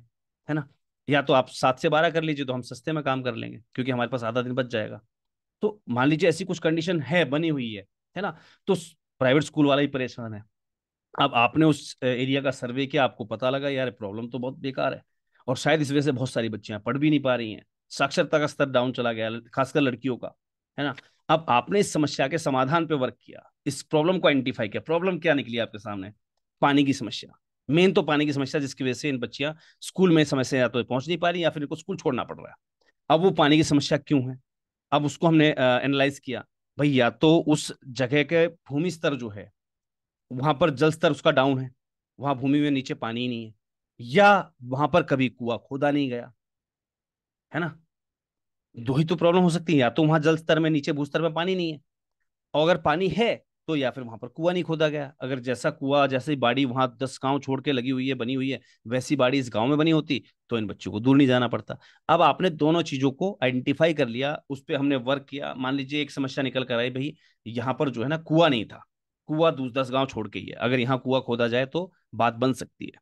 है ना या तो आप सात से बारह कर लीजिए तो हम सस्ते में काम कर लेंगे क्योंकि हमारे पास आधा दिन बच जाएगा तो मान लीजिए ऐसी कुछ कंडीशन है बनी हुई है है ना तो प्राइवेट स्कूल वाला ही परेशान है अब आपने उस एरिया का सर्वे किया आपको पता लगा यार प्रॉब्लम तो बहुत बेकार है और शायद इस वजह से बहुत सारी बच्चियां पढ़ भी नहीं पा रही हैं साक्षरता का स्तर डाउन चला गया खासकर लड़कियों का है ना अब आपने इस समस्या के समाधान पे वर्क किया इस प्रॉब्लम को आइडेंटिफाई किया प्रॉब्लम क्या निकली आपके सामने पानी की समस्या मेन तो पानी की समस्या जिसकी वजह से इन बच्चियां स्कूल में समय से या तो पहुंच नहीं पा रही या फिर इनको स्कूल छोड़ना पड़ रहा है अब वो पानी की समस्या क्यों है अब उसको हमने एनालाइज किया भाई या तो उस जगह के भूमि स्तर जो है वहां पर जल स्तर उसका डाउन है वहां भूमि में नीचे पानी ही नहीं है या वहां पर कभी कुआ खोदा नहीं गया है ना दो ही तो प्रॉब्लम हो सकती है या तो वहां जल स्तर में नीचे भूस्तर में पानी नहीं है और अगर पानी है तो या फिर वहां पर कुआ नहीं खोदा गया अगर जैसा कुआ जैसी बाड़ी वहां दस गांव छोड़ के लगी हुई है बनी हुई है वैसी बाड़ी इस गांव में बनी होती तो इन बच्चों को दूर नहीं जाना पड़ता अब आपने दोनों चीजों को आइडेंटिफाई कर लिया उस पर हमने वर्क किया मान लीजिए एक समस्या निकल कर आई भाई यहाँ पर जो है ना कुआ नहीं था कुआ दूस दस गांव छोड़ के ही है अगर यहाँ कुआ खोदा जाए तो बात बन सकती है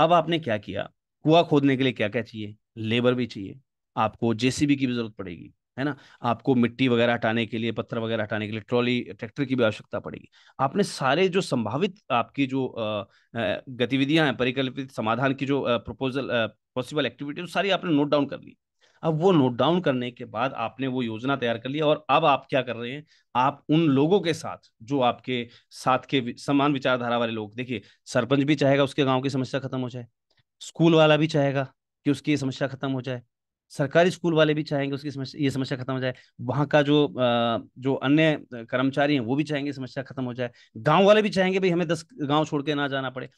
अब आपने क्या किया कुआ खोदने के लिए क्या क्या चाहिए लेबर भी चाहिए आपको जेसीबी की भी जरूरत पड़ेगी है ना आपको मिट्टी वगैरह हटाने के लिए पत्थर वगैरह हटाने के लिए ट्रॉली ट्रैक्टर की भी आवश्यकता पड़ेगी आपने सारे जो संभावित आपकी जो गतिविधियां हैं परिकल्पित समाधान की जो प्रपोजल पॉसिबल एक्टिविटी सारी आपने नोट डाउन कर ली अब वो नोट डाउन करने के बाद आपने वो योजना तैयार कर लिया और अब आप क्या कर रहे हैं आप उन लोगों के साथ जो आपके साथ के समान विचारधारा वाले लोग देखिए सरपंच भी चाहेगा उसके गांव की समस्या खत्म हो जाए स्कूल वाला भी चाहेगा कि उसकी समस्या खत्म हो जाए सरकारी स्कूल वाले भी चाहेंगे उसकी समस्या ये समस्या खत्म हो जाए वहाँ का जो जो अन्य कर्मचारी हैं वो भी चाहेंगे समस्या खत्म हो जाए गांव वाले भी चाहेंगे भाई हमें दस गांव छोड़ के ना जाना पड़े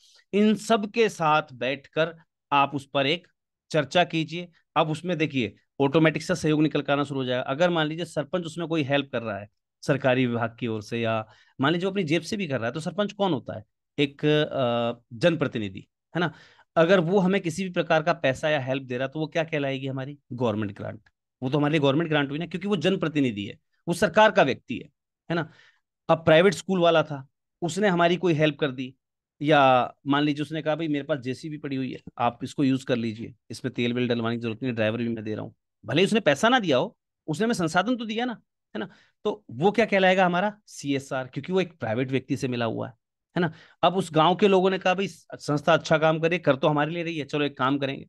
इन सब के साथ बैठकर आप उस पर एक चर्चा कीजिए अब उसमें देखिए ऑटोमेटिक से सहयोग निकल करना शुरू हो जाएगा अगर मान लीजिए सरपंच उसमें कोई हेल्प कर रहा है सरकारी विभाग की ओर से या मान लीजिए अपनी जेब से भी कर रहा है तो सरपंच कौन होता है एक जनप्रतिनिधि है ना अगर वो हमें किसी भी प्रकार का पैसा या हेल्प दे रहा तो वो क्या कहलाएगी हमारी गवर्नमेंट ग्रांट वो तो हमारे लिए गवर्नमेंट ग्रांट हुई ना क्योंकि वो जनप्रतिनिधि है वो सरकार का व्यक्ति है है ना अब प्राइवेट स्कूल वाला था उसने हमारी कोई हेल्प कर दी या मान लीजिए उसने कहा भाई मेरे पास जेसीबी पड़ी हुई है आप इसको यूज कर लीजिए इसमें तेल वेल डलवाने की जरूरत नहीं ड्राइवर भी मैं दे रहा हूँ भले उसने पैसा ना दिया हो उसने हमें संसाधन तो दिया ना है ना तो वो क्या कहलाएगा हमारा सी क्योंकि वो एक प्राइवेट व्यक्ति से मिला हुआ है है ना अब उस गांव के लोगों ने कहा भाई संस्था अच्छा काम करे कर तो हमारे लिए रही है चलो एक काम करेंगे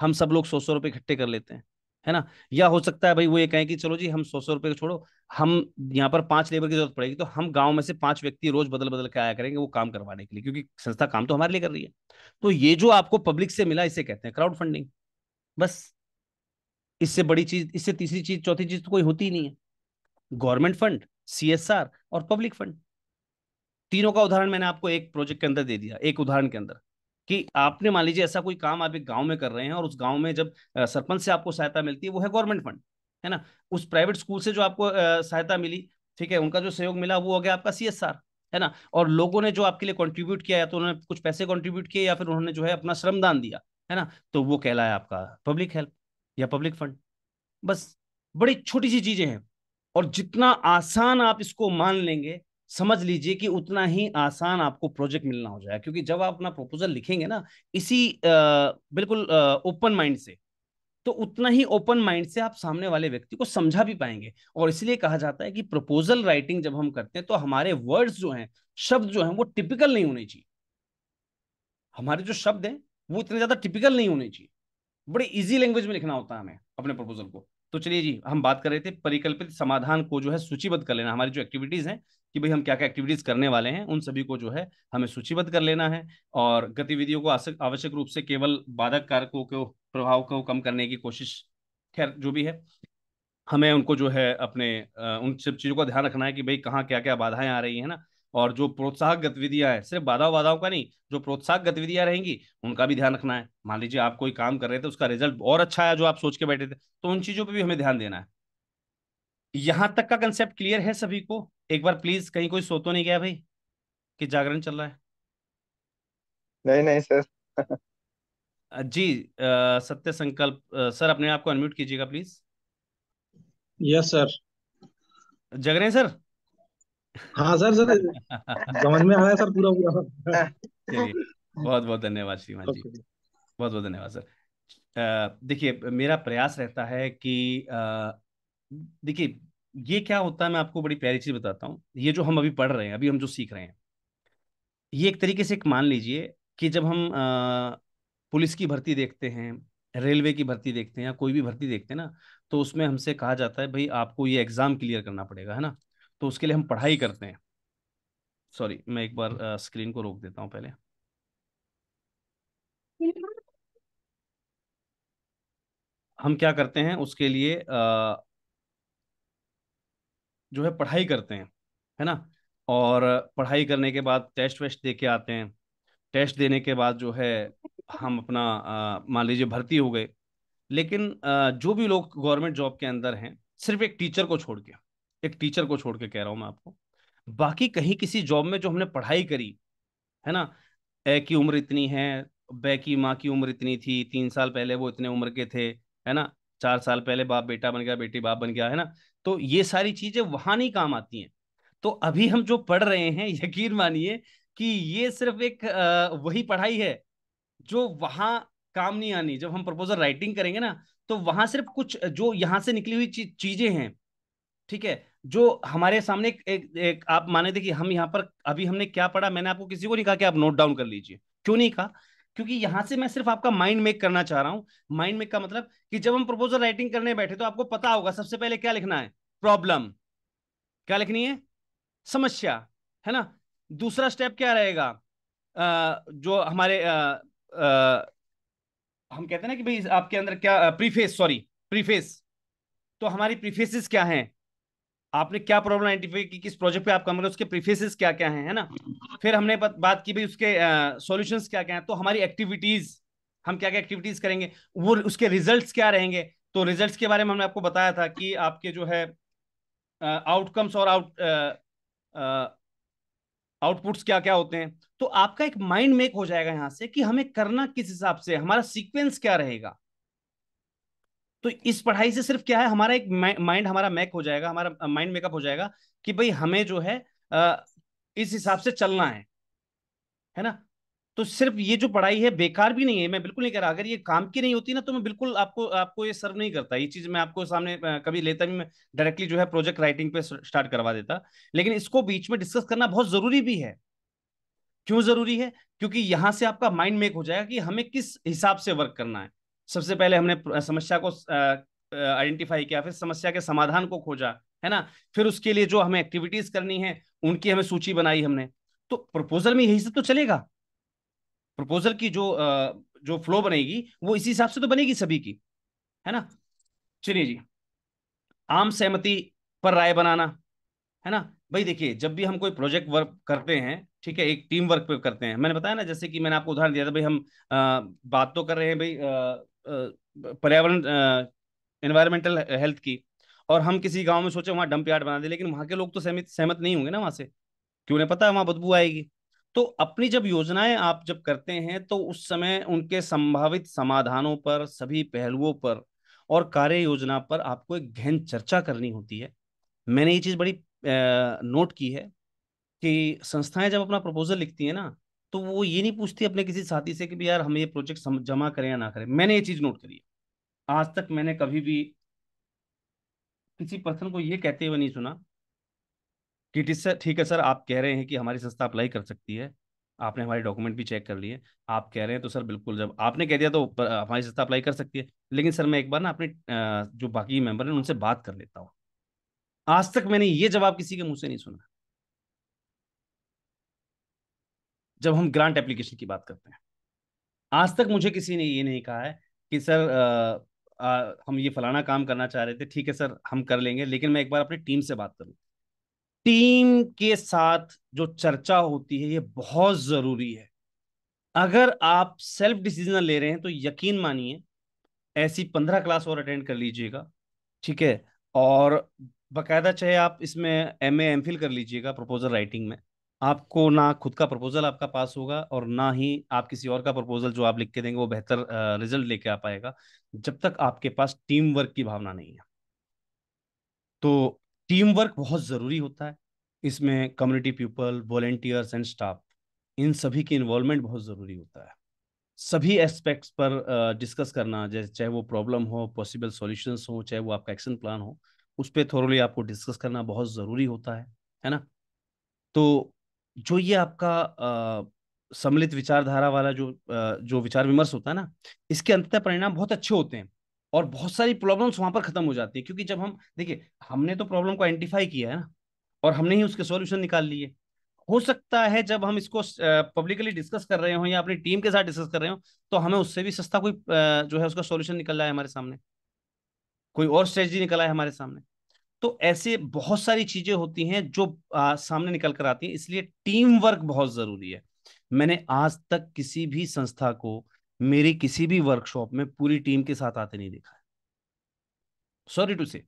हम सब लोग सौ सौ रुपए इकट्ठे कर लेते हैं है ना या हो सकता है भाई वो ये कहें कि चलो जी हम सौ सौ रुपए छोड़ो हम यहाँ पर पांच लेबर की जरूरत पड़ेगी तो हम गांव में से पांच व्यक्ति रोज बदल बदल के आया करेंगे वो काम करवाने के लिए क्योंकि संस्था काम तो हमारे लिए कर रही है तो ये जो आपको पब्लिक से मिला इसे कहते हैं क्राउड फंडिंग बस इससे बड़ी चीज इससे तीसरी चीज चौथी चीज तो कोई होती ही नहीं है गवर्नमेंट फंड सी और पब्लिक फंड तीनों का उदाहरण मैंने आपको एक प्रोजेक्ट के अंदर दे दिया एक उदाहरण के अंदर कि आपने मान लीजिए ऐसा कोई काम आप एक गांव में कर रहे हैं और उस गांव में जब सरपंच से आपको सहायता मिलती है वो है गवर्नमेंट फंड है ना उस प्राइवेट स्कूल से जो आपको सहायता मिली ठीक है उनका जो सहयोग मिला वो हो गया आपका सी है ना और लोगों ने जो आपके लिए कॉन्ट्रीब्यूट किया या तो उन्होंने कुछ पैसे कॉन्ट्रीब्यूट किए या फिर उन्होंने जो है अपना श्रमदान दिया है ना तो वो कहलाया आपका पब्लिक हेल्प या पब्लिक फंड बस बड़ी छोटी सी चीजें हैं और जितना आसान आप इसको मान लेंगे समझ लीजिए कि उतना ही आसान आपको प्रोजेक्ट मिलना हो जाएगा क्योंकि जब आप अपना प्रपोजल लिखेंगे ना इसी आ, बिल्कुल ओपन माइंड से तो उतना ही ओपन माइंड से आप सामने वाले व्यक्ति को समझा भी पाएंगे और इसलिए कहा जाता है कि प्रपोजल राइटिंग जब हम करते हैं तो हमारे वर्ड्स जो हैं शब्द जो हैं वो टिपिकल नहीं होने चाहिए हमारे जो शब्द हैं वो इतने ज्यादा टिपिकल नहीं होने चाहिए बड़े इजी लैंग्वेज में लिखना होता है हमें अपने प्रपोजल को तो चलिए जी हम बात कर रहे थे परिकल्पित समाधान को जो है सूचीबद्ध कर लेना हमारी जो एक्टिविटीज हैं कि भाई हम क्या क्या एक्टिविटीज करने वाले हैं उन सभी को जो है हमें सूचीबद्ध कर लेना है और गतिविधियों को आवश्यक रूप से केवल बाधक कारकों को प्रभाव को कम करने की कोशिश खैर जो भी है हमें उनको जो है अपने उन सब चीज़ों का ध्यान रखना है कि भाई कहाँ क्या क्या बाधाएं आ रही है ना और जो प्रोत्साहक गतिविधियां हैं सिर्फ बाधा बाधाओं का नहीं जो प्रोत्साहक गतिविधियां रहेंगी उनका भी ध्यान रखना है मान लीजिए आप कोई काम कर रहे थे उसका रिजल्ट और अच्छा आया जो आप सोच के बैठे थे तो उन चीजों पर भी हमें ध्यान देना है यहां तक का कंसेप्ट क्लियर है सभी को एक बार प्लीज कहीं कोई सो तो नहीं गया भाई कि जागरण चल रहा है नहीं नहीं सर जी सत्य संकल्प सर अपने आप को अनम्यूट कीजिएगा please yes sir Jagre sir हाँ सर सर समझ में आया सर पूरा पूरा चलिए बहुत बहुत धन्यवाद श्रीमान जी बहुत बहुत धन्यवाद सर देखिए मेरा प्रयास रहता है कि देखिए ये क्या होता है मैं आपको बड़ी प्यारी चीज बताता हूँ ये जो हम अभी पढ़ रहे हैं अभी हम जो सीख रहे हैं ये एक तरीके से एक मान लीजिए कि जब हम पुलिस की भर्ती देखते हैं रेलवे की भर्ती देखते हैं या कोई भी भर्ती देखते हैं ना तो उसमें हमसे कहा जाता है भाई आपको ये एग्जाम क्लियर करना पड़ेगा है ना तो उसके लिए हम पढ़ाई करते हैं सॉरी मैं एक बार स्क्रीन हम्म। को रोक देता हूँ पहले हम क्या करते हैं उसके लिए आ, जो है पढ़ाई करते हैं है ना और पढ़ाई करने के बाद टेस्ट वेस्ट दे के आते हैं टेस्ट देने के बाद जो है हम अपना मान लीजिए भर्ती हो गए लेकिन आ, जो भी लोग गवर्नमेंट जॉब के अंदर हैं सिर्फ एक टीचर को छोड़ के एक टीचर को छोड़ के कह रहा हूँ मैं आपको बाकी कहीं किसी जॉब में जो हमने पढ़ाई करी है ना ए की उम्र इतनी है बे की माँ की उम्र इतनी थी तीन साल पहले वो इतने उम्र के थे है ना चार साल पहले बाप बेटा बन गया बेटी बाप बन गया है ना तो ये सारी चीजें वहां नहीं काम आती हैं तो अभी हम जो पढ़ रहे हैं यकीन मानिए कि ये सिर्फ एक वही पढ़ाई है जो वहां काम नहीं आनी जब हम प्रपोजल राइटिंग करेंगे ना तो वहां सिर्फ कुछ जो यहाँ से निकली हुई चीजें हैं ठीक है जो हमारे सामने एक, एक, आप माने थे कि हम यहाँ पर अभी हमने क्या पढ़ा मैंने आपको किसी को नहीं कहा कि आप नोट डाउन कर लीजिए क्यों नहीं कहा क्योंकि यहां से मैं सिर्फ आपका माइंड मेक करना चाह रहा हूँ माइंड मेक का मतलब कि जब हम प्रपोजल राइटिंग करने बैठे तो आपको पता होगा सबसे पहले क्या लिखना है प्रॉब्लम क्या लिखनी है समस्या है ना दूसरा स्टेप क्या रहेगा जो हमारे आ, आ, हम कहते हैं ना कि भाई आपके अंदर क्या प्रीफेस सॉरी प्रीफेस तो हमारी प्रीफेसिस क्या हैं आपने क्या प्रॉब्लम आइडेंटिफाई की किस प्रोजेक्ट पे आप काम कर रहे हो उसके प्रीफेसिस क्या क्या हैं है ना फिर हमने बात, की भाई उसके सॉल्यूशंस uh, क्या क्या हैं तो हमारी एक्टिविटीज हम क्या क्या एक्टिविटीज करेंगे वो उसके रिजल्ट्स क्या रहेंगे तो रिजल्ट्स के बारे में हमने आपको बताया था कि आपके जो है आउटकम्स uh, और आउट आउटपुट्स क्या क्या होते हैं तो आपका एक माइंड मेक हो जाएगा यहाँ से कि हमें करना किस हिसाब से हमारा सिक्वेंस क्या रहेगा तो इस पढ़ाई से सिर्फ क्या है हमारा एक माइंड हमारा मैक हो जाएगा हमारा माइंड मेकअप हो जाएगा कि भाई हमें जो है इस हिसाब से चलना है है ना तो सिर्फ ये जो पढ़ाई है बेकार भी नहीं है मैं बिल्कुल नहीं कह रहा अगर ये काम की नहीं होती ना तो मैं बिल्कुल आपको आपको ये सर्व नहीं करता ये चीज मैं आपको सामने कभी लेता भी मैं डायरेक्टली जो है प्रोजेक्ट राइटिंग पे स्टार्ट करवा देता लेकिन इसको बीच में डिस्कस करना बहुत जरूरी भी है क्यों जरूरी है क्योंकि यहां से आपका माइंड मेक हो जाएगा कि हमें किस हिसाब से वर्क करना है सबसे पहले हमने समस्या को आइडेंटिफाई किया फिर समस्या के समाधान को खोजा है ना फिर उसके लिए जो हमें एक्टिविटीज करनी है उनकी हमें सूची बनाई हमने तो प्रपोजल में यही सब तो चलेगा प्रपोजल की जो जो फ्लो बनेगी वो इसी हिसाब से तो बनेगी सभी की है ना चलिए जी आम सहमति पर राय बनाना है ना भाई देखिए जब भी हम कोई प्रोजेक्ट वर्क करते हैं ठीक है एक टीम वर्क पे करते हैं मैंने बताया ना जैसे कि मैंने आपको उदाहरण दिया था भाई हम आ, बात तो कर रहे हैं भाई पर्यावरण एनवायरमेंटल हेल्थ की और हम किसी गांव में सोचे वहां डंप यार्ड बना दे लेकिन वहां के लोग तो सहमत सहमत नहीं होंगे ना वहां से क्यों उन्हें पता है बदबू आएगी तो अपनी जब योजनाएं आप जब करते हैं तो उस समय उनके संभावित समाधानों पर सभी पहलुओं पर और कार्य योजना पर आपको एक गहन चर्चा करनी होती है मैंने ये चीज़ बड़ी नोट की है कि संस्थाएं जब अपना प्रपोजल लिखती है ना तो वो ये नहीं पूछती अपने किसी साथी से कि भी यार हम ये प्रोजेक्ट जमा करें या ना करें मैंने ये चीज़ नोट करी है आज तक मैंने कभी भी किसी पर्सन को ये कहते हुए नहीं सुना कि ठीक है सर आप कह रहे हैं कि हमारी संस्था अप्लाई कर सकती है आपने हमारे डॉक्यूमेंट भी चेक कर लिए आप कह रहे हैं तो सर बिल्कुल जब आपने कह दिया तो हमारी संस्था अप्लाई कर सकती है लेकिन सर मैं एक बार ना अपने जो बाकी मेंबर हैं उनसे बात कर लेता हूँ आज तक मैंने ये जवाब किसी के मुंह से नहीं सुना जब हम ग्रांट एप्लीकेशन की बात करते हैं आज तक मुझे किसी ने ये नहीं कहा है कि सर आ, आ, हम ये फलाना काम करना चाह रहे थे ठीक है सर हम कर लेंगे लेकिन मैं एक बार अपनी टीम से बात करूँ टीम के साथ जो चर्चा होती है ये बहुत जरूरी है अगर आप सेल्फ डिसीजन ले रहे हैं तो यकीन मानिए ऐसी पंद्रह क्लास और अटेंड कर लीजिएगा ठीक है और बाकायदा चाहे आप इसमें एम एम फिल कर लीजिएगा प्रपोजल राइटिंग में आपको ना खुद का प्रपोजल आपका पास होगा और ना ही आप किसी और का प्रपोजल जो आप लिख के देंगे वो बेहतर रिजल्ट लेके आ पाएगा जब तक आपके पास टीम वर्क की भावना नहीं है तो टीम वर्क बहुत ज़रूरी होता है इसमें community people volunteers and staff इन सभी की इन्वॉल्वमेंट बहुत ज़रूरी होता है सभी एस्पेक्ट्स पर डिस्कस करना जैसे चाहे वो प्रॉब्लम हो पॉसिबल सॉल्यूशंस हो चाहे वो आपका एक्शन प्लान हो उस पर थोरली आपको डिस्कस करना बहुत ज़रूरी होता है है ना तो जो ये आपका सम्मिलित विचारधारा वाला जो आ, जो विचार विमर्श होता है ना इसके अंततः परिणाम बहुत अच्छे होते हैं और बहुत सारी प्रॉब्लम्स वहां पर खत्म हो जाती है क्योंकि जब हम देखिए हमने तो प्रॉब्लम को आइडेंटिफाई किया है ना और हमने ही उसके सॉल्यूशन निकाल लिए हो सकता है जब हम इसको पब्लिकली डिस्कस कर रहे हो या अपनी टीम के साथ डिस्कस कर रहे हो तो हमें उससे भी सस्ता कोई जो है उसका सॉल्यूशन निकल रहा है हमारे सामने कोई और स्ट्रेटजी निकला है हमारे सामने तो ऐसे बहुत सारी चीजें होती हैं जो आ, सामने निकल कर आती हैं इसलिए टीम वर्क बहुत जरूरी है मैंने आज तक किसी भी संस्था को मेरी किसी भी वर्कशॉप में पूरी टीम के साथ आते नहीं देखा है सॉरी टू से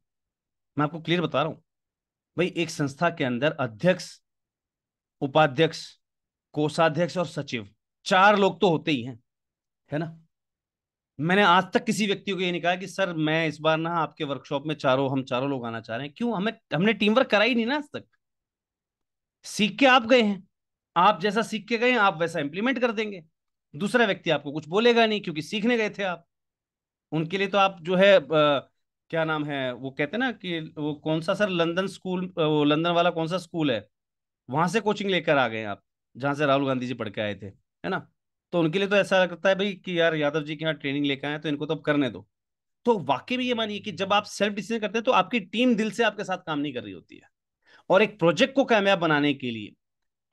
मैं आपको क्लियर बता रहा हूं भाई एक संस्था के अंदर अध्यक्ष उपाध्यक्ष कोषाध्यक्ष और सचिव चार लोग तो होते ही हैं है ना मैंने आज तक किसी व्यक्ति को ये नहीं कहा कि सर मैं इस बार ना आपके वर्कशॉप में चारों हम चारों लोग आना चाह रहे हैं क्यों हमें हमने टीम वर्क करा ही नहीं ना आज तक सीख के आप गए हैं आप जैसा सीख के गए हैं आप वैसा इंप्लीमेंट कर देंगे दूसरा व्यक्ति आपको कुछ बोलेगा नहीं क्योंकि सीखने गए थे आप उनके लिए तो आप जो है आ, क्या नाम है वो कहते हैं ना कि वो कौन सा सर लंदन स्कूल वो लंदन वाला कौन सा स्कूल है वहां से कोचिंग लेकर आ गए आप जहां से राहुल गांधी जी पढ़ के आए थे है ना तो उनके लिए तो ऐसा लगता है भाई कि यार यादव जी के यहाँ ट्रेनिंग लेकर आए तो इनको तो अब करने दो तो वाकई भी ये मानिए कि जब आप सेल्फ डिसीजन करते हैं तो आपकी टीम दिल से आपके साथ काम नहीं कर रही होती है और एक प्रोजेक्ट को कामयाब बनाने के लिए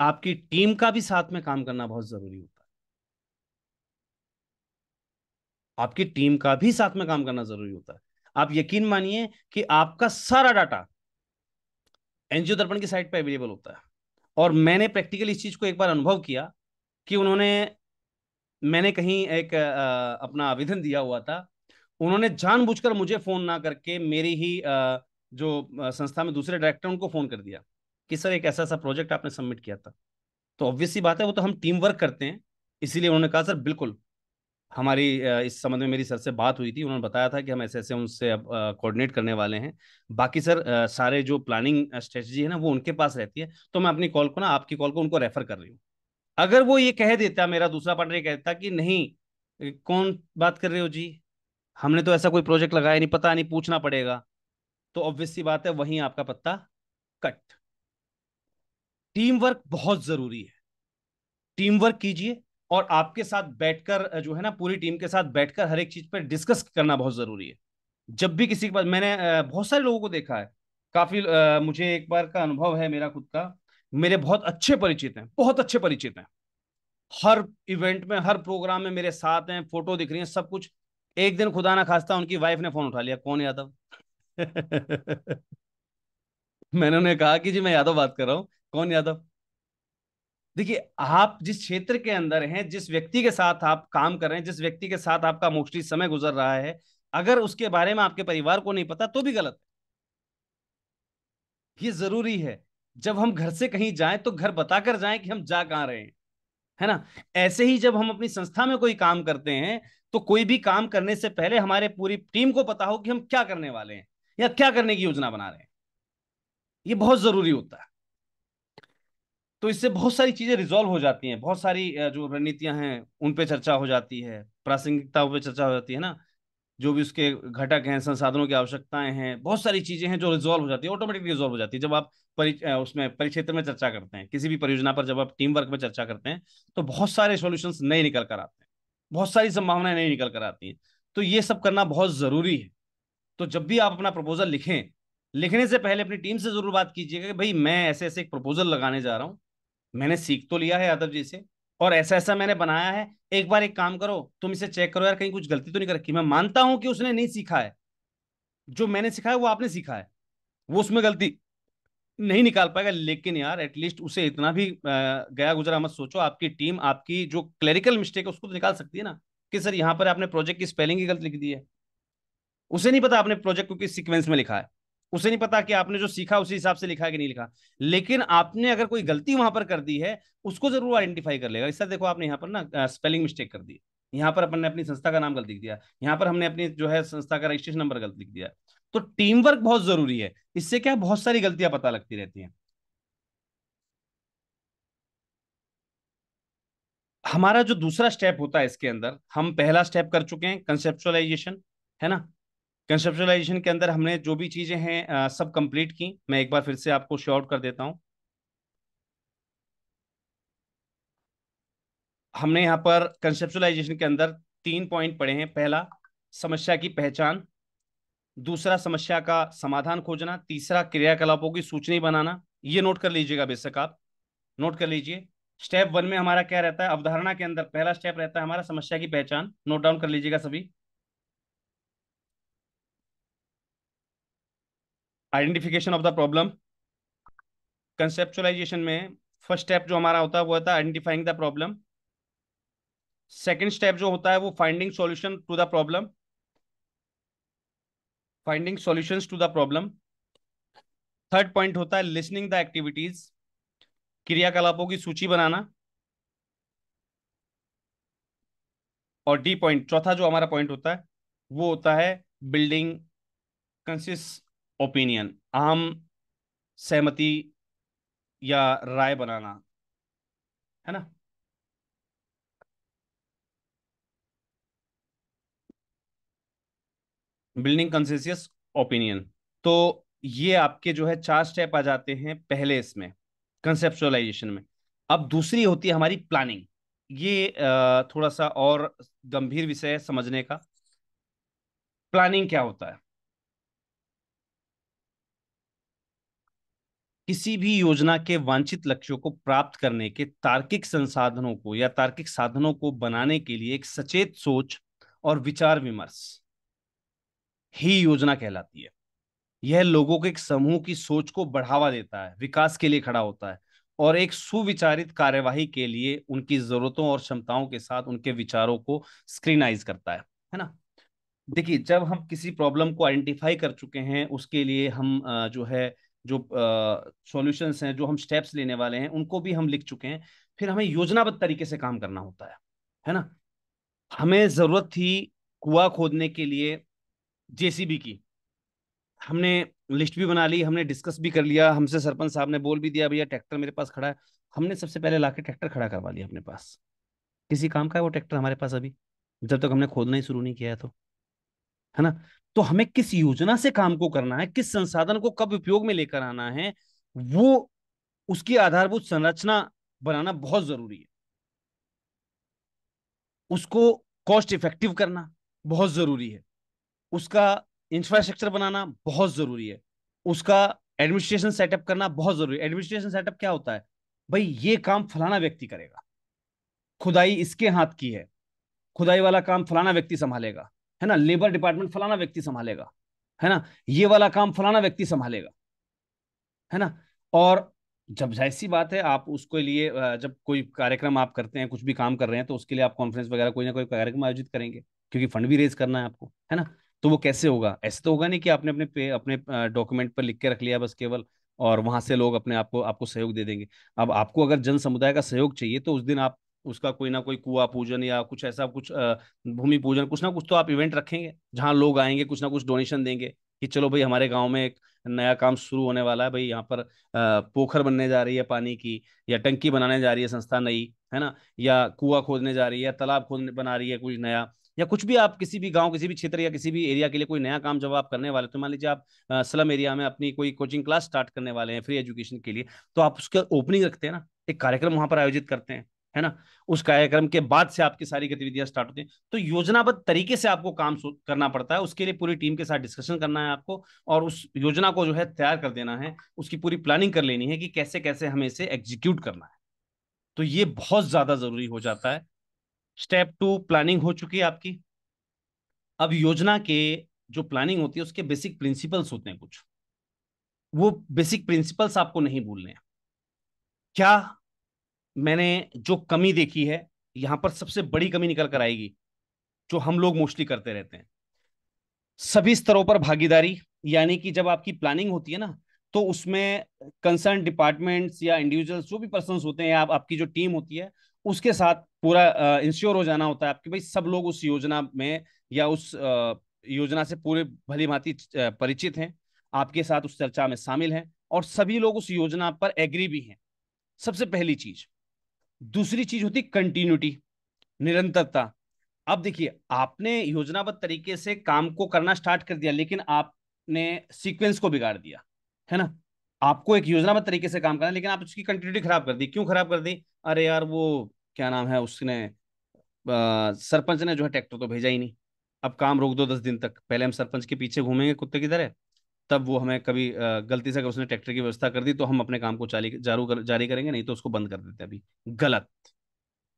आपकी टीम का भी साथ में काम करना बहुत जरूरी होता है आपकी टीम का भी साथ में काम करना जरूरी होता है आप यकीन मानिए कि आपका सारा डाटा एनजीओ दर्पण की साइट पर अवेलेबल होता है और मैंने प्रैक्टिकली इस चीज को एक बार अनुभव किया कि उन्होंने मैंने कहीं एक आ, अपना आवेदन दिया हुआ था उन्होंने जानबूझकर मुझे फोन ना करके मेरी ही आ, जो संस्था में दूसरे डायरेक्टर उनको फोन कर दिया कि सर एक ऐसा ऐसा प्रोजेक्ट आपने सबमिट किया था तो ऑब्वियस सी बात है वो तो हम टीम वर्क करते हैं इसीलिए उन्होंने कहा सर बिल्कुल हमारी इस संबंध में मेरी सर से बात हुई थी उन्होंने बताया था कि हम ऐसे ऐसे उनसे अब कोऑर्डिनेट करने वाले हैं बाकी सर सारे जो प्लानिंग स्ट्रेटजी है ना वो उनके पास रहती है तो मैं अपनी कॉल को ना आपकी कॉल को उनको रेफर कर रही हूँ अगर वो ये कह देता मेरा दूसरा पार्टनर कहता कि नहीं कौन बात कर रहे हो जी हमने तो ऐसा कोई प्रोजेक्ट लगाया नहीं पता नहीं पूछना पड़ेगा तो ऑब्वियस सी बात है वहीं आपका पत्ता कट टीम वर्क बहुत जरूरी है टीम वर्क कीजिए और आपके साथ बैठकर जो है ना पूरी टीम के साथ बैठकर हर एक चीज पर डिस्कस करना बहुत जरूरी है जब भी किसी के पास मैंने बहुत सारे लोगों को देखा है काफी मुझे एक बार का अनुभव है मेरा खुद का मेरे बहुत अच्छे परिचित हैं बहुत अच्छे परिचित हैं हर इवेंट में हर प्रोग्राम में मेरे साथ हैं फोटो दिख रही हैं सब कुछ एक दिन खुदा ना खास्ता उनकी वाइफ ने फोन उठा लिया कौन यादव मैंने उन्हें कहा कि जी मैं यादव बात कर रहा हूँ कौन यादव देखिए आप जिस क्षेत्र के अंदर हैं जिस व्यक्ति के साथ आप काम कर रहे हैं जिस व्यक्ति के साथ आपका मोस्टली समय गुजर रहा है अगर उसके बारे में आपके परिवार को नहीं पता तो भी गलत है ये जरूरी है जब हम घर से कहीं जाएं तो घर बताकर जाएं कि हम जा कहां रहे हैं है ना ऐसे ही जब हम अपनी संस्था में कोई काम करते हैं तो कोई भी काम करने से पहले हमारे पूरी टीम को पता हो कि हम क्या करने वाले हैं या क्या करने की योजना बना रहे हैं ये बहुत जरूरी होता है तो इससे बहुत सारी चीजें रिजॉल्व हो जाती हैं बहुत सारी जो रणनीतियां हैं उन पे चर्चा हो जाती है प्रासंगिकताओं पे चर्चा हो जाती है ना जो भी उसके घटक हैं संसाधनों की आवश्यकताएं हैं बहुत सारी चीजें हैं जो रिजोल्व हो जाती है ऑटोमेटिकली रिजोल्व हो जाती है जब आप परि उसमें परिक्षेत्र में चर्चा करते हैं किसी भी परियोजना पर जब आप टीम वर्क में चर्चा करते हैं तो बहुत सारे सोल्यूशन नए निकल कर आते हैं बहुत सारी संभावनाएं नई निकल कर आती हैं तो ये सब करना बहुत जरूरी है तो जब भी आप अपना प्रपोजल लिखें लिखने से पहले अपनी टीम से जरूर बात कीजिएगा कि भाई मैं ऐसे ऐसे एक प्रपोजल लगाने जा रहा हूँ मैंने सीख तो लिया है यादव जी से और ऐसा ऐसा मैंने बनाया है एक बार एक काम करो तुम इसे चेक करो यार कहीं कुछ गलती तो नहीं कर रखी मैं मानता हूं कि उसने नहीं सीखा है जो मैंने सीखा है वो आपने सीखा है वो उसमें गलती नहीं निकाल पाएगा लेकिन यार एटलीस्ट उसे इतना भी गया गुजरा मत सोचो आपकी टीम आपकी जो क्लरिकल मिस्टेक है उसको तो निकाल सकती है ना कि सर यहाँ पर आपने प्रोजेक्ट की स्पेलिंग ही गलत लिख दी है उसे नहीं पता आपने प्रोजेक्ट को किस सिक्वेंस में लिखा है उसे नहीं पता कि आपने जो सीखा उसी हिसाब से लिखा कि नहीं लिखा लेकिन आपने अगर कोई गलती वहां पर कर दी है उसको जरूर आइडेंटिफाई कर लेगा इससे देखो आपने यहाँ पर ना स्पेलिंग मिस्टेक कर दी यहाँ पर अपन ने अपनी संस्था का नाम गलत लिख दिया यहाँ पर हमने अपनी जो है संस्था का रजिस्ट्रेशन नंबर गलत लिख दिया तो टीम वर्क बहुत जरूरी है इससे क्या बहुत सारी गलतियां पता लगती रहती हैं हमारा जो दूसरा स्टेप होता है इसके अंदर हम पहला स्टेप कर चुके हैं कंसेप्चुअलाइजेशन है ना कंसेप्चुलाइजेशन के अंदर हमने जो भी चीज़ें हैं सब कंप्लीट की मैं एक बार फिर से आपको शॉर्ट कर देता हूं हमने यहाँ पर कंसेप्चुलाइजेशन के अंदर तीन पॉइंट पढ़े हैं पहला समस्या की पहचान दूसरा समस्या का समाधान खोजना तीसरा क्रियाकलापों की सूचनी बनाना ये नोट कर लीजिएगा बेशक आप नोट कर लीजिए स्टेप वन में हमारा क्या रहता है अवधारणा के अंदर पहला स्टेप रहता है हमारा समस्या की पहचान नोट डाउन कर लीजिएगा सभी identification of the problem conceptualization में फर्स्ट स्टेप जो हमारा होता है वो होता है identifying the problem second step जो होता है वो finding solution to the problem finding solutions to the problem third point होता है लिसनिंग द एक्टिविटीज क्रियाकलापों की सूची बनाना और डी पॉइंट चौथा जो हमारा पॉइंट होता है वो होता है बिल्डिंग कंसिस्ट ओपिनियन आम सहमति या राय बनाना है ना बिल्डिंग कंसेसियस ओपिनियन तो ये आपके जो है चार स्टेप आ जाते हैं पहले इसमें कंसेप्चुअलाइजेशन में अब दूसरी होती है हमारी प्लानिंग ये थोड़ा सा और गंभीर विषय है समझने का प्लानिंग क्या होता है किसी भी योजना के वांछित लक्ष्यों को प्राप्त करने के तार्किक संसाधनों को या तार्किक साधनों को बनाने के लिए एक सचेत सोच और विचार विमर्श ही योजना कहलाती है यह लोगों के एक समूह की सोच को बढ़ावा देता है विकास के लिए खड़ा होता है और एक सुविचारित कार्यवाही के लिए उनकी जरूरतों और क्षमताओं के साथ उनके विचारों को स्क्रीनाइज करता है है ना देखिए जब हम किसी प्रॉब्लम को आइडेंटिफाई कर चुके हैं उसके लिए हम जो है जो सॉल्यूशंस हैं जो हम स्टेप्स लेने वाले हैं उनको भी हम लिख चुके हैं फिर हमें योजनाबद्ध तरीके से काम करना होता है है ना हमें जरूरत थी कुआ खोदने के लिए जेसीबी की हमने लिस्ट भी बना ली हमने डिस्कस भी कर लिया हमसे सरपंच साहब ने बोल भी दिया भैया ट्रैक्टर मेरे पास खड़ा है हमने सबसे पहले लाके ट्रैक्टर खड़ा करवा लिया अपने पास किसी काम का है वो ट्रैक्टर हमारे पास अभी जब तक हमने खोदना ही शुरू नहीं किया है तो है ना तो हमें किस योजना से काम को करना है किस संसाधन को कब उपयोग में लेकर आना है वो उसकी आधारभूत संरचना बनाना बहुत जरूरी है उसको कॉस्ट इफेक्टिव करना बहुत जरूरी है उसका इंफ्रास्ट्रक्चर बनाना बहुत जरूरी है उसका एडमिनिस्ट्रेशन सेटअप करना बहुत जरूरी है एडमिनिस्ट्रेशन सेटअप क्या होता है भाई ये काम फलाना व्यक्ति करेगा खुदाई इसके हाथ की है खुदाई वाला काम फलाना व्यक्ति संभालेगा है ना लेबर डिपार्टमेंट फलाना व्यक्ति संभालेगा है ना ये वाला काम फलाना व्यक्ति संभालेगा है ना और जब जैसी बात है आप उसके लिए जब कोई कार्यक्रम आप करते हैं कुछ भी काम कर रहे हैं तो उसके लिए आप कॉन्फ्रेंस वगैरह कोई ना कोई कार्यक्रम आयोजित करेंगे क्योंकि फंड भी रेज करना है आपको है ना तो वो कैसे होगा ऐसे तो होगा नहीं कि आपने अपने पे अपने डॉक्यूमेंट पर लिख के रख लिया बस केवल और वहां से लोग अपने आप को आपको सहयोग दे देंगे अब आपको अगर जन समुदाय का सहयोग चाहिए तो उस दिन आप उसका कोई ना कोई कुआ पूजन या कुछ ऐसा कुछ भूमि पूजन कुछ ना कुछ तो आप इवेंट रखेंगे जहाँ लोग आएंगे कुछ ना कुछ डोनेशन देंगे कि चलो भाई हमारे गांव में एक नया काम शुरू होने वाला है भाई यहाँ पर पोखर बनने जा रही है पानी की या टंकी बनाने जा रही है संस्था नई है ना या कुआ खोदने जा रही है तालाब खोदने बना रही है कुछ नया या कुछ भी आप किसी भी गांव किसी भी क्षेत्र या किसी भी एरिया के लिए कोई नया काम जब आप करने वाले तो मान लीजिए आप स्लम एरिया में अपनी कोई कोचिंग क्लास स्टार्ट करने वाले हैं फ्री एजुकेशन के लिए तो आप उसका ओपनिंग रखते हैं ना एक कार्यक्रम वहां पर आयोजित करते हैं है ना उस कार्यक्रम के बाद से आपकी सारी गतिविधियां स्टार्ट होती हैं तो योजनाबद्ध तरीके से आपको काम करना पड़ता है उसके लिए पूरी टीम के साथ डिस्कशन करना है आपको और उस योजना को जो है तैयार कर देना है उसकी पूरी प्लानिंग कर लेनी है कि कैसे कैसे हमें इसे एग्जीक्यूट करना है तो ये बहुत ज्यादा जरूरी हो जाता है स्टेप टू प्लानिंग हो चुकी है आपकी अब योजना के जो प्लानिंग होती है उसके बेसिक प्रिंसिपल्स होते हैं कुछ वो बेसिक प्रिंसिपल्स आपको नहीं भूलने हैं क्या मैंने जो कमी देखी है यहाँ पर सबसे बड़ी कमी निकल कर आएगी जो हम लोग मोस्टली करते रहते हैं सभी स्तरों पर भागीदारी यानी कि जब आपकी प्लानिंग होती है ना तो उसमें कंसर्न डिपार्टमेंट्स या इंडिविजुअल्स जो भी पर्सन होते हैं आप आपकी जो टीम होती है उसके साथ पूरा इंश्योर हो जाना होता है आपके भाई सब लोग उस योजना में या उस आ, योजना से पूरे भली भांति परिचित हैं आपके साथ उस चर्चा में शामिल हैं और सभी लोग उस योजना पर एग्री भी हैं सबसे पहली चीज दूसरी चीज होती कंटिन्यूटी निरंतरता अब देखिए आपने योजनाबद्ध तरीके से काम को करना स्टार्ट कर दिया लेकिन आपने सीक्वेंस को बिगाड़ दिया है ना आपको एक योजनाबद्ध तरीके से काम करना लेकिन आप उसकी कंटिन्यूटी खराब कर दी क्यों खराब कर दी अरे यार वो क्या नाम है उसने आ, सरपंच ने जो है ट्रैक्टर तो भेजा ही नहीं अब काम रोक दो दस दिन तक पहले हम सरपंच के पीछे घूमेंगे कुत्ते की तरह तब वो हमें कभी गलती से अगर उसने ट्रैक्टर की व्यवस्था कर दी तो हम अपने काम को जारी जारू जारी करेंगे नहीं तो उसको बंद कर देते अभी गलत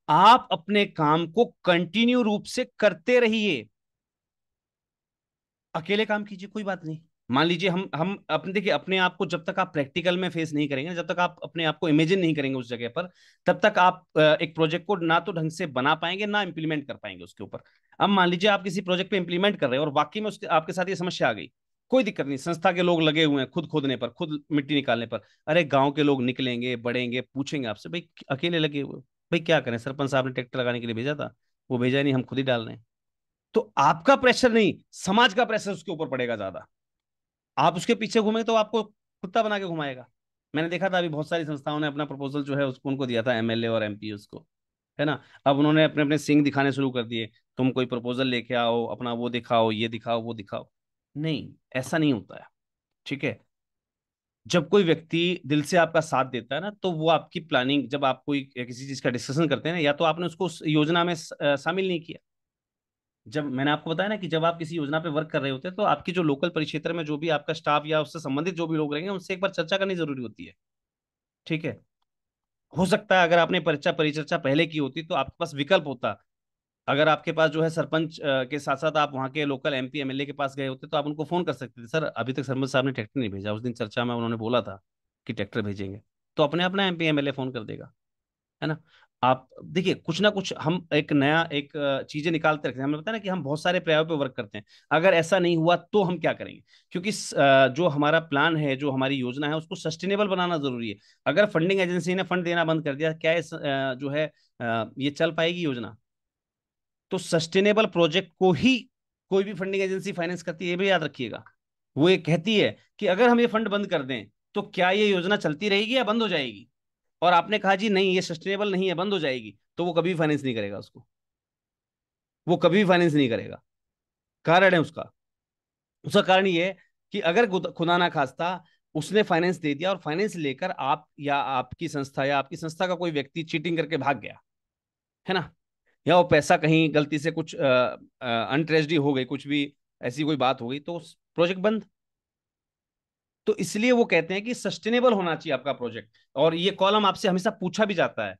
आप अपने काम को कंटिन्यू रूप से करते रहिए अकेले काम कीजिए कोई बात नहीं मान लीजिए हम हम अपने देखिए अपने आप को जब तक आप प्रैक्टिकल में फेस नहीं करेंगे जब तक आप अपने आप को इमेजिन नहीं करेंगे उस जगह पर तब तक आप एक प्रोजेक्ट को ना तो ढंग से बना पाएंगे ना इंप्लीमेंट कर पाएंगे उसके ऊपर अब मान लीजिए आप किसी प्रोजेक्ट पे इंप्लीमेंट कर रहे हैं और वाकई में उसके आपके साथ ये समस्या आ गई कोई दिक्कत नहीं संस्था के लोग लगे हुए हैं खुद खोदने पर खुद मिट्टी निकालने पर अरे गांव के लोग निकलेंगे बढ़ेंगे पूछेंगे आपसे भाई अकेले लगे हुए भाई क्या करें सरपंच साहब ने ट्रैक्टर लगाने के लिए भेजा था वो भेजा नहीं हम खुद ही डाल रहे हैं तो आपका प्रेशर नहीं समाज का प्रेशर उसके ऊपर पड़ेगा ज्यादा आप उसके पीछे घूमे तो आपको कुत्ता बना के घुमाएगा मैंने देखा था अभी बहुत सारी संस्थाओं ने अपना प्रपोजल जो है उसको उनको दिया था एमएलए और पी उसको है ना अब उन्होंने अपने अपने सिंग दिखाने शुरू कर दिए तुम कोई प्रपोजल लेके आओ अपना वो दिखाओ ये दिखाओ वो दिखाओ नहीं ऐसा नहीं होता है ठीक है जब कोई व्यक्ति दिल से आपका साथ देता है ना तो वो आपकी प्लानिंग जब आप कोई किसी चीज का डिस्कशन करते हैं ना या तो आपने उसको उस योजना में शामिल नहीं किया जब मैंने आपको बताया ना कि जब आप किसी योजना पे वर्क कर रहे होते हैं तो आपकी जो लोकल परिक्षेत्र में जो भी आपका स्टाफ या उससे संबंधित जो भी लोग रहेंगे उनसे एक बार चर्चा करनी जरूरी होती है ठीक है हो सकता है अगर आपने परीक्षा परिचर्चा पहले की होती तो आपके पास विकल्प होता अगर आपके पास जो है सरपंच के साथ साथ आप वहाँ के लोकल एम एमएलए के पास गए होते तो आप उनको फोन कर सकते थे सर अभी तक सरपंच साहब ने ट्रैक्टर नहीं भेजा उस दिन चर्चा में उन्होंने बोला था कि ट्रैक्टर भेजेंगे तो अपने अपना एम एमएलए फोन कर देगा है ना आप देखिए कुछ ना कुछ हम एक नया एक चीजें निकालते रखते हैं हमें पता है ना कि हम बहुत सारे प्रयाव पे वर्क करते हैं अगर ऐसा नहीं हुआ तो हम क्या करेंगे क्योंकि जो हमारा प्लान है जो हमारी योजना है उसको सस्टेनेबल बनाना जरूरी है अगर फंडिंग एजेंसी ने फंड देना बंद कर दिया क्या इस जो है ये चल पाएगी योजना तो सस्टेनेबल प्रोजेक्ट को ही कोई भी फंडिंग एजेंसी फाइनेंस करती है ये भी याद रखिएगा वो ये कहती है कि अगर हम ये फंड बंद कर दें तो क्या ये योजना चलती रहेगी या बंद हो जाएगी और आपने कहा जी नहीं ये सस्टेनेबल नहीं है बंद हो जाएगी तो वो कभी फाइनेंस नहीं करेगा उसको वो कभी भी फाइनेंस नहीं करेगा कारण है उसका उसका कारण ये है कि अगर खुदा ना खास्ता उसने फाइनेंस दे दिया और फाइनेंस लेकर आप या आपकी संस्था या आपकी संस्था का कोई व्यक्ति चीटिंग करके भाग गया है ना या वो पैसा कहीं गलती से कुछ अनट्रेजडी हो गई कुछ भी ऐसी कोई बात हो गई तो प्रोजेक्ट बंद तो इसलिए वो कहते हैं कि सस्टेनेबल होना चाहिए आपका प्रोजेक्ट और ये कॉलम आपसे हमेशा पूछा भी जाता है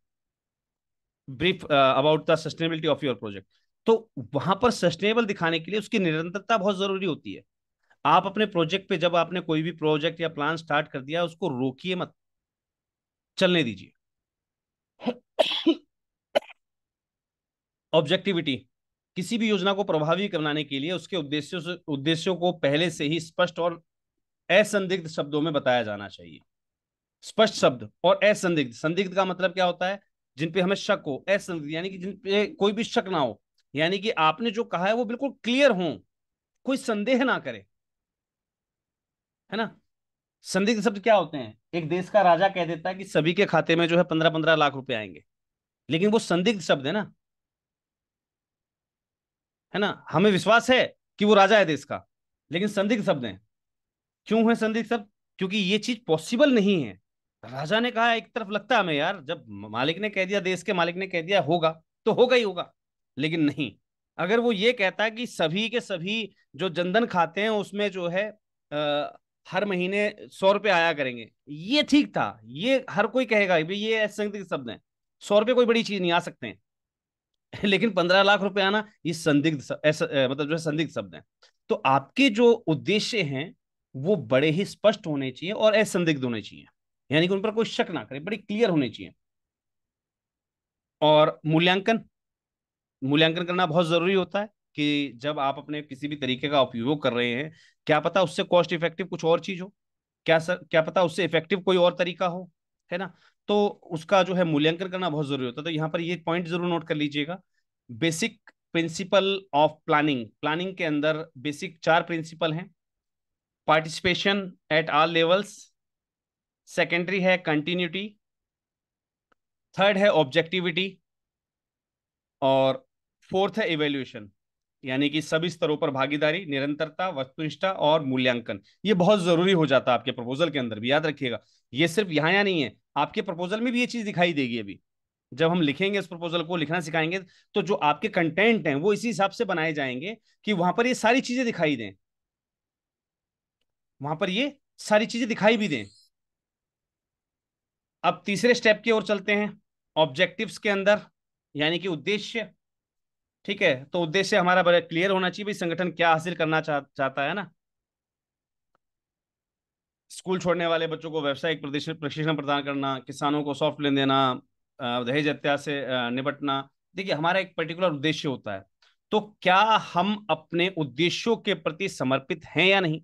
brief about the sustainability of your project तो वहां पर सस्टेनेबल दिखाने के लिए उसकी निरंतरता बहुत जरूरी होती है आप अपने प्रोजेक्ट पे जब आपने कोई भी प्रोजेक्ट या प्लान स्टार्ट कर दिया उसको रोकिए मत चलने दीजिए ऑब्जेक्टिविटी किसी भी योजना को प्रभावी बनाने के लिए उसके उद्देश्यों से उद्देश्यों को पहले से ही स्पष्ट और असंदिग्ध शब्दों में बताया जाना चाहिए स्पष्ट शब्द और असंदिग्ध संदिग्ध का मतलब क्या होता है जिन पे हमें शक हो असंदिग्ध यानी कि जिन पे कोई भी शक ना हो यानी कि आपने जो कहा है वो बिल्कुल क्लियर हो कोई संदेह ना करे है ना संदिग्ध शब्द क्या होते हैं एक देश का राजा कह देता है कि सभी के खाते में जो है पंद्रह पंद्रह लाख रुपए आएंगे लेकिन वो संदिग्ध शब्द है ना है ना हमें विश्वास है कि वो राजा है देश का लेकिन संदिग्ध शब्द है क्यों है संदिग्ध शब्द क्योंकि ये चीज पॉसिबल नहीं है राजा ने कहा एक तरफ लगता है हमें यार जब मालिक ने कह दिया देश के मालिक ने कह दिया होगा तो होगा ही होगा लेकिन नहीं अगर वो ये कहता है कि सभी के सभी जो जनधन खाते हैं उसमें जो है आ, हर महीने सौ रुपये आया करेंगे ये ठीक था ये हर कोई कहेगा भाई ये संदिग्ध शब्द है सौ रुपये कोई बड़ी चीज नहीं आ सकते हैं लेकिन पंद्रह लाख रुपए आना ये संदिग्ध ऐसा मतलब जो है संदिग्ध शब्द है तो आपके जो उद्देश्य हैं वो बड़े ही स्पष्ट होने चाहिए और असंदिग्ध होने चाहिए यानी कि उन पर कोई शक ना करे बड़े क्लियर होने चाहिए और मूल्यांकन मूल्यांकन करना बहुत जरूरी होता है कि जब आप अपने किसी भी तरीके का उपयोग कर रहे हैं क्या पता उससे कॉस्ट इफेक्टिव कुछ और चीज हो क्या सर क्या पता उससे इफेक्टिव कोई और तरीका हो है ना तो उसका जो है मूल्यांकन करना बहुत जरूरी होता है तो यहाँ पर ये पॉइंट जरूर नोट कर लीजिएगा basic principle of planning planning के अंदर बेसिक चार प्रिंसिपल हैं participation at all levels secondary है कंटिन्यूटी थर्ड है ऑब्जेक्टिविटी और फोर्थ है इवेल्यूशन यानी कि सभी स्तरों पर भागीदारी निरंतरता वस्तुनिष्ठा और मूल्यांकन ये बहुत जरूरी हो जाता है आपके प्रपोजल के अंदर भी याद रखिएगा ये सिर्फ यहाँ यहाँ नहीं है आपके प्रपोजल में भी ये चीज दिखाई देगी अभी जब हम लिखेंगे इस प्रपोजल को लिखना सिखाएंगे तो जो आपके कंटेंट हैं वो इसी हिसाब से बनाए जाएंगे कि वहां पर ये सारी चीजें दिखाई दें वहां पर ये सारी चीजें दिखाई भी दें अब तीसरे स्टेप की ओर चलते हैं ऑब्जेक्टिव्स के अंदर यानी कि उद्देश्य ठीक है तो उद्देश्य हमारा बड़ा क्लियर होना चाहिए भाई संगठन क्या हासिल करना चाह, चाहता है ना स्कूल छोड़ने वाले बच्चों को व्यावसायिक प्रशिक्षण प्रदान करना किसानों को सॉफ्ट लेन देना दहेज हत्या से निपटना देखिए हमारा एक पर्टिकुलर उद्देश्य होता है तो क्या हम अपने उद्देश्यों के प्रति समर्पित हैं या नहीं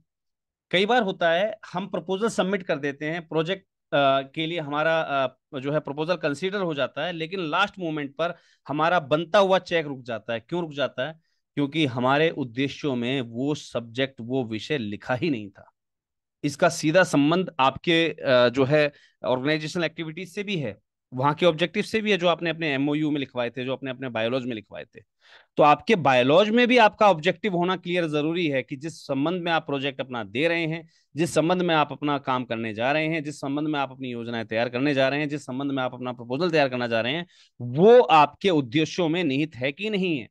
कई बार होता है हम प्रपोजल सबमिट कर देते हैं प्रोजेक्ट के लिए हमारा जो है प्रपोजल कंसीडर हो जाता है लेकिन लास्ट मोमेंट पर हमारा बनता हुआ चेक रुक जाता है क्यों रुक जाता है क्योंकि हमारे उद्देश्यों में वो सब्जेक्ट वो विषय लिखा ही नहीं था इसका सीधा संबंध आपके जो है ऑर्गेनाइजेशनल एक्टिविटीज से भी है वहां के ऑब्जेक्टिव से भी है जो आपने अपने एमओयू में लिखवाए थे जो अपने अपने बायोलॉज में लिखवाए थे तो आपके बायोलॉज में भी आपका ऑब्जेक्टिव होना क्लियर जरूरी है कि जिस संबंध में आप प्रोजेक्ट अपना दे रहे हैं जिस संबंध में आप अपना काम करने जा रहे हैं जिस संबंध में आप अपनी योजनाएं तैयार करने जा रहे हैं जिस संबंध में आप अपना प्रपोजल तैयार करना जा रहे हैं वो आपके उद्देश्यों में निहित है कि नहीं है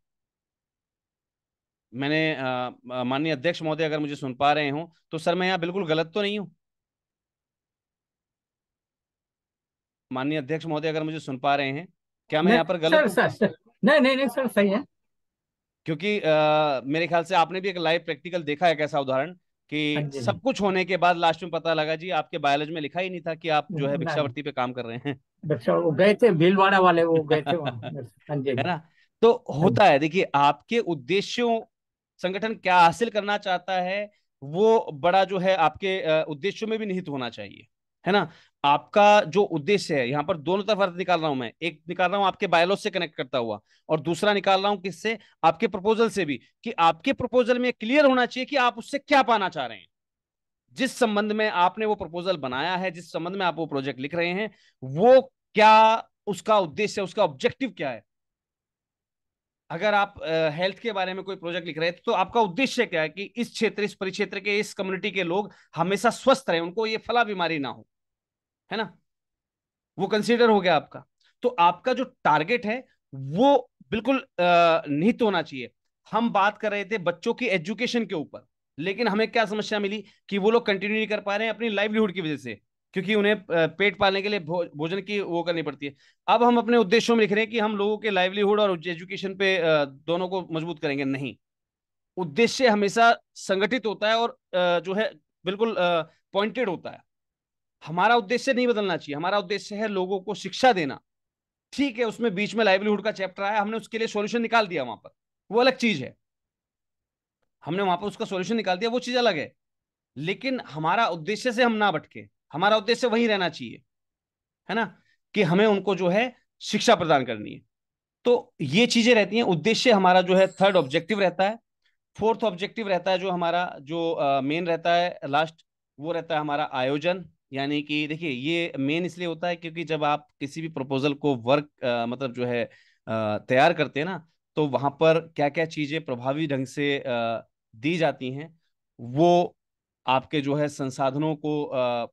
मैंने माननीय अध्यक्ष महोदय अगर मुझे सुन पा रहे हो तो सर मैं यहाँ बिल्कुल गलत तो नहीं हूं माननीय अध्यक्ष महोदय अगर मुझे सुन पा रहे हैं क्या मैं यहाँ पर गलत सर, सर, नहीं नहीं नहीं सर सही है क्योंकि आ, मेरे ख्याल से आपने भी एक लाइव प्रैक्टिकल देखा है कैसा उदाहरण कि हाँ हाँ सब कुछ होने के बाद लास्ट में पता लगा जी आपके बायोलॉजी में लिखा ही नहीं था कि आप जो है भिक्षावृत्ति पे काम कर रहे हैं वो गए थे भीलवाड़ा वाले वो गए थे हाँ है ना तो होता है देखिए आपके उद्देश्यों संगठन क्या हासिल करना चाहता है वो बड़ा जो है आपके उद्देश्यों में भी निहित होना चाहिए है ना आपका जो उद्देश्य है यहाँ पर दोनों तरफ अर्थ निकाल रहा हूं मैं एक निकाल रहा हूं आपके बायोलॉज से कनेक्ट करता हुआ और दूसरा निकाल रहा हूं किससे आपके प्रपोजल से भी कि आपके प्रपोजल में क्लियर होना चाहिए कि आप उससे क्या पाना चाह रहे हैं जिस संबंध में आपने वो प्रपोजल बनाया है जिस संबंध में आप वो प्रोजेक्ट लिख रहे हैं वो क्या उसका उद्देश्य उसका ऑब्जेक्टिव क्या है अगर आप हेल्थ के बारे में कोई प्रोजेक्ट लिख रहे हैं तो आपका उद्देश्य क्या है कि इस क्षेत्र इस परिक्षेत्र के इस कम्युनिटी के लोग हमेशा स्वस्थ रहे उनको ये फला बीमारी ना हो है ना वो कंसीडर हो गया आपका तो आपका जो टारगेट है वो बिल्कुल निहित होना चाहिए हम बात कर रहे थे बच्चों की एजुकेशन के ऊपर लेकिन हमें क्या समस्या मिली कि वो लोग कंटिन्यू नहीं कर पा रहे हैं अपनी लाइवलीहुड की वजह से क्योंकि उन्हें पेट पालने के लिए भोजन की वो करनी पड़ती है अब हम अपने उद्देश्यों में लिख रहे हैं कि हम लोगों के लाइवलीहुड और एजुकेशन पे दोनों को मजबूत करेंगे नहीं उद्देश्य हमेशा संगठित होता है और जो है बिल्कुल पॉइंटेड होता है हमारा उद्देश्य नहीं बदलना चाहिए हमारा उद्देश्य है लोगों को शिक्षा देना ठीक है उसमें बीच में लाइवलीहुड का चैप्टर आया हमने उसके लिए सोल्यूशन निकाल दिया वहां पर वो अलग चीज है हमने वहां पर उसका सोल्यूशन निकाल दिया वो चीज अलग है लेकिन हमारा उद्देश्य से हम ना भटके हमारा उद्देश्य वही रहना चाहिए है ना कि हमें उनको जो है शिक्षा प्रदान करनी है तो ये चीजें रहती हैं उद्देश्य हमारा जो है थर्ड ऑब्जेक्टिव रहता है फोर्थ ऑब्जेक्टिव रहता है जो हमारा जो मेन रहता है लास्ट वो रहता है हमारा आयोजन यानी कि देखिए ये मेन इसलिए होता है क्योंकि जब आप किसी भी प्रपोजल को वर्क आ, मतलब जो है तैयार करते हैं ना तो वहां पर क्या क्या चीज़ें प्रभावी ढंग से आ, दी जाती हैं वो आपके जो है संसाधनों को आ,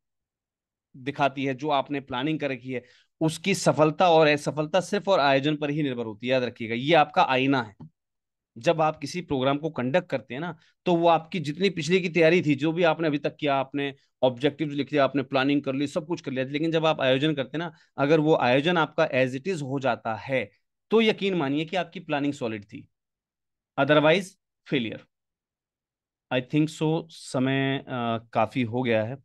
दिखाती है जो आपने प्लानिंग कर रखी है उसकी सफलता और असफलता सिर्फ और आयोजन पर ही निर्भर होती है याद रखिएगा ये आपका आईना है जब आप किसी प्रोग्राम को कंडक्ट करते हैं ना तो वो आपकी जितनी पिछले की तैयारी थी जो भी आपने अभी तक किया आपने ऑब्जेक्टिव लिख लिया आपने प्लानिंग कर ली सब कुछ कर लिया लेकिन जब आप आयोजन करते हैं ना अगर वो आयोजन आपका एज इट इज हो जाता है तो यकीन मानिए कि आपकी प्लानिंग सॉलिड थी otherwise failure I think so समय आ, काफी हो गया है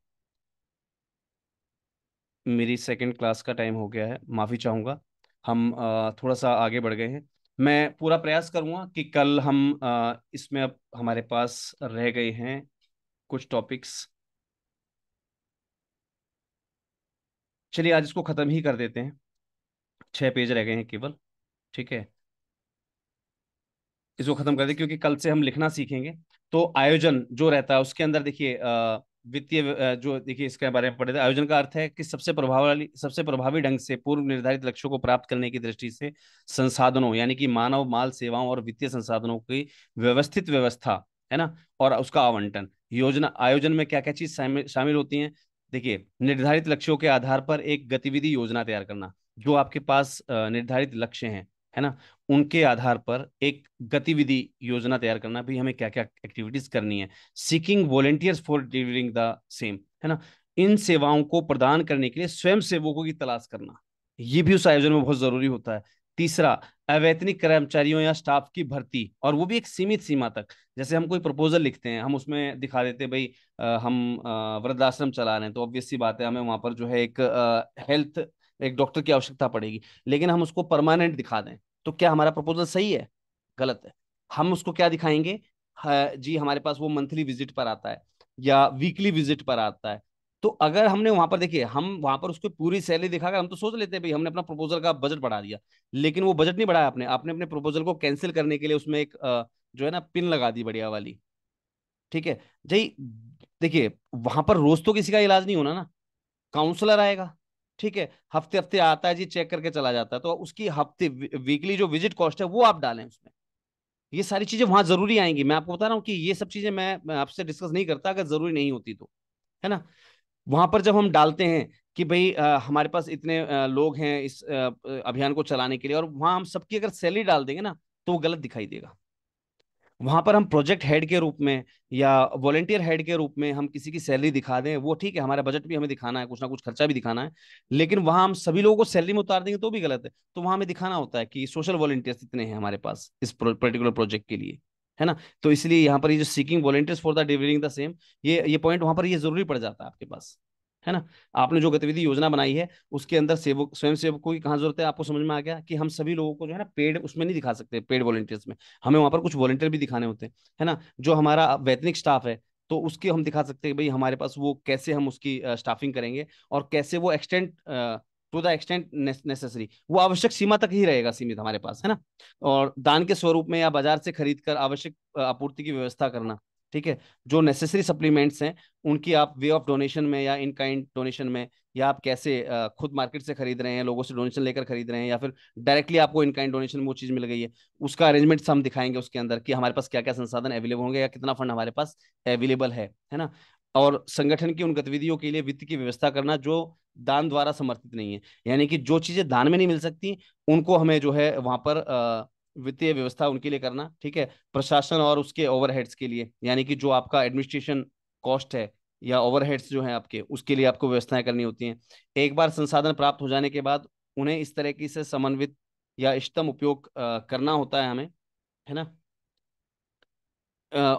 मेरी सेकेंड क्लास का टाइम हो गया है माफ़ी चाहूंगा हम आ, थोड़ा सा आगे बढ़ गए हैं मैं पूरा प्रयास करूंगा कि कल हम इसमें अब हमारे पास रह गए हैं कुछ टॉपिक्स चलिए आज इसको ख़त्म ही कर देते हैं छह पेज रह गए हैं केवल ठीक है इसको ख़त्म कर दे क्योंकि कल से हम लिखना सीखेंगे तो आयोजन जो रहता है उसके अंदर देखिए वित्तीय जो देखिए इसके बारे में पढ़े थे आयोजन का अर्थ है कि सबसे प्रभावशाली सबसे प्रभावी ढंग से पूर्व निर्धारित लक्ष्यों को प्राप्त करने की दृष्टि से संसाधनों यानी कि मानव माल सेवाओं और वित्तीय संसाधनों की व्यवस्थित व्यवस्था है ना और उसका आवंटन योजना आयोजन में क्या क्या चीज शामिल होती है देखिए निर्धारित लक्ष्यों के आधार पर एक गतिविधि योजना तैयार करना जो आपके पास निर्धारित लक्ष्य हैं है ना उनके आधार पर एक गतिविधि योजना तैयार करना भी हमें क्या क्या एक्टिविटीज करनी है seeking volunteers for delivering the same है ना इन सेवाओं को प्रदान करने के लिए स्वयं सेवकों की तलाश करना ये भी उस आयोजन में बहुत जरूरी होता है तीसरा अवैतनिक कर्मचारियों या स्टाफ की भर्ती और वो भी एक सीमित सीमा तक जैसे हम कोई प्रपोजल लिखते हैं हम उसमें दिखा देते हैं भाई हम वृद्धाश्रम चला रहे हैं तो ऑब्वियस सी बात है हमें वहां पर जो है एक हेल्थ एक डॉक्टर की आवश्यकता पड़ेगी लेकिन हम उसको परमानेंट दिखा दें तो क्या हमारा प्रपोजल सही है गलत है हम उसको क्या दिखाएंगे जी हमारे पास वो मंथली विजिट पर आता है या वीकली विजिट पर आता है तो अगर हमने वहां पर देखिए हम वहां पर उसको पूरी सैलरी दिखाकर हम तो सोच लेते हैं भाई हमने अपना प्रपोजल का बजट बढ़ा दिया लेकिन वो बजट नहीं बढ़ाया आपने आपने अपने प्रपोजल को कैंसिल करने के लिए उसमें एक जो है ना पिन लगा दी बढ़िया वाली ठीक है जी देखिए वहां पर रोज तो किसी का इलाज नहीं होना ना काउंसलर आएगा ठीक है हफ्ते हफ्ते आता है जी चेक करके चला जाता है तो उसकी हफ्ते वीकली जो विजिट कॉस्ट है वो आप डालें उसमें ये सारी चीजें वहां जरूरी आएंगी मैं आपको बता रहा हूँ कि ये सब चीजें मैं, आपसे डिस्कस नहीं करता अगर जरूरी नहीं होती तो है ना वहां पर जब हम डालते हैं कि भाई हमारे पास इतने लोग हैं इस अभियान को चलाने के लिए और वहां हम सबकी अगर सैलरी डाल देंगे ना तो वो गलत दिखाई देगा वहां पर हम प्रोजेक्ट हेड के रूप में या वॉलेंटियर हेड के रूप में हम किसी की सैलरी दिखा दें वो ठीक है हमारा बजट भी हमें दिखाना है कुछ ना कुछ खर्चा भी दिखाना है लेकिन वहां हम सभी लोगों को सैलरी में उतार देंगे तो भी गलत है तो वहां हमें दिखाना होता है कि सोशल वॉलेंटियर्स इतने हैं हमारे पास इस पर्टिकुलर प्रोजेक्ट के लिए है ना तो इसलिए यहाँ पर ये जो seeking volunteers for the delivering the same ये ये पॉइंट वहां पर ये जरूरी पड़ जाता है आपके पास है ना आपने जो गतिविधि योजना बनाई है उसके अंदर सेवक स्वयं सेवकों की कहाँ जरूरत है आपको समझ में आ गया कि हम सभी लोगों को जो है ना पेड उसमें नहीं दिखा सकते पेड वॉलेंटियर्स में हमें वहां पर कुछ वॉलेंटियर भी दिखाने होते हैं है ना जो हमारा वैतनिक स्टाफ है तो उसके हम दिखा सकते हैं भाई हमारे पास वो कैसे हम उसकी स्टाफिंग करेंगे और कैसे वो extend to the extent necessary वो आवश्यक सीमा तक ही रहेगा सीमित हमारे पास है ना और दान के स्वरूप में या बाजार से खरीद कर आवश्यक आपूर्ति की व्यवस्था करना ठीक है जो नेसेसरी सप्लीमेंट्स हैं उनकी आप वे ऑफ डोनेशन में या इन काइंड डोनेशन में या आप कैसे खुद मार्केट से खरीद रहे हैं लोगों से डोनेशन लेकर खरीद रहे हैं या फिर डायरेक्टली आपको इन काइंड डोनेशन में वो चीज़ मिल गई है उसका अरेंजमेंट हम दिखाएंगे उसके अंदर कि हमारे पास क्या क्या संसाधन अवेलेबल होंगे या कितना फंड हमारे पास अवेलेबल है है ना और संगठन की उन गतिविधियों के लिए वित्त की व्यवस्था करना जो दान द्वारा समर्थित नहीं है यानी कि जो चीज़ें दान में नहीं मिल सकती उनको हमें जो है वहां पर वित्तीय व्यवस्था उनके लिए करना ठीक है प्रशासन और उसके ओवरहेड्स के लिए यानी कि जो आपका एडमिनिस्ट्रेशन कॉस्ट है या ओवरहेड्स जो है आपके उसके लिए आपको व्यवस्थाएं करनी होती हैं एक बार संसाधन प्राप्त हो जाने के बाद उन्हें इस तरह की से समन्वित या इष्टतम उपयोग करना होता है हमें है ना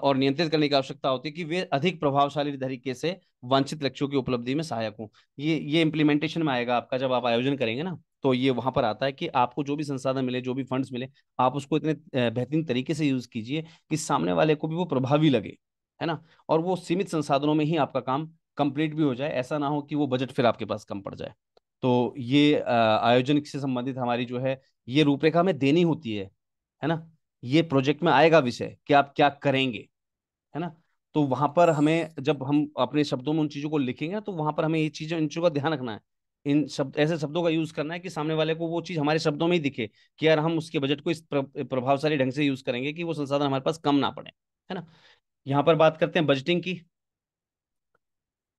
और नियंत्रित करने की आवश्यकता होती है कि वे अधिक प्रभावशाली तरीके से वांछित लक्ष्यों की उपलब्धि में सहायक हों ये ये इम्प्लीमेंटेशन में आएगा आपका जब आप आयोजन करेंगे ना तो ये वहां पर आता है कि आपको जो भी संसाधन मिले जो भी फंड्स मिले आप उसको इतने बेहतरीन तरीके से यूज कीजिए कि सामने वाले को भी वो प्रभावी लगे है ना और वो सीमित संसाधनों में ही आपका काम कंप्लीट भी हो जाए ऐसा ना हो कि वो बजट फिर आपके पास कम पड़ जाए तो ये आयोजन से संबंधित हमारी जो है ये रूपरेखा हमें देनी होती है है ना ये प्रोजेक्ट में आएगा विषय कि आप क्या करेंगे है ना तो वहां पर हमें जब हम अपने शब्दों में उन चीजों को लिखेंगे तो वहां पर हमें ये चीजें इन चीजों का ध्यान रखना है इन शब्द ऐसे शब्दों का यूज करना है कि सामने वाले को वो चीज हमारे शब्दों में ही दिखे कि यार हम उसके बजट को इस प्रभावशाली ढंग से यूज करेंगे कि वो संसाधन हमारे पास कम ना पड़े है ना यहाँ पर बात करते हैं बजटिंग की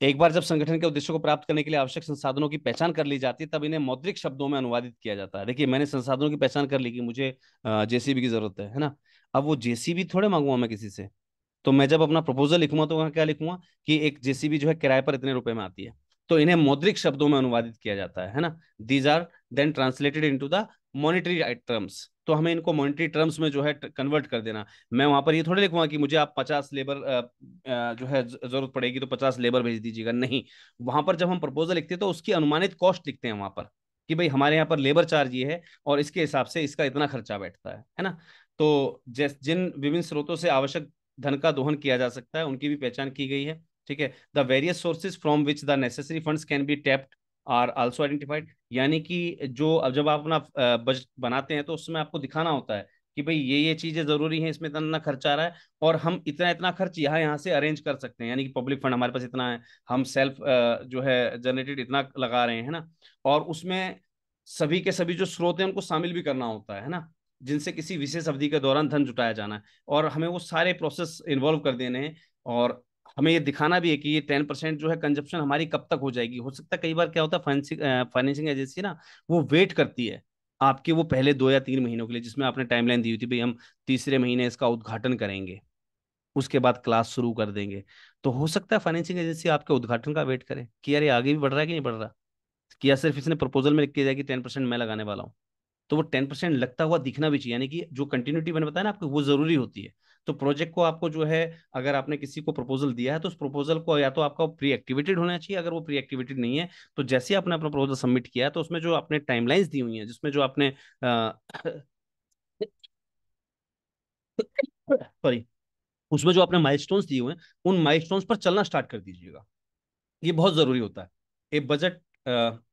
एक बार जब संगठन के उद्देश्यों को प्राप्त करने के लिए आवश्यक संसाधनों की पहचान कर ली जाती है तब इन्हें मौद्रिक शब्दों में अनुवादित किया जाता है देखिए मैंने संसाधनों की पहचान कर ली कि मुझे जेसीबी की जरूरत है है ना अब वो जेसीबी थोड़े मांगूंगा मैं किसी से तो मैं जब अपना प्रपोजल लिखूंगा तो वहाँ क्या लिखूंगा कि एक जेसीबी जो है किराए पर इतने रुपए में आती है तो इन्हें मौद्रिक शब्दों में अनुवादित किया जाता है है ना these are then translated into the monetary terms तो हमें इनको मॉनिटरी टर्म्स में जो है कन्वर्ट कर देना मैं वहां पर ये थोड़ी लिखूंगा कि मुझे आप पचास लेबर जो है जरूरत पड़ेगी तो पचास लेबर भेज दीजिएगा नहीं वहां पर जब हम प्रपोजल लिखते हैं तो उसकी अनुमानित कॉस्ट लिखते हैं वहां पर कि भाई हमारे यहाँ पर लेबर चार्ज ये है और इसके हिसाब से इसका इतना खर्चा बैठता है है ना तो जिन विभिन्न स्रोतों से आवश्यक धन का दोहन किया जा सकता है उनकी भी पहचान की गई है ठीक है the various sources from which the necessary funds can be tapped are also identified यानी कि जो अब जब आप अपना बजट बनाते हैं तो उसमें आपको दिखाना होता है कि भाई ये ये चीज़ें ज़रूरी हैं इसमें इतना इतना खर्च आ रहा है और हम इतना इतना खर्च यहाँ यहाँ से अरेंज कर सकते हैं यानी कि पब्लिक फंड हमारे पास इतना है हम सेल्फ जो है जनरेटेड इतना लगा रहे हैं ना और उसमें सभी के सभी जो स्रोत हैं उनको शामिल भी करना होता है ना जिनसे किसी विशेष अवधि के दौरान धन जुटाया जाना है और हमें वो सारे प्रोसेस इन्वॉल्व कर देने हैं और हमें ये दिखाना भी है कि ये टेन परसेंट जो है कंजप्शन हमारी कब तक हो जाएगी हो सकता है कई बार क्या होता है फाइनेंसिंग एजेंसी ना वो वेट करती है आपके वो पहले दो या तीन महीनों के लिए जिसमें आपने टाइमलाइन दी हुई थी भाई हम तीसरे महीने इसका उद्घाटन करेंगे उसके बाद क्लास शुरू कर देंगे तो हो सकता है फाइनेंसिंग एजेंसी आपके उद्घाटन का वेट करे कि यार ये आगे भी बढ़ रहा है कि नहीं बढ़ रहा कि या सिर्फ इसने प्रपोजल में लिख के जाएगी टेन परसेंट मैं लगाने वाला हूँ तो वो टेन परसेंट लगता हुआ दिखना भी चाहिए यानी कि जो कंटिन्यूटी मैंने बताया ना आपको वो जरूरी होती है तो प्रोजेक्ट को आपको जो है अगर आपने किसी को प्रपोजल दिया है तो उस प्रपोजल को या तो आपका प्री एक्टिवेटेड होना चाहिए अगर वो प्री एक्टिवेटेड नहीं है तो जैसे आपने अपना प्रपोजल सबमिट किया है तो उसमें जो आपने टाइमलाइंस दी हुई है जिसमें जो आपने सॉरी उसमें जो आपने माइलस्टोन्स दिए हुए हैं उन माइलस्टोन्स पर चलना स्टार्ट कर दीजिएगा ये बहुत ज़रूरी होता है ये बजट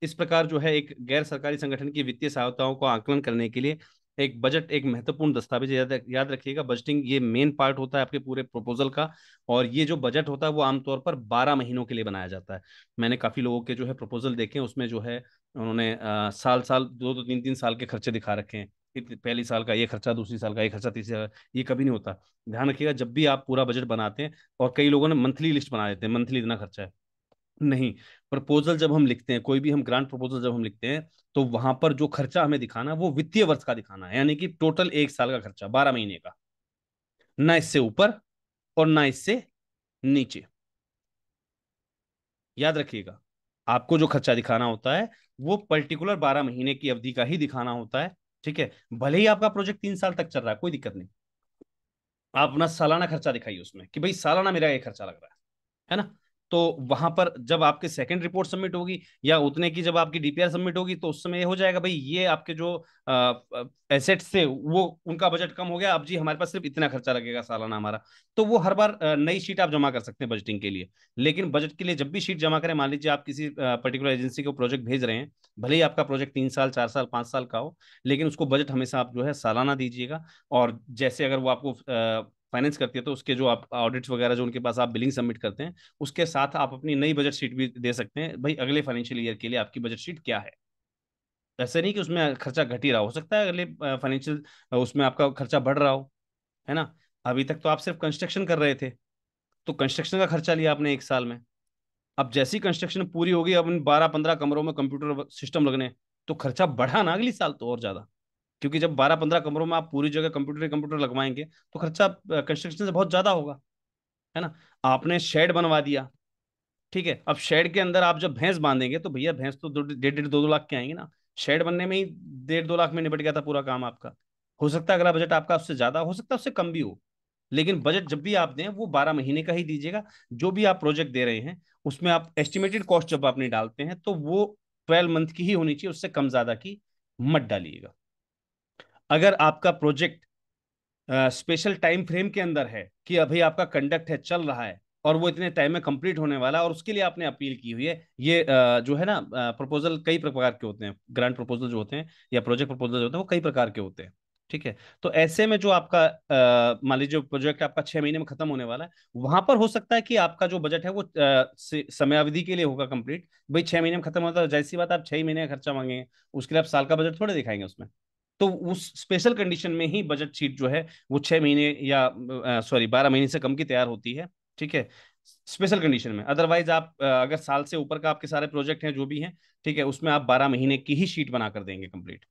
इस प्रकार जो है एक गैर सरकारी संगठन की वित्तीय सहायताओं को आकलन करने के लिए एक बजट एक महत्वपूर्ण दस्तावेज याद याद रखिएगा बजटिंग ये मेन पार्ट होता है आपके पूरे प्रपोजल का और ये जो बजट होता है वो आमतौर पर बारह महीनों के लिए बनाया जाता है मैंने काफ़ी लोगों के जो है प्रपोजल देखे उसमें जो है उन्होंने साल साल दो दो तीन तीन साल के खर्चे दिखा रखे हैं पहली साल का ये खर्चा दूसरी साल का ये खर्चा तीसरी साल ये कभी नहीं होता ध्यान रखिएगा जब भी आप पूरा बजट बनाते हैं और कई लोगों ने मंथली लिस्ट बना देते हैं मंथली इतना खर्चा है नहीं प्रपोजल जब हम लिखते हैं कोई भी हम ग्रांट प्रपोजल जब हम लिखते हैं तो वहां पर जो खर्चा हमें दिखाना है वो वित्तीय वर्ष का दिखाना है यानी कि टोटल एक साल का खर्चा बारह महीने का ना इससे ऊपर और ना इससे नीचे याद रखिएगा आपको जो खर्चा दिखाना होता है वो पर्टिकुलर बारह महीने की अवधि का ही दिखाना होता है ठीक है भले ही आपका प्रोजेक्ट तीन साल तक चल रहा है कोई दिक्कत नहीं आप अपना सालाना खर्चा दिखाइए उसमें कि भाई सालाना मेरा ये खर्चा लग रहा है है ना तो वहां पर जब आपके सेकंड रिपोर्ट सबमिट होगी या उतने की जब आपकी डीपीआर सबमिट होगी तो उस समय ये हो जाएगा भाई ये आपके जो एसेट्स थे वो उनका बजट कम हो गया अब जी हमारे पास सिर्फ इतना खर्चा लगेगा सालाना हमारा तो वो हर बार नई शीट आप जमा कर सकते हैं बजटिंग के लिए लेकिन बजट के लिए जब भी शीट जमा करें मान लीजिए आप किसी पर्टिकुलर एजेंसी को प्रोजेक्ट भेज रहे हैं भले ही आपका प्रोजेक्ट तीन साल चार साल पांच साल का हो लेकिन उसको बजट हमेशा आप जो है सालाना दीजिएगा और जैसे अगर वो आपको फाइनेंस करती है तो उसके जो आप ऑडिट्स वगैरह जो उनके पास आप बिलिंग सबमिट करते हैं उसके साथ आप अपनी नई बजट शीट भी दे सकते हैं भाई अगले फाइनेंशियल ईयर के लिए आपकी बजट शीट क्या है ऐसा नहीं कि उसमें खर्चा घट ही रहा हो सकता है अगले फाइनेंशियल उसमें आपका खर्चा बढ़ रहा हो है ना अभी तक तो आप सिर्फ कंस्ट्रक्शन कर रहे थे तो कंस्ट्रक्शन का खर्चा लिया आपने एक साल में अब जैसी कंस्ट्रक्शन पूरी होगी अब इन बारह पंद्रह कमरों में कंप्यूटर सिस्टम लगने तो खर्चा बढ़ा ना अगले साल तो और ज़्यादा क्योंकि जब बारह पंद्रह कमरों में आप पूरी जगह कंप्यूटर कंप्यूटर लगवाएंगे तो खर्चा कंस्ट्रक्शन से बहुत ज्यादा होगा है ना आपने शेड बनवा दिया ठीक है अब शेड के अंदर आप जब भैंस बांधेंगे तो भैया भैंस तो डेढ़ डेढ़ दो दो लाख के आएंगे ना शेड बनने में ही डेढ़ दो लाख में निपट गया था पूरा काम आपका हो सकता है अगला बजट आपका उससे ज्यादा हो सकता है उससे कम भी हो लेकिन बजट जब भी आप दें वो बारह महीने का ही दीजिएगा जो भी आप प्रोजेक्ट दे रहे हैं उसमें आप एस्टिमेटेड कॉस्ट जब आपने डालते हैं तो वो ट्वेल्व मंथ की ही होनी चाहिए उससे कम ज्यादा की मत डालिएगा अगर आपका प्रोजेक्ट स्पेशल टाइम फ्रेम के अंदर है कि अभी आपका कंडक्ट है चल रहा है और वो इतने टाइम में कंप्लीट होने वाला और उसके लिए आपने अपील की हुई है ये जो है ना प्रपोजल कई प्रकार के होते हैं ग्रांट प्रपोजल जो होते हैं या प्रोजेक्ट प्रपोजल जो होते हैं वो कई प्रकार के होते हैं ठीक है तो ऐसे में जो आपका मान लीजिए प्रोजेक्ट आपका छह महीने में खत्म होने वाला है वहां पर हो सकता है कि आपका जो बजट है वो समयावधि के लिए होगा कंप्लीट भाई छह महीने में खत्म होता है जैसी बात आप छह महीने का खर्चा मांगेंगे उसके लिए आप साल का बजट थोड़े दिखाएंगे उसमें तो उस स्पेशल कंडीशन में ही बजट शीट जो है वो छह महीने या सॉरी बारह महीने से कम की तैयार होती है ठीक है स्पेशल कंडीशन में अदरवाइज आप अगर साल से ऊपर का आपके सारे प्रोजेक्ट हैं जो भी हैं ठीक है उसमें आप बारह महीने की ही शीट बनाकर देंगे कंप्लीट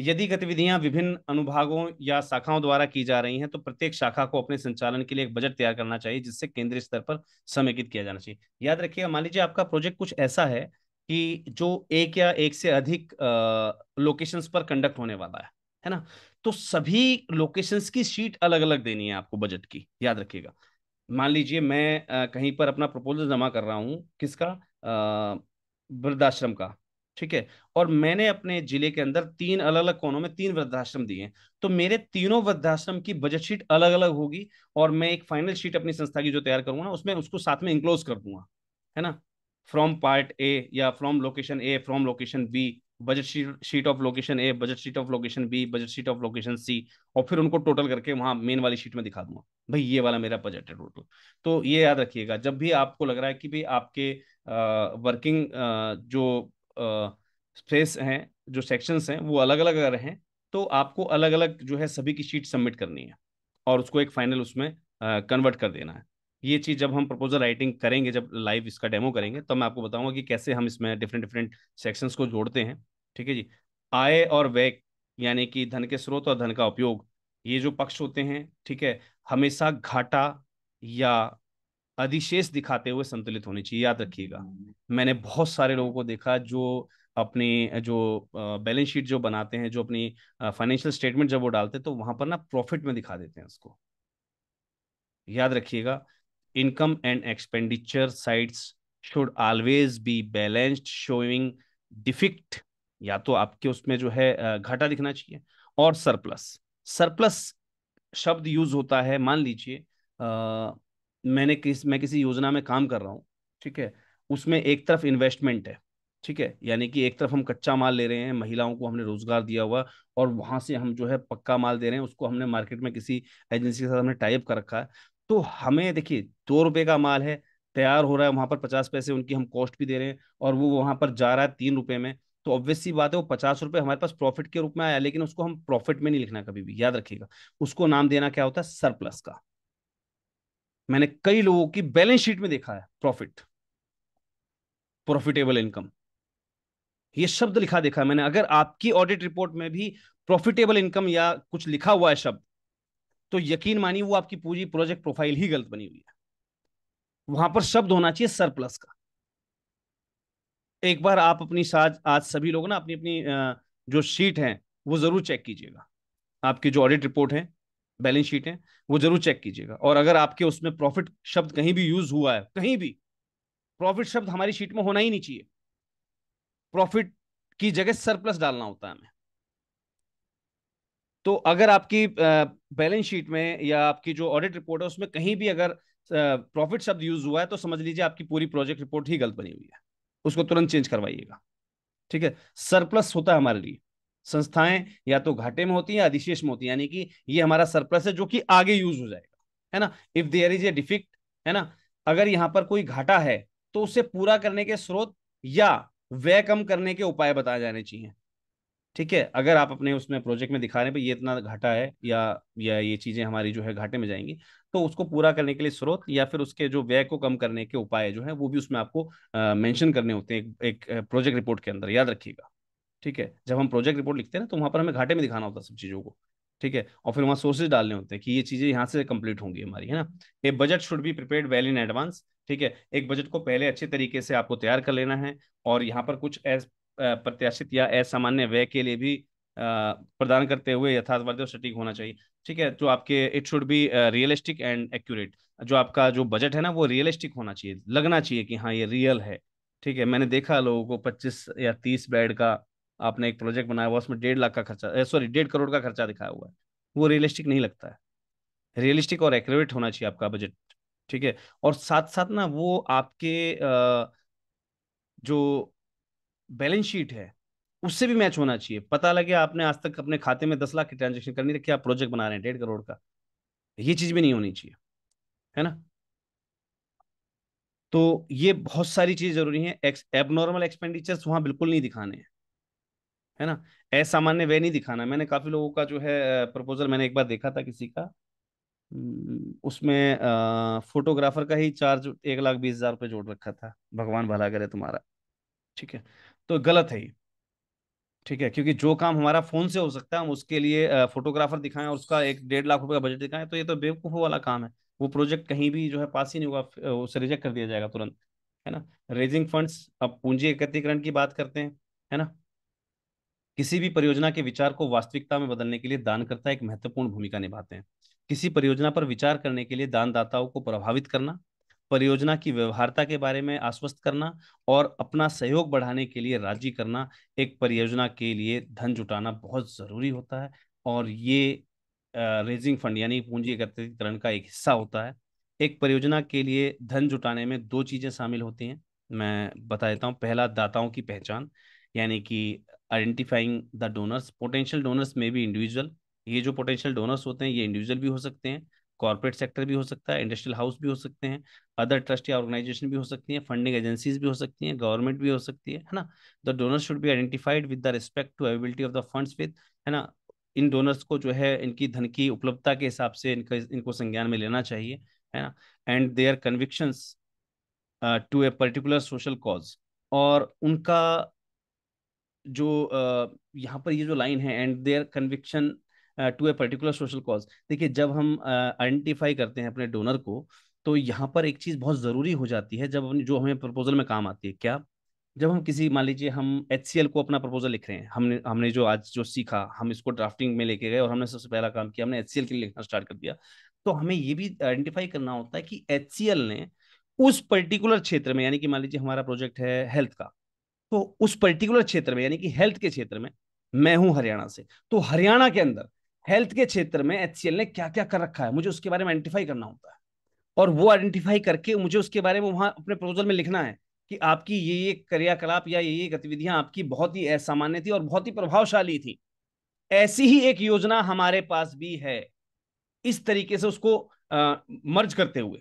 यदि गतिविधियां विभिन्न अनुभागों या शाखाओं द्वारा की जा रही हैं तो प्रत्येक शाखा को अपने संचालन के लिए एक बजट तैयार करना चाहिए जिससे केंद्रीय स्तर पर समेकित किया जाना चाहिए याद रखिए मान लीजिए आपका प्रोजेक्ट कुछ ऐसा है कि जो एक या एक से अधिक लोकेशंस पर कंडक्ट होने वाला है है ना तो सभी लोकेशंस की शीट अलग अलग देनी है आपको बजट की याद रखिएगा मान लीजिए मैं आ, कहीं पर अपना प्रपोजल जमा कर रहा हूँ किसका वृद्धाश्रम का ठीक है और मैंने अपने जिले के अंदर तीन अलग अलग कोनों में तीन वृद्धाश्रम दिए तो मेरे तीनों वृद्धाश्रम की बजट शीट अलग अलग होगी और मैं एक फाइनल शीट अपनी संस्था की जो तैयार करूंगा ना उसमें उसको साथ में इंक्लोज कर दूंगा है ना फ्रॉम पार्ट ए या from location A from location B budget sheet of location A budget sheet of location B budget sheet of location C और फिर उनको टोटल करके वहां मेन वाली शीट में दिखा दूंगा भाई ये वाला मेरा बजट है टोटल तो ये याद रखिएगा जब भी आपको लग रहा है कि भाई आपके वर्किंग जो स्पेस हैं जो सेक्शंस हैं वो अलग अलग अगर हैं तो आपको अलग अलग जो है सभी की शीट सबमिट करनी है और उसको एक फाइनल उसमें कन्वर्ट कर देना है ये चीज जब हम प्रपोजल राइटिंग करेंगे जब लाइव इसका डेमो करेंगे तो मैं आपको बताऊंगा कि कैसे हम इसमें डिफरेंट डिफरेंट सेक्शंस को जोड़ते हैं ठीक है जी आय और व्यय यानी कि धन के स्रोत और धन का उपयोग ये जो पक्ष होते हैं ठीक है हमेशा घाटा या अधिशेष दिखाते हुए संतुलित होनी चाहिए याद रखिएगा मैंने बहुत सारे लोगों को देखा जो अपने जो बैलेंस शीट जो बनाते हैं जो अपनी फाइनेंशियल स्टेटमेंट जब वो डालते हैं तो वहां पर ना प्रॉफिट में दिखा देते हैं उसको याद रखिएगा income and expenditure sides should always be balanced showing defect या तो आपके उसमें जो है घाटा दिखना चाहिए और सरप्लस सरप्लस शब्द यूज होता है मान लीजिए मैंने किस मैं किसी योजना में काम कर रहा हूँ ठीक है उसमें एक तरफ इन्वेस्टमेंट है ठीक है यानी कि एक तरफ हम कच्चा माल ले रहे हैं महिलाओं को हमने रोजगार दिया हुआ और वहां से हम जो है पक्का माल दे रहे हैं उसको हमने मार्केट में किसी एजेंसी के साथ हमने टाइप कर रखा है तो हमें देखिए दो रुपए का माल है तैयार हो रहा है वहां पर पचास पैसे उनकी हम कॉस्ट भी दे रहे हैं और वो वहां पर जा रहा है तीन रुपए में तो ऑब्वियसली बात है वो पचास रुपए हमारे पास प्रॉफिट के रूप में आया लेकिन उसको हम प्रॉफिट में नहीं लिखना कभी भी याद रखिएगा उसको नाम देना क्या होता है सरप्लस का मैंने कई लोगों की बैलेंस शीट में देखा है प्रॉफिट प्रॉफिटेबल इनकम ये शब्द लिखा देखा मैंने अगर आपकी ऑडिट रिपोर्ट में भी प्रॉफिटेबल इनकम या कुछ लिखा हुआ है शब्द तो यकीन मानिए वो आपकी पूरी प्रोजेक्ट प्रोफाइल ही गलत बनी हुई है वहां पर शब्द होना चाहिए सरप्लस का एक बार आप अपनी साथ आज सभी लोग ना अपनी अपनी जो शीट है वो जरूर चेक कीजिएगा आपकी जो ऑडिट रिपोर्ट है बैलेंस शीट है वो जरूर चेक कीजिएगा और अगर आपके उसमें प्रॉफिट शब्द कहीं भी यूज हुआ है कहीं भी प्रॉफिट शब्द हमारी शीट में होना ही नहीं चाहिए प्रॉफिट की जगह सरप्लस डालना होता है हमें तो अगर आपकी बैलेंस शीट में या आपकी जो ऑडिट रिपोर्ट है उसमें कहीं भी अगर प्रॉफिट शब्द यूज हुआ है तो समझ लीजिए आपकी पूरी प्रोजेक्ट रिपोर्ट ही गलत बनी हुई है उसको तुरंत चेंज करवाइएगा ठीक है सरप्लस होता है हमारे लिए संस्थाएं या तो घाटे में होती हैं या अधिशेष में होती हैं यानी कि ये हमारा सरप्लस है जो कि आगे यूज हो जाएगा है ना if there is a deficit है ना अगर यहाँ पर कोई घाटा है तो उसे पूरा करने के स्रोत या व्यय कम करने के उपाय बताए जाने चाहिए ठीक है अगर आप अपने उसमें प्रोजेक्ट में दिखा रहे हैं ये इतना घाटा है या या ये चीज़ें हमारी जो है घाटे में जाएंगी तो उसको पूरा करने के लिए स्रोत या फिर उसके जो व्यय को कम करने के उपाय जो है वो भी उसमें आपको मेंशन करने होते हैं एक, एक प्रोजेक्ट रिपोर्ट के अंदर याद रखिएगा ठीक है जब हम प्रोजेक्ट रिपोर्ट लिखते हैं ना तो वहां पर हमें घाटे में दिखाना होता है सब चीज़ों को ठीक है और फिर वहाँ सोर्सेज डालने होते हैं कि ये चीज़ें यहाँ से कंप्लीट होंगी हमारी है ना a budget should be prepare well in advance ठीक है एक बजट को पहले अच्छे तरीके से आपको तैयार कर लेना है और यहाँ पर कुछ प्रत्याशित या असामान्य व्यय के लिए भी प्रदान करते हुए यथार्थवादी और सटीक होना चाहिए ठीक है तो आपके it should be realistic and accurate जो आपका जो बजट है ना वो रियलिस्टिक होना चाहिए लगना चाहिए कि हाँ ये रियल है ठीक है मैंने देखा लोगों को पच्चीस या तीस बेड का आपने एक प्रोजेक्ट बनाया हुआ उसमें डेढ़ लाख का खर्चा सॉरी डेढ़ करोड़ का खर्चा दिखाया हुआ है वो रियलिस्टिक नहीं लगता है रियलिस्टिक और एक्यूरेट होना चाहिए आपका बजट ठीक है और साथ साथ ना वो आपके जो बैलेंस शीट है उससे भी मैच होना चाहिए पता लगे आपने आज तक अपने खाते में दस लाख की ट्रांजेक्शन करनी रखी आप तो प्रोजेक्ट बना रहे हैं डेढ़ करोड़ का ये चीज भी नहीं होनी चाहिए है ना तो ये बहुत सारी चीज जरूरी है एक्स एबनॉर्मल एक्सपेंडिचर्स वहां बिल्कुल नहीं दिखाने हैं है ना असामान्य वे नहीं दिखाना मैंने काफी लोगों का जो है प्रपोजल मैंने एक बार देखा था किसी का हम्म, उसमें फोटोग्राफर का ही चार्ज एक लाख बीस हजार रुपये जोड़ रखा था भगवान भला करे तुम्हारा ठीक है तो गलत है ये ठीक है क्योंकि जो काम हमारा फोन से हो सकता है हम उसके लिए फोटोग्राफर दिखाएं और उसका एक डेढ़ लाख रुपए का बजट दिखाएं तो ये तो बेवकूफ़ वाला काम है वो प्रोजेक्ट कहीं भी जो है पास ही नहीं होगा उसे रिजेक्ट कर दिया जाएगा तुरंत है ना रेजिंग फंड्स अब पूंजी एकत्रीकरण की बात करते हैं है ना किसी भी परियोजना के विचार को वास्तविकता में बदलने के लिए दानकर्ता एक महत्वपूर्ण भूमिका निभाते हैं किसी परियोजना पर विचार करने के लिए दानदाताओं को प्रभावित करना परियोजना की व्यवहारता के बारे में आश्वस्त करना और अपना सहयोग बढ़ाने के लिए राजी करना एक परियोजना के लिए धन जुटाना बहुत ज़रूरी होता है और ये रेजिंग फंड यानी पूंजी एकत्रीकरण का एक हिस्सा होता है एक परियोजना के लिए धन जुटाने में दो चीज़ें शामिल होती हैं मैं बता देता हूँ पहला दाताओं की पहचान यानी कि identifying the donors potential donors में भी इंडिविजुअल ये जो पोटेंशियल डोनर्स होते हैं ये इंडिविजुअल भी हो सकते हैं कॉरपोरेट सेक्टर भी हो सकता है इंडस्ट्रियल हाउस भी हो सकते हैं अदर ट्रस्ट या ऑर्गेनाइजेशन भी हो सकती है फंडिंग एजेंसीज भी हो सकती हैं गवर्नमेंट भी हो सकती है है ना the donors should be identified with the respect to availability of the funds with है ना इन डोनर्स को जो है इनकी धन की उपलब्धता के हिसाब से इनका इनको संज्ञान में लेना चाहिए है ना and they are convictions to a particular social cause और उनका जो uh, यहाँ पर ये जो लाइन है and their conviction to a particular social cause देखिए जब हम आइडेंटिफाई करते हैं अपने डोनर को तो यहाँ पर एक चीज़ बहुत ज़रूरी हो जाती है जब जो हमें प्रपोजल में काम आती है क्या जब हम किसी मान लीजिए हम एच को अपना प्रपोजल लिख रहे हैं हमने हमने जो आज जो सीखा हम इसको ड्राफ्टिंग में लेके गए और हमने सबसे पहला काम किया हमने एच के लिए लिखना स्टार्ट कर दिया तो हमें ये भी आइडेंटिफाई करना होता है कि एच ने उस पर्टिकुलर क्षेत्र में यानी कि मान लीजिए हमारा प्रोजेक्ट है हेल्थ का तो उस पर्टिकुलर क्षेत्र में यानी कि हेल्थ के क्षेत्र में मैं हूं हरियाणा से तो हरियाणा के अंदर हेल्थ के क्षेत्र में एच ने क्या क्या कर रखा है मुझे उसके बारे में आइडेंटिफाई करना होता है और वो आइडेंटिफाई करके मुझे उसके बारे में वहां अपने प्रपोजल में लिखना है कि आपकी ये ये क्रियाकलाप या ये ये गतिविधियां आपकी बहुत ही असामान्य थी और बहुत ही प्रभावशाली थी ऐसी ही एक योजना हमारे पास भी है इस तरीके से उसको आ, मर्ज करते हुए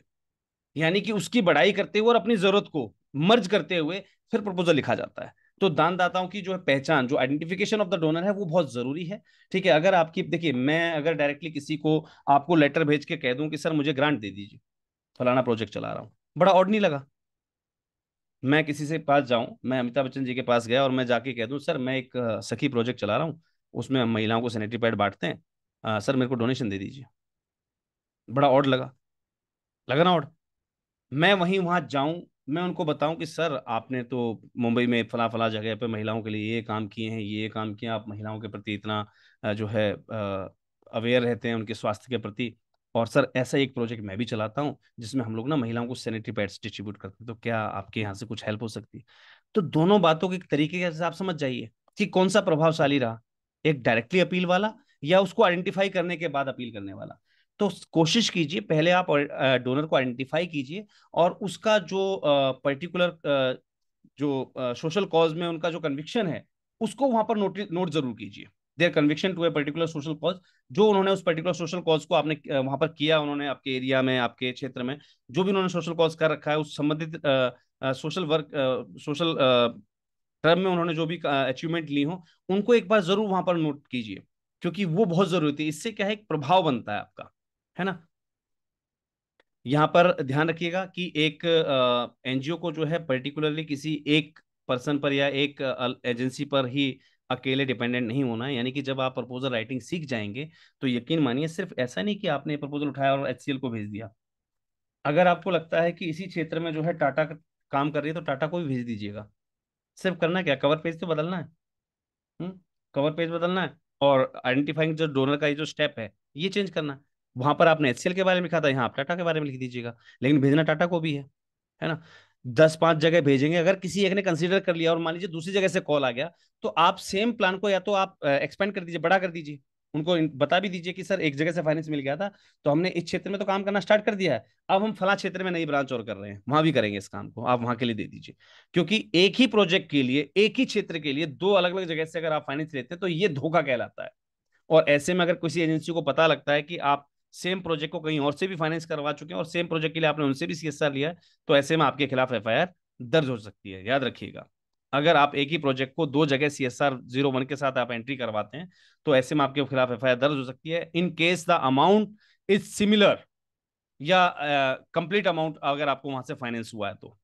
यानी कि उसकी बढ़ाई करते हुए और अपनी जरूरत को मर्ज करते हुए फिर प्रपोजल लिखा जाता है तो दानदाताओं की जो है पहचान जो आइडेंटिफिकेशन ऑफ द डोनर है वो बहुत जरूरी है ठीक है अगर आपकी देखिए मैं अगर डायरेक्टली किसी को आपको लेटर भेज के कह दूं कि सर मुझे ग्रांट दे दीजिए फलाना प्रोजेक्ट चला रहा हूँ बड़ा ऑड नहीं लगा मैं किसी से पास जाऊं मैं अमिताभ बच्चन जी के पास गया और मैं जाके कह दूं सर मैं एक सखी प्रोजेक्ट चला रहा हूँ उसमें हम महिलाओं को सैनिटरी पैड बांटते हैं आ, सर मेरे को डोनेशन दे दीजिए बड़ा ऑड लगा लगा ना ऑड मैं वहीं वहां जाऊं मैं उनको बताऊं कि सर आपने तो मुंबई में फला फला जगह पे महिलाओं के लिए ये काम किए हैं ये काम किए आप महिलाओं के प्रति इतना जो है अवेयर रहते हैं उनके स्वास्थ्य के प्रति और सर ऐसा एक प्रोजेक्ट मैं भी चलाता हूँ जिसमें हम लोग ना महिलाओं को सैनिटरी पैड्स डिस्ट्रीब्यूट करते हैं तो क्या आपके यहाँ से कुछ हेल्प हो सकती है तो दोनों बातों के तरीके के आप समझ जाइए कि कौन सा प्रभावशाली रहा एक डायरेक्टली अपील वाला या उसको आइडेंटिफाई करने के बाद अपील करने वाला तो कोशिश कीजिए पहले आप डोनर को आइडेंटिफाई कीजिए और उसका जो पर्टिकुलर जो सोशल कॉज में उनका जो कन्विक्शन है उसको वहां पर नोट नोट जरूर कीजिए their conviction to a particular social cause जो उन्होंने उस पर्टिकुलर सोशल कॉज को आपने वहां पर किया उन्होंने आपके एरिया में आपके क्षेत्र में जो भी उन्होंने सोशल कॉज कर रखा है उस संबंधित सोशल वर्क सोशल टर्म में उन्होंने जो भी अचीवमेंट ली हो उनको एक बार जरूर वहां पर नोट कीजिए क्योंकि वो बहुत जरूरी थी इससे क्या है एक प्रभाव बनता है आपका है ना यहाँ पर ध्यान रखिएगा कि एक एनजीओ को जो है पर्टिकुलरली किसी एक पर्सन पर या एक एजेंसी पर ही अकेले डिपेंडेंट नहीं होना है यानी कि जब आप प्रपोजल राइटिंग सीख जाएंगे तो यकीन मानिए सिर्फ ऐसा नहीं कि आपने प्रपोजल उठाया और एच को भेज दिया अगर आपको लगता है कि इसी क्षेत्र में जो है टाटा काम कर रही है तो टाटा को भी भेज दीजिएगा सिर्फ करना क्या कवर पेज तो बदलना है हुँ? कवर पेज बदलना है और आइडेंटिफाइंग जो डोनर का ये जो स्टेप है ये चेंज करना है वहां पर आपने एच के बारे में लिखा था यहाँ आप टाटा के बारे में लिख दीजिएगा लेकिन भेजना टाटा को भी है है ना दस पांच जगह भेजेंगे अगर किसी एक ने कंसिडर कर लिया और मान लीजिए दूसरी जगह से कॉल आ गया तो आप सेम प्लान को या तो आप एक्सपेंड कर दीजिए बड़ा कर दीजिए उनको बता भी दीजिए कि सर एक जगह से फाइनेंस मिल गया था तो हमने इस क्षेत्र में तो काम करना स्टार्ट कर दिया है अब हम फला क्षेत्र में नई ब्रांच और कर रहे हैं वहां भी करेंगे इस काम को आप वहां के लिए दे दीजिए क्योंकि एक ही प्रोजेक्ट के लिए एक ही क्षेत्र के लिए दो अलग अलग जगह से अगर आप फाइनेंस लेते हैं तो ये धोखा कहलाता है और ऐसे में अगर किसी एजेंसी को पता लगता है कि आप सेम प्रोजेक्ट को कहीं और से भी फाइनेंस करवा चुके हैं और सेम प्रोजेक्ट के लिए आपने उनसे भी सी लिया तो ऐसे में आपके खिलाफ एफ दर्ज हो सकती है याद रखिएगा अगर आप एक ही प्रोजेक्ट को दो जगह C S R zero one के साथ आप एंट्री करवाते हैं तो ऐसे में आपके खिलाफ एफ दर्ज हो सकती है in case the amount is similar या कंप्लीट uh, अमाउंट अगर आपको वहां से फाइनेंस हुआ है तो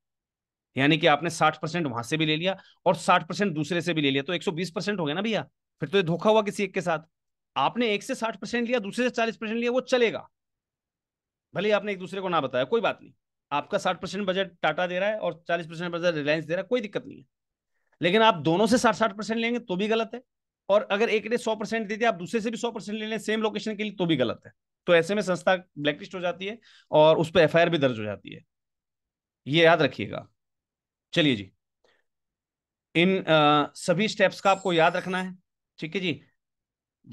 यानी कि आपने साठ परसेंट वहां से भी ले लिया और साठ परसेंट दूसरे से भी ले लिया तो एक सौ बीस परसेंट हो गया ना भैया फिर तो ये धोखा हुआ किसी एक के साथ आपने एक से साठ परसेंट लिया दूसरे से चालीस परसेंट लिया वो चलेगा भले आपने एक दूसरे को ना बताया कोई बात नहीं आपका साठ परसेंट बजट टाटा दे रहा है और चालीस परसेंट बजट रिलायंस दे रहा है कोई दिक्कत नहीं है लेकिन आप दोनों से साठ साठ परसेंट लेंगे तो भी गलत है और अगर एक ने सौ परसेंट दे दिया आप दूसरे से भी सौ परसेंट ले लें सेम लोकेशन के लिए तो भी गलत है तो ऐसे में संस्था ब्लैकलिस्ट हो जाती है और उस पर एफ भी दर्ज हो जाती है ये याद रखिएगा चलिए जी इन आ, सभी स्टेप्स का आपको याद रखना है ठीक है जी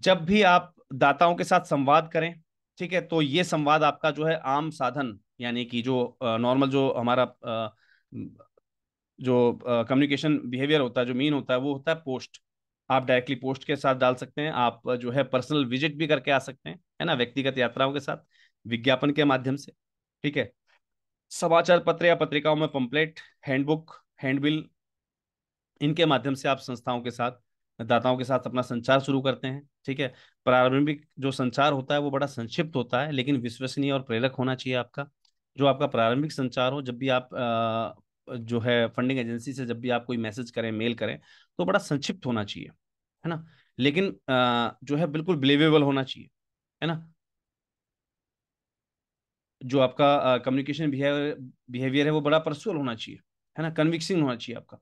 जब भी आप दाताओं के साथ संवाद करें ठीक है तो ये संवाद आपका जो है आम साधन यानी कि जो नॉर्मल जो हमारा जो कम्युनिकेशन बिहेवियर होता है जो मीन होता है वो होता है पोस्ट आप डायरेक्टली पोस्ट के साथ डाल सकते हैं आप जो है पर्सनल विजिट भी करके आ सकते हैं है ना व्यक्तिगत यात्राओं के साथ विज्ञापन के माध्यम से ठीक है समाचार पत्र या पत्रिकाओं में पंपलेट हैंडबुक हैंडबिल इनके माध्यम से आप संस्थाओं के साथ दाताओं के साथ अपना संचार शुरू करते हैं ठीक है प्रारंभिक जो संचार होता है वो बड़ा संक्षिप्त होता है लेकिन विश्वसनीय और प्रेरक होना चाहिए आपका जो आपका प्रारंभिक संचार हो जब भी आप आ, जो है फंडिंग एजेंसी से जब भी आप कोई मैसेज करें मेल करें तो बड़ा संक्षिप्त होना चाहिए है ना लेकिन आ, जो है बिल्कुल बिलीवेबल होना चाहिए है ना जो आपका कम्युनिकेशन बिहेवियर है वो बड़ा परसुअल होना चाहिए है ना कन्विक्सिंग होना चाहिए आपका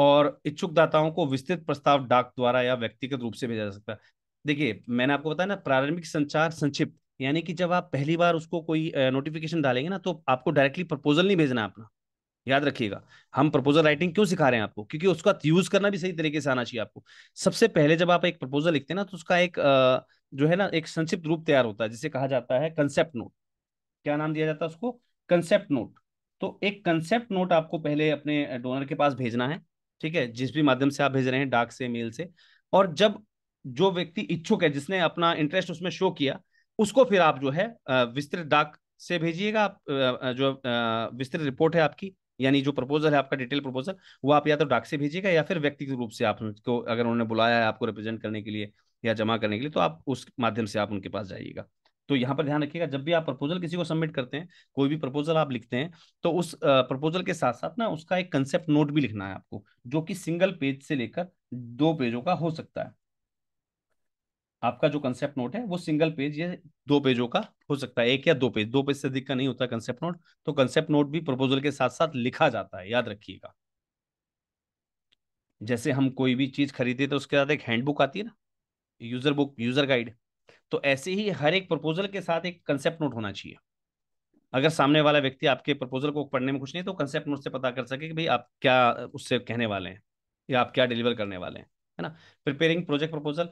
और इच्छुक दाताओं को विस्तृत प्रस्ताव डाक द्वारा या व्यक्तिगत रूप से भेजा जा सकता है देखिए मैंने आपको बताया ना प्रारंभिक संचार संक्षिप्त यानी कि जब आप पहली बार उसको कोई नोटिफिकेशन डालेंगे ना तो आपको डायरेक्टली प्रपोजल नहीं भेजना अपना याद रखिएगा हम प्रपोजल राइटिंग क्यों सिखा रहे हैं आपको क्योंकि उसका यूज करना भी सही तरीके से आना चाहिए आपको सबसे पहले जब आप एक प्रपोजल लिखते हैं ना तो उसका एक जो है ना एक संक्षिप्त रूप तैयार होता है जिसे कहा जाता है कंसेप्ट नोट क्या नाम दिया जाता है उसको कंसेप्ट नोट तो एक कंसेप्ट नोट आपको पहले अपने डोनर के पास भेजना है ठीक है जिस भी माध्यम से आप भेज रहे हैं डाक से मेल से और जब जो व्यक्ति इच्छुक है जिसने अपना इंटरेस्ट उसमें शो किया उसको फिर आप जो है विस्तृत डाक से भेजिएगा आप जो विस्तृत रिपोर्ट है आपकी यानी जो प्रपोजल है आपका डिटेल प्रपोजल वो आप या तो डाक से भेजिएगा या फिर व्यक्तिगत रूप से आप अगर उन्होंने बुलाया है आपको रिप्रेजेंट करने के लिए या जमा करने के लिए तो आप उस माध्यम से आप उनके पास जाइएगा तो यहाँ पर ध्यान रखिएगा जब भी आप प्रपोजल किसी को सबमिट करते हैं कोई भी प्रपोजल आप लिखते हैं तो उस प्रपोजल के साथ साथ ना उसका एक कंसेप्ट नोट भी लिखना है आपको जो कि सिंगल पेज से लेकर दो पेजों का हो सकता है आपका जो कंसेप्ट नोट है वो सिंगल पेज या दो पेजों का हो सकता है एक या दो पेज दो पेज से अधिक का नहीं होता कंसेप्ट नोट तो कंसेप्ट नोट भी प्रपोजल के साथ साथ लिखा जाता है याद रखिएगा जैसे हम कोई भी चीज खरीदे तो उसके साथ एक हैंडबुक आती है ना यूजर बुक यूजर गाइड तो ऐसे ही हर एक प्रपोजल के साथ एक कंसेप्ट नोट होना चाहिए अगर सामने वाला व्यक्ति आपके प्रपोजल को पढ़ने में कुछ नहीं तो कंसेप्ट नोट से पता कर सके कि भाई आप क्या उससे कहने वाले हैं या आप क्या डिलीवर करने वाले हैं है ना प्रिपेयरिंग प्रोजेक्ट प्रपोजल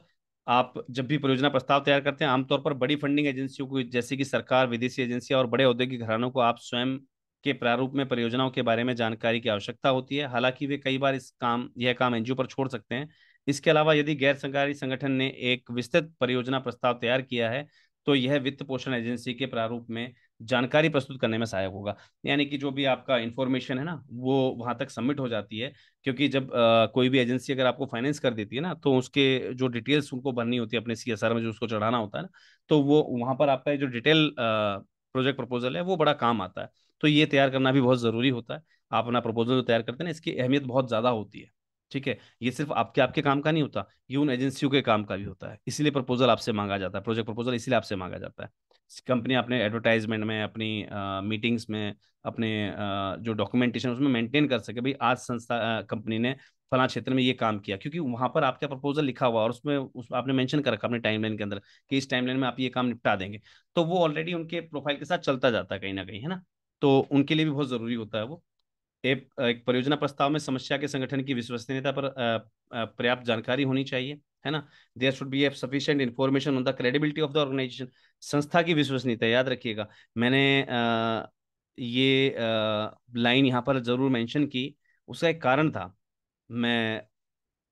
आप जब भी परियोजना प्रस्ताव तैयार करते हैं आमतौर पर बड़ी फंडिंग एजेंसियों को जैसे कि सरकार विदेशी एजेंसियां और बड़े औद्योगिक घरानों को आप स्वयं के प्रारूप में परियोजनाओं के बारे में जानकारी की आवश्यकता होती है हालांकि वे कई बार इस काम यह काम एनजीओ पर छोड़ सकते हैं इसके अलावा यदि गैर सरकारी संगठन ने एक विस्तृत परियोजना प्रस्ताव तैयार किया है तो यह वित्त पोषण एजेंसी के प्रारूप में जानकारी प्रस्तुत करने में सहायक होगा यानी कि जो भी आपका इन्फॉर्मेशन है ना वो वहां तक सबमिट हो जाती है क्योंकि जब आ, कोई भी एजेंसी अगर आपको फाइनेंस कर देती है ना तो उसके जो डिटेल्स उनको भरनी होती है अपने सी में जो उसको चढ़ाना होता है ना तो वो वहां पर आपका जो डिटेल प्रोजेक्ट प्रपोजल है वो बड़ा काम आता है तो ये तैयार करना भी बहुत ज़रूरी होता है आप अपना प्रपोजल तैयार करते हैं ना इसकी अहमियत बहुत ज़्यादा होती है ठीक है ये सिर्फ आपके आपके काम का नहीं होता ये उन एजेंसियों के काम का भी होता है इसीलिए प्रपोजल आपसे मांगा जाता है प्रोजेक्ट प्रपोजल इसलिए आपसे मांगा जाता है कंपनी अपने एडवर्टाइजमेंट में अपनी मीटिंग्स में अपने आ, जो डॉक्यूमेंटेशन उसमें मेंटेन कर सके भाई आज संस्था कंपनी ने फला क्षेत्र में ये काम किया क्योंकि वहां पर आपका प्रपोजल लिखा हुआ और उसमें उस आपने मेंशन कर रखा अपने टाइमलाइन के अंदर कि इस टाइमलाइन में आप ये काम निपटा देंगे तो वो ऑलरेडी उनके प्रोफाइल के साथ चलता जाता है कहीं ना कहीं है ना तो उनके लिए भी बहुत जरूरी होता है वो एक, एक परियोजना प्रस्ताव में समस्या के संगठन की विश्वसनीयता पर पर्याप्त जानकारी होनी चाहिए है ना there should be sufficient information on the credibility of the organisation संस्था की विश्वसनीयता याद रखिएगा मैंने आ, ये लाइन यहाँ पर जरूर मेंशन की उसका एक कारण था मैं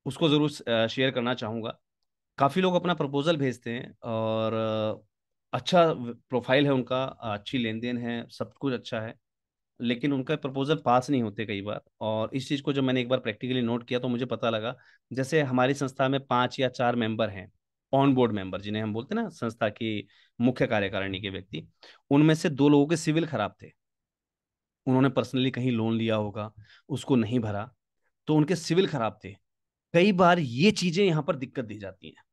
उसको ज़रूर शेयर करना चाहूँगा काफ़ी लोग अपना प्रपोजल भेजते हैं और अच्छा प्रोफाइल है उनका अच्छी लेन देन है सब कुछ अच्छा है लेकिन उनका प्रपोजल पास नहीं होते कई बार और इस चीज़ को जब मैंने एक बार प्रैक्टिकली नोट किया तो मुझे पता लगा जैसे हमारी संस्था में पाँच या चार मेंबर हैं ऑन बोर्ड मेंबर जिन्हें हम बोलते हैं ना संस्था की मुख्य कार्यकारिणी के व्यक्ति उनमें से दो लोगों के सिविल खराब थे उन्होंने पर्सनली कहीं लोन लिया होगा उसको नहीं भरा तो उनके सिविल खराब थे कई बार ये चीज़ें यहाँ पर दिक्कत दी जाती हैं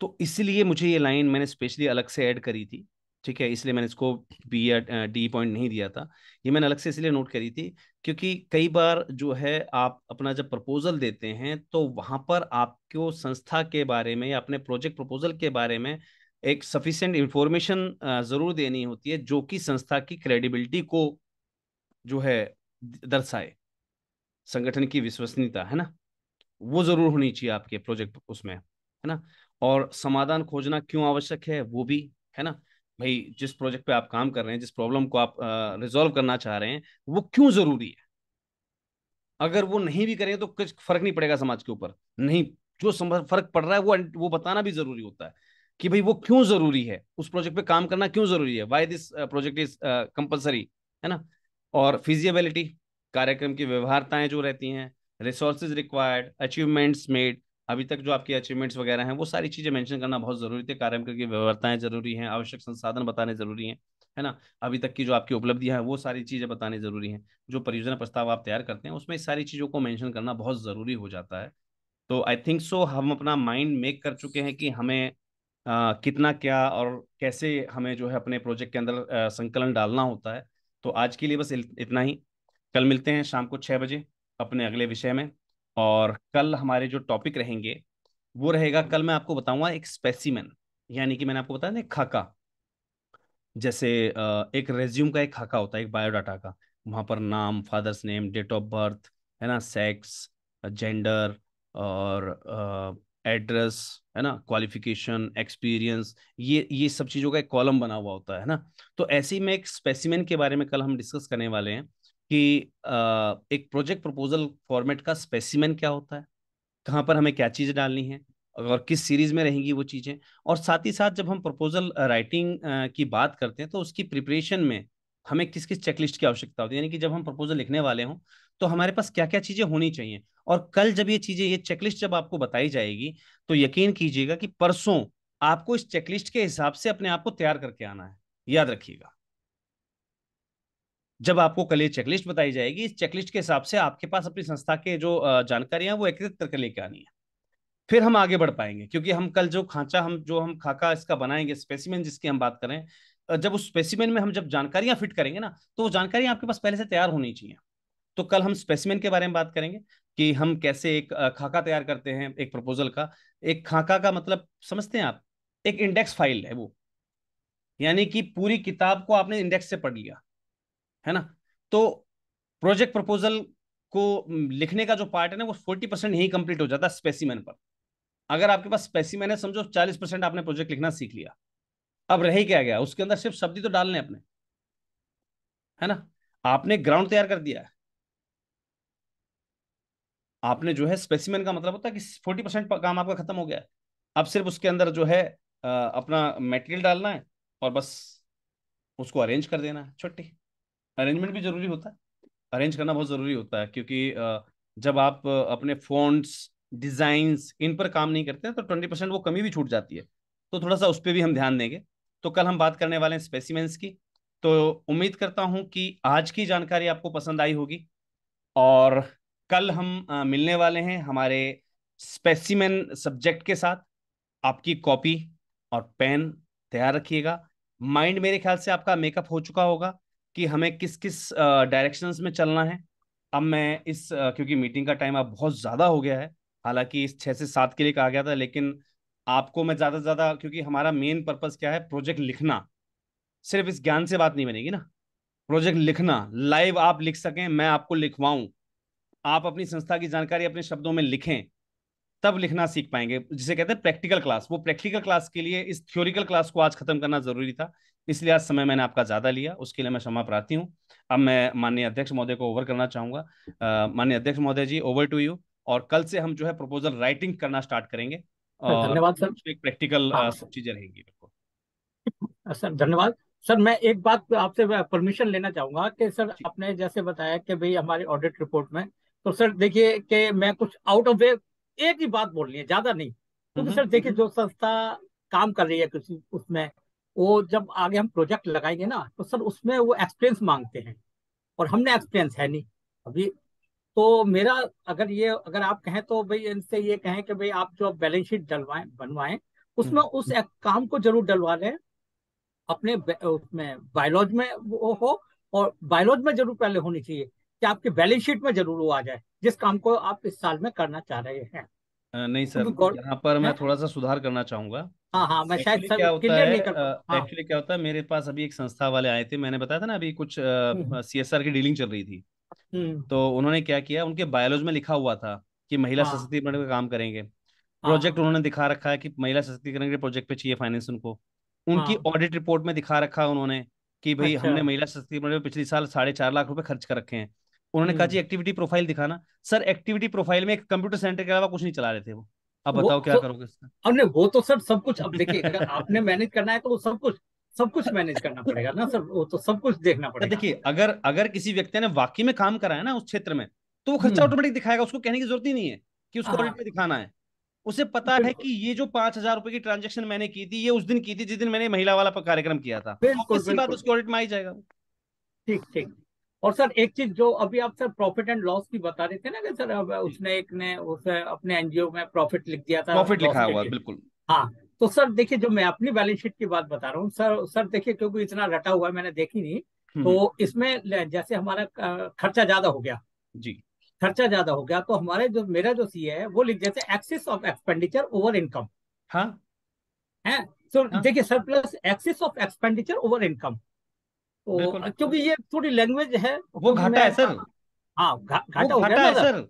तो इसलिए मुझे ये लाइन मैंने स्पेशली अलग से ऐड करी थी ठीक है इसलिए मैंने इसको बी या डी पॉइंट नहीं दिया था ये मैंने अलग से इसलिए नोट करी थी क्योंकि कई बार जो है आप अपना जब प्रपोजल देते हैं तो वहां पर आपको संस्था के बारे में या अपने प्रोजेक्ट प्रपोजल के बारे में एक सफिशियंट इंफॉर्मेशन ज़रूर देनी होती है जो कि संस्था की क्रेडिबिलिटी को जो है दर्शाए संगठन की विश्वसनीयता है ना वो ज़रूर होनी चाहिए आपके प्रोजेक्ट उसमें है ना और समाधान खोजना क्यों आवश्यक है वो भी है ना भाई जिस प्रोजेक्ट पे आप काम कर रहे हैं जिस प्रॉब्लम को आप रिजोल्व करना चाह रहे हैं वो क्यों जरूरी है अगर वो नहीं भी करेंगे तो कुछ फर्क नहीं पड़ेगा समाज के ऊपर नहीं जो फर्क पड़ रहा है वो वो बताना भी जरूरी होता है कि भाई वो क्यों जरूरी है उस प्रोजेक्ट पे काम करना क्यों जरूरी है why this project is compulsory है ना और फिजिबिलिटी कार्यक्रम की व्यवहारताएं जो रहती हैं रिसोर्सेज रिक्वायर्ड अचीवमेंट्स मेड अभी तक जो आपकी अचीवमेंट्स वगैरह हैं वो सारी चीज़ें मेंशन करना बहुत ज़रूरी थे कार्यक्रम की व्यवस्थाएं जरूरी हैं आवश्यक संसाधन बताने जरूरी हैं है ना अभी तक की जो आपकी उपलब्धियां हैं वो सारी चीज़ें बताने जरूरी हैं जो परियोजना प्रस्ताव आप तैयार करते हैं उसमें सारी चीज़ों को मैंशन करना बहुत ज़रूरी हो जाता है तो आई थिंक सो हम अपना माइंड मेक कर चुके हैं कि हमें आ, कितना क्या और कैसे हमें जो है अपने प्रोजेक्ट के अंदर संकलन डालना होता है तो आज के लिए बस इतना ही कल मिलते हैं शाम को छः बजे अपने अगले विषय में और कल हमारे जो टॉपिक रहेंगे वो रहेगा कल मैं आपको बताऊंगा एक स्पेसिमेन यानी कि मैंने आपको बताया ना खाका जैसे एक रेज्यूम का एक खाका होता है एक बायोडाटा का वहां पर नाम father's name date of birth है ना सेक्स जेंडर और एड्रेस है ना क्वालिफिकेशन एक्सपीरियंस ये ये सब चीज़ों का एक कॉलम बना हुआ होता है ना तो ऐसे ही में एक स्पेसिमेन के बारे में कल हम डिस्कस करने वाले हैं कि एक प्रोजेक्ट प्रपोजल फॉर्मेट का स्पेसिमेन क्या होता है कहाँ पर हमें क्या चीज़ें डालनी है और किस सीरीज में रहेंगी वो चीज़ें और साथ ही साथ जब हम प्रपोजल राइटिंग की बात करते हैं तो उसकी प्रिपरेशन में हमें किस किस चेकलिस्ट की आवश्यकता होती है यानी कि जब हम प्रपोजल लिखने वाले हों तो हमारे पास क्या क्या चीज़ें होनी चाहिए और कल जब ये चीज़ें ये चेकलिस्ट जब आपको बताई जाएगी तो यकीन कीजिएगा कि परसों आपको इस चेकलिस्ट के हिसाब से अपने आप को तैयार करके आना है याद रखिएगा जब आपको कल ये चेकलिस्ट बताई जाएगी इस चेकलिस्ट के हिसाब से आपके पास अपनी संस्था के जो जानकारियां वो एकत्रित करके लेके आनी है फिर हम आगे बढ़ पाएंगे क्योंकि हम कल जो खांचा हम जो हम खाका इसका बनाएंगे स्पेसिमेन जिसकी हम बात करें जब उस स्पेसिमेन में हम जब जानकारियां फिट करेंगे ना तो वो जानकारियां आपके पास पहले से तैयार होनी चाहिए तो कल हम स्पेसिमेन के बारे में बात करेंगे कि हम कैसे एक खाका तैयार करते हैं एक प्रपोजल का एक खाका का मतलब समझते हैं आप एक इंडेक्स फाइल है वो यानी कि पूरी किताब को आपने इंडेक्स से पढ़ लिया है ना तो प्रोजेक्ट प्रपोजल को लिखने का जो पार्ट है ना वो फोर्टी परसेंट ही कंप्लीट हो जाता है स्पेसीमैन पर अगर आपके पास स्पेसीमैन है समझो चालीस परसेंट आपने प्रोजेक्ट लिखना सीख लिया अब रह क्या गया उसके अंदर सिर्फ शब्द ही तो डालने अपने है ना आपने ग्राउंड तैयार कर दिया है आपने जो है स्पेसिमेन का मतलब होता है कि फोर्टी परसेंट काम आपका खत्म हो गया है अब सिर्फ उसके अंदर जो है अपना मेटेरियल डालना है और बस उसको अरेंज कर देना है छुट्टी अरेंजमेंट भी जरूरी होता है अरेंज करना बहुत जरूरी होता है क्योंकि जब आप अपने फोन्स डिजाइंस इन पर काम नहीं करते तो ट्वेंटी परसेंट वो कमी भी छूट जाती है तो थोड़ा सा उस पर भी हम ध्यान देंगे तो कल हम बात करने वाले हैं स्पेसिमेंस की तो उम्मीद करता हूं कि आज की जानकारी आपको पसंद आई होगी और कल हम मिलने वाले हैं हमारे स्पेसिमेन सब्जेक्ट के साथ आपकी कॉपी और पेन तैयार रखिएगा माइंड मेरे ख्याल से आपका मेकअप हो चुका होगा कि हमें किस किस डायरेक्शन में चलना है अब मैं इस क्योंकि मीटिंग का टाइम अब बहुत ज़्यादा हो गया है हालांकि इस छः से सात के लिए कहा गया था लेकिन आपको मैं ज़्यादा से ज़्यादा क्योंकि हमारा मेन पर्पज़ क्या है प्रोजेक्ट लिखना सिर्फ इस ज्ञान से बात नहीं बनेगी ना प्रोजेक्ट लिखना लाइव आप लिख सकें मैं आपको लिखवाऊं आप अपनी संस्था की जानकारी अपने शब्दों में लिखें तब लिखना सीख पाएंगे जिसे कहते हैं प्रैक्टिकल क्लास वो प्रैक्टिकल क्लास के लिए इस थ्योरिकल क्लास को आज खत्म करना जरूरी था इसलिए आज समय मैंने आपका ज्यादा लिया उसके लिए मैं क्षमा प्रार्थी हूँ अब मैं माननीय अध्यक्ष महोदय को ओवर करना चाहूंगा माननीय अध्यक्ष महोदय जी ओवर टू यू और कल से हम जो है प्रपोजल राइटिंग करना स्टार्ट करेंगे और धन्यवाद सर एक प्रैक्टिकल हाँ। चीजें रहेंगी बिल्कुल सर धन्यवाद सर मैं एक बात आपसे परमिशन लेना चाहूंगा कि सर आपने जैसे बताया कि भाई हमारी ऑडिट रिपोर्ट में तो सर देखिए कि मैं कुछ आउट ऑफ वे एक ही बात बोलनी है ज्यादा नहीं क्योंकि तो सर देखिए जो संस्था काम कर रही है कृषि उसमें वो जब आगे हम प्रोजेक्ट लगाएंगे ना तो सर उसमें वो एक्सपीरियंस मांगते हैं और हमने एक्सपीरियंस है नहीं अभी तो मेरा अगर ये अगर आप कहें तो भाई इनसे ये कहें कि भाई आप जो बैलेंस शीट डलवाएं बनवाएं उसमें हम्म, उस हम्म। काम को जरूर डलवा लें अपने उसमें बायोलॉज में वो हो और बायोलॉज में जरूर पहले होनी चाहिए कि आपके बैलेंस शीट में जरूर वो आ जाए जिस काम को आप इस साल में करना चाह रहे हैं नहीं सर तो यहाँ पर मैं थोड़ा सा सुधार करना चाहूंगा हाँ, हाँ, क्या होता है एक्चुअली हाँ। क्या होता है मेरे पास अभी एक संस्था वाले आए थे मैंने बताया था ना अभी कुछ सी एस आर की डीलिंग चल रही थी हम्म। तो उन्होंने क्या किया उनके बायोलॉज में लिखा हुआ था कि महिला सशक्तिकरण का काम करेंगे प्रोजेक्ट उन्होंने दिखा रखा है कि महिला सशक्तिकरण के प्रोजेक्ट पे चाहिए फाइनेंस उनको उनकी ऑडिट रिपोर्ट में दिखा रखा है उन्होंने कि भाई अच्छा। हमने महिला सशक्तिकरण पिछले साल साढ़े चार लाख रुपए खर्च कर रखे हैं उन्होंने कहा जी एक्टिविटी हम्म। प्रोफाइल दिखाना सर एक्टिविटी प्रोफाइल में एक कंप्यूटर सेंटर के अलावा कुछ नहीं चला रहे थे वो अब बताओ क्या करोगे हमने वो तो सर सब कुछ अब देखिए अगर आपने मैनेज करना है तो वो सब कुछ सब कुछ मैनेज करना पड़ेगा ना सर वो तो सब कुछ देखना तो पड़ेगा देखिए अगर अगर किसी व्यक्ति ने वाकई में काम करा है ना उस क्षेत्र में तो वो खर्चा ऑटोमेटिक हम्म। दिखाएगा उसको कहने की जरूरत ही नहीं है कि उसको ऑडिट हाँ। में दिखाना है उसे पता है कि ये जो पांच हजार रुपए की ट्रांजेक्शन मैंने की थी ये उस दिन की थी जिस दिन मैंने महिला वाला कार्यक्रम किया था बिल्कुल बात तो उसके ऑडिट में आ जाएगा ठीक ठीक और सर एक चीज जो अभी आप सर प्रॉफिट एंड लॉस की बता रहे थे ना कि सर अब उसने एक ने उसे अपने एनजीओ में प्रॉफिट लिख दिया था प्रॉफिट लिखा हुआ बिल्कुल हाँ तो सर देखिए जो मैं अपनी बैलेंस शीट की बात बता रहा हूँ सर सर देखिए क्योंकि इतना रटा हुआ है मैंने देखी नहीं हम्म। तो इसमें जैसे हमारा खर्चा ज्यादा हो गया जी खर्चा ज्यादा हो गया तो हमारे जो मेरा जो सी है वो लिख जैसे excess of expenditure over income हाँ है तो हाँ। देखिए surplus excess of expenditure over income तो क्योंकि ये थोड़ी लैंग्वेज है वो तो घाटा है सर हाँ, हाँ घाटा घाटा है सर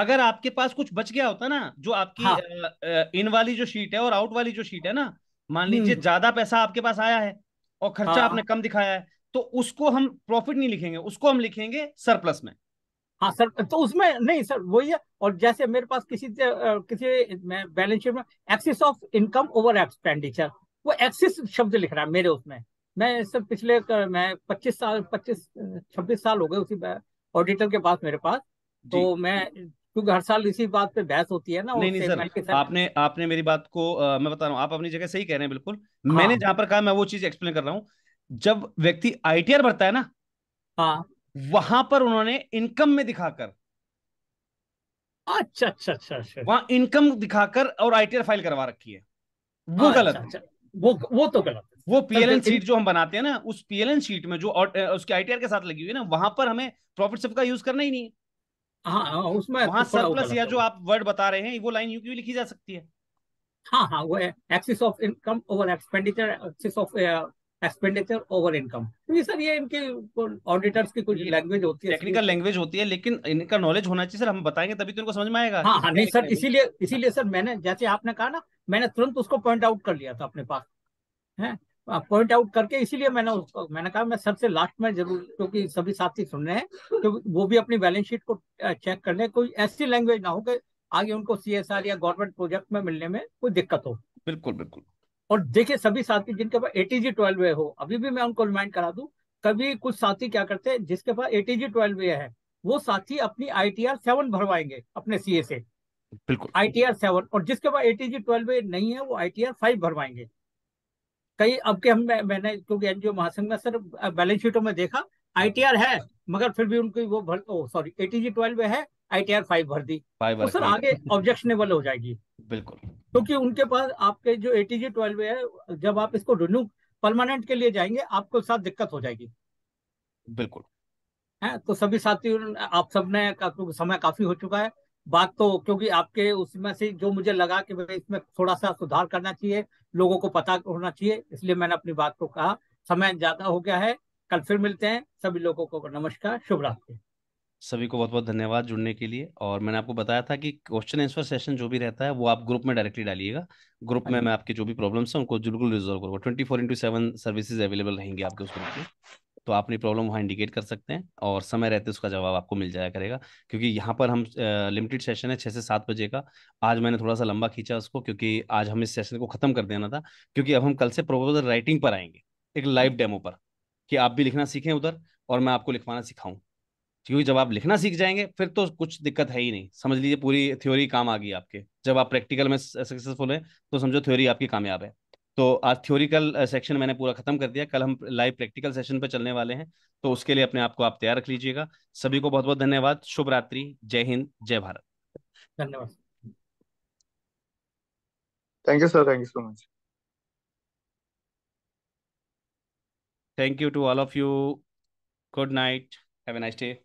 अगर आपके पास कुछ बच गया होता ना जो आपकी हाँ। इन वाली जो शीट है और आउट वाली जो शीट है ना मान हम्म। लीजिए ज्यादा पैसा आपके पास आया है और खर्चा हाँ। आपने कम दिखाया है तो उसको हम प्रॉफिट नहीं लिखेंगे उसको हम लिखेंगे सरप्लस में हाँ सर तो उसमें नहीं सर वही है और जैसे मेरे पास किसी से किसी बैलेंस शीट में excess of income over expenditure वो एक्सिस शब्द लिख रहा है मेरे उसमें मैं सर पिछले कर, मैं 25 साल 25 26 साल हो गए उसी ऑडिटर के पास मेरे पास तो मैं क्योंकि हर साल इसी बात पे बहस होती है ना नहीं नहीं सर आपने आपने मेरी बात को आ, मैं बता रहा हूँ आप अपनी जगह सही कह रहे हैं बिल्कुल हाँ। मैंने जहां पर कहा मैं वो चीज एक्सप्लेन कर रहा हूँ जब व्यक्ति आई भरता है ना हाँ वहां पर उन्होंने इनकम में दिखाकर अच्छा अच्छा अच्छा अच्छा वहां इनकम दिखाकर और आई फाइल करवा रखी है वो अच्छा, गलत अच्छा। वो वो तो गलत वो पीएलएन शीट जो हम बनाते हैं ना उस पीएलएन शीट में जो उसके आईटीआर के साथ लगी हुई है ना वहां पर हमें प्रॉफिट शिफ्ट का यूज करना ही नहीं है हाँ, हाँ उसमें सरप्लस या जो आप वर्ड बता रहे हैं वो लाइन यू की लिखी जा सकती है हाँ हाँ वो excess of income over expenditure excess of expenditure over income ये सर ये इनके ऑडिटर्स की कुछ लैंग्वेज होती है टेक्निकल लैंग्वेज होती है लेकिन इनका नॉलेज होना चाहिए सर हम बताएंगे तभी तो इनको समझ में आएगा हाँ हाँ नहीं सर इसीलिए इसीलिए सर मैंने जैसे आपने कहा ना मैंने तुरंत उसको पॉइंट आउट कर लिया था अपने पास है पॉइंट हाँ, आउट करके इसीलिए मैंने उसको मैंने कहा मैं सबसे लास्ट में जरूर क्योंकि सभी साथी सुन रहे हैं तो वो भी अपनी बैलेंस शीट को चेक कर ले कोई ऐसी लैंग्वेज ना हो कि आगे उनको सीएसआर या गवर्नमेंट प्रोजेक्ट में मिलने में कोई दिक्कत हो बिल्कुल बिल्कुल और देखिए सभी साथी जिनके पास एटीजी ट्वेल्व वे हो अभी भी मैं उनको रिमाइंड करा दू कभी कुछ साथी क्या करते हैं जिसके पास एटीजी ट्वेल्व वे है वो साथी अपनी आई टी आर सेवन भरवाएंगे अपने सीए से बिल्कुल आई टी आर सेवन और जिसके पास एटीजी ट्वेल्व वे नहीं है वो आई टी आर फाइव भरवाएंगे कई अब के हम मैंने क्योंकि एनजीओ महासंघ में सर बैलेंस शीटों में देखा आईटीआर है मगर फिर भी उनकी वो भर ओ सॉरी एटीजी ट्वेल्व है आईटीआर फाइव भर दी तो सर आगे ऑब्जेक्शनेबल हो जाएगी बिल्कुल क्योंकि तो उनके पास आपके जो एटीजी ट्वेल्व है जब आप इसको रिन्यू परमानेंट के लिए जाएंगे आपको साथ दिक्कत हो जाएगी बिल्कुल है तो सभी साथियों आप सबने का, समय काफी हो चुका है बात तो क्योंकि आपके उसमें से जो मुझे लगा कि भाई इसमें थोड़ा सा सुधार करना चाहिए लोगों को पता होना चाहिए इसलिए मैंने अपनी बात को कहा समय ज्यादा हो गया है कल फिर मिलते हैं सभी लोगों को नमस्कार शुभ रात्रि सभी को बहुत बहुत धन्यवाद जुड़ने के लिए और मैंने आपको बताया था कि क्वेश्चन आंसर सेशन जो भी रहता है वो आप ग्रुप में डायरेक्टली डालिएगा ग्रुप में हाँ मैं आपके जो भी प्रॉब्लम्स हैं उनको बिल्कुल रिजोल्व करूंगा twenty four into seven services available रहेंगे आपके उस ग्रुप में तो आप अपनी प्रॉब्लम वहाँ इंडिकेट कर सकते हैं और समय रहते उसका जवाब आपको मिल जाया करेगा क्योंकि यहाँ पर हम लिमिटेड सेशन है छः से सात बजे का आज मैंने थोड़ा सा लंबा खींचा उसको क्योंकि आज हम इस सेशन को ख़त्म कर देना था क्योंकि अब हम कल से प्रोपोजल राइटिंग पर आएंगे एक लाइव हम्म। डेमो पर कि आप भी लिखना सीखें उधर और मैं आपको लिखवाना सिखाऊँ क्योंकि जब आप लिखना सीख जाएंगे फिर तो कुछ दिक्कत है ही नहीं समझ लीजिए पूरी थ्योरी काम आ गई आपके जब आप प्रैक्टिकल में सक्सेसफुल हैं तो समझो थ्योरी आपकी कामयाब है तो आज थ्योरिकल सेक्शन uh, मैंने पूरा खत्म कर दिया कल हम लाइव प्रैक्टिकल सेशन पर चलने वाले हैं तो उसके लिए अपने आप को आप तैयार रख लीजिएगा सभी को बहुत बहुत धन्यवाद शुभ रात्रि जय हिंद जय भारत धन्यवाद thank you sir thank you so much thank you to all of you good night have a nice day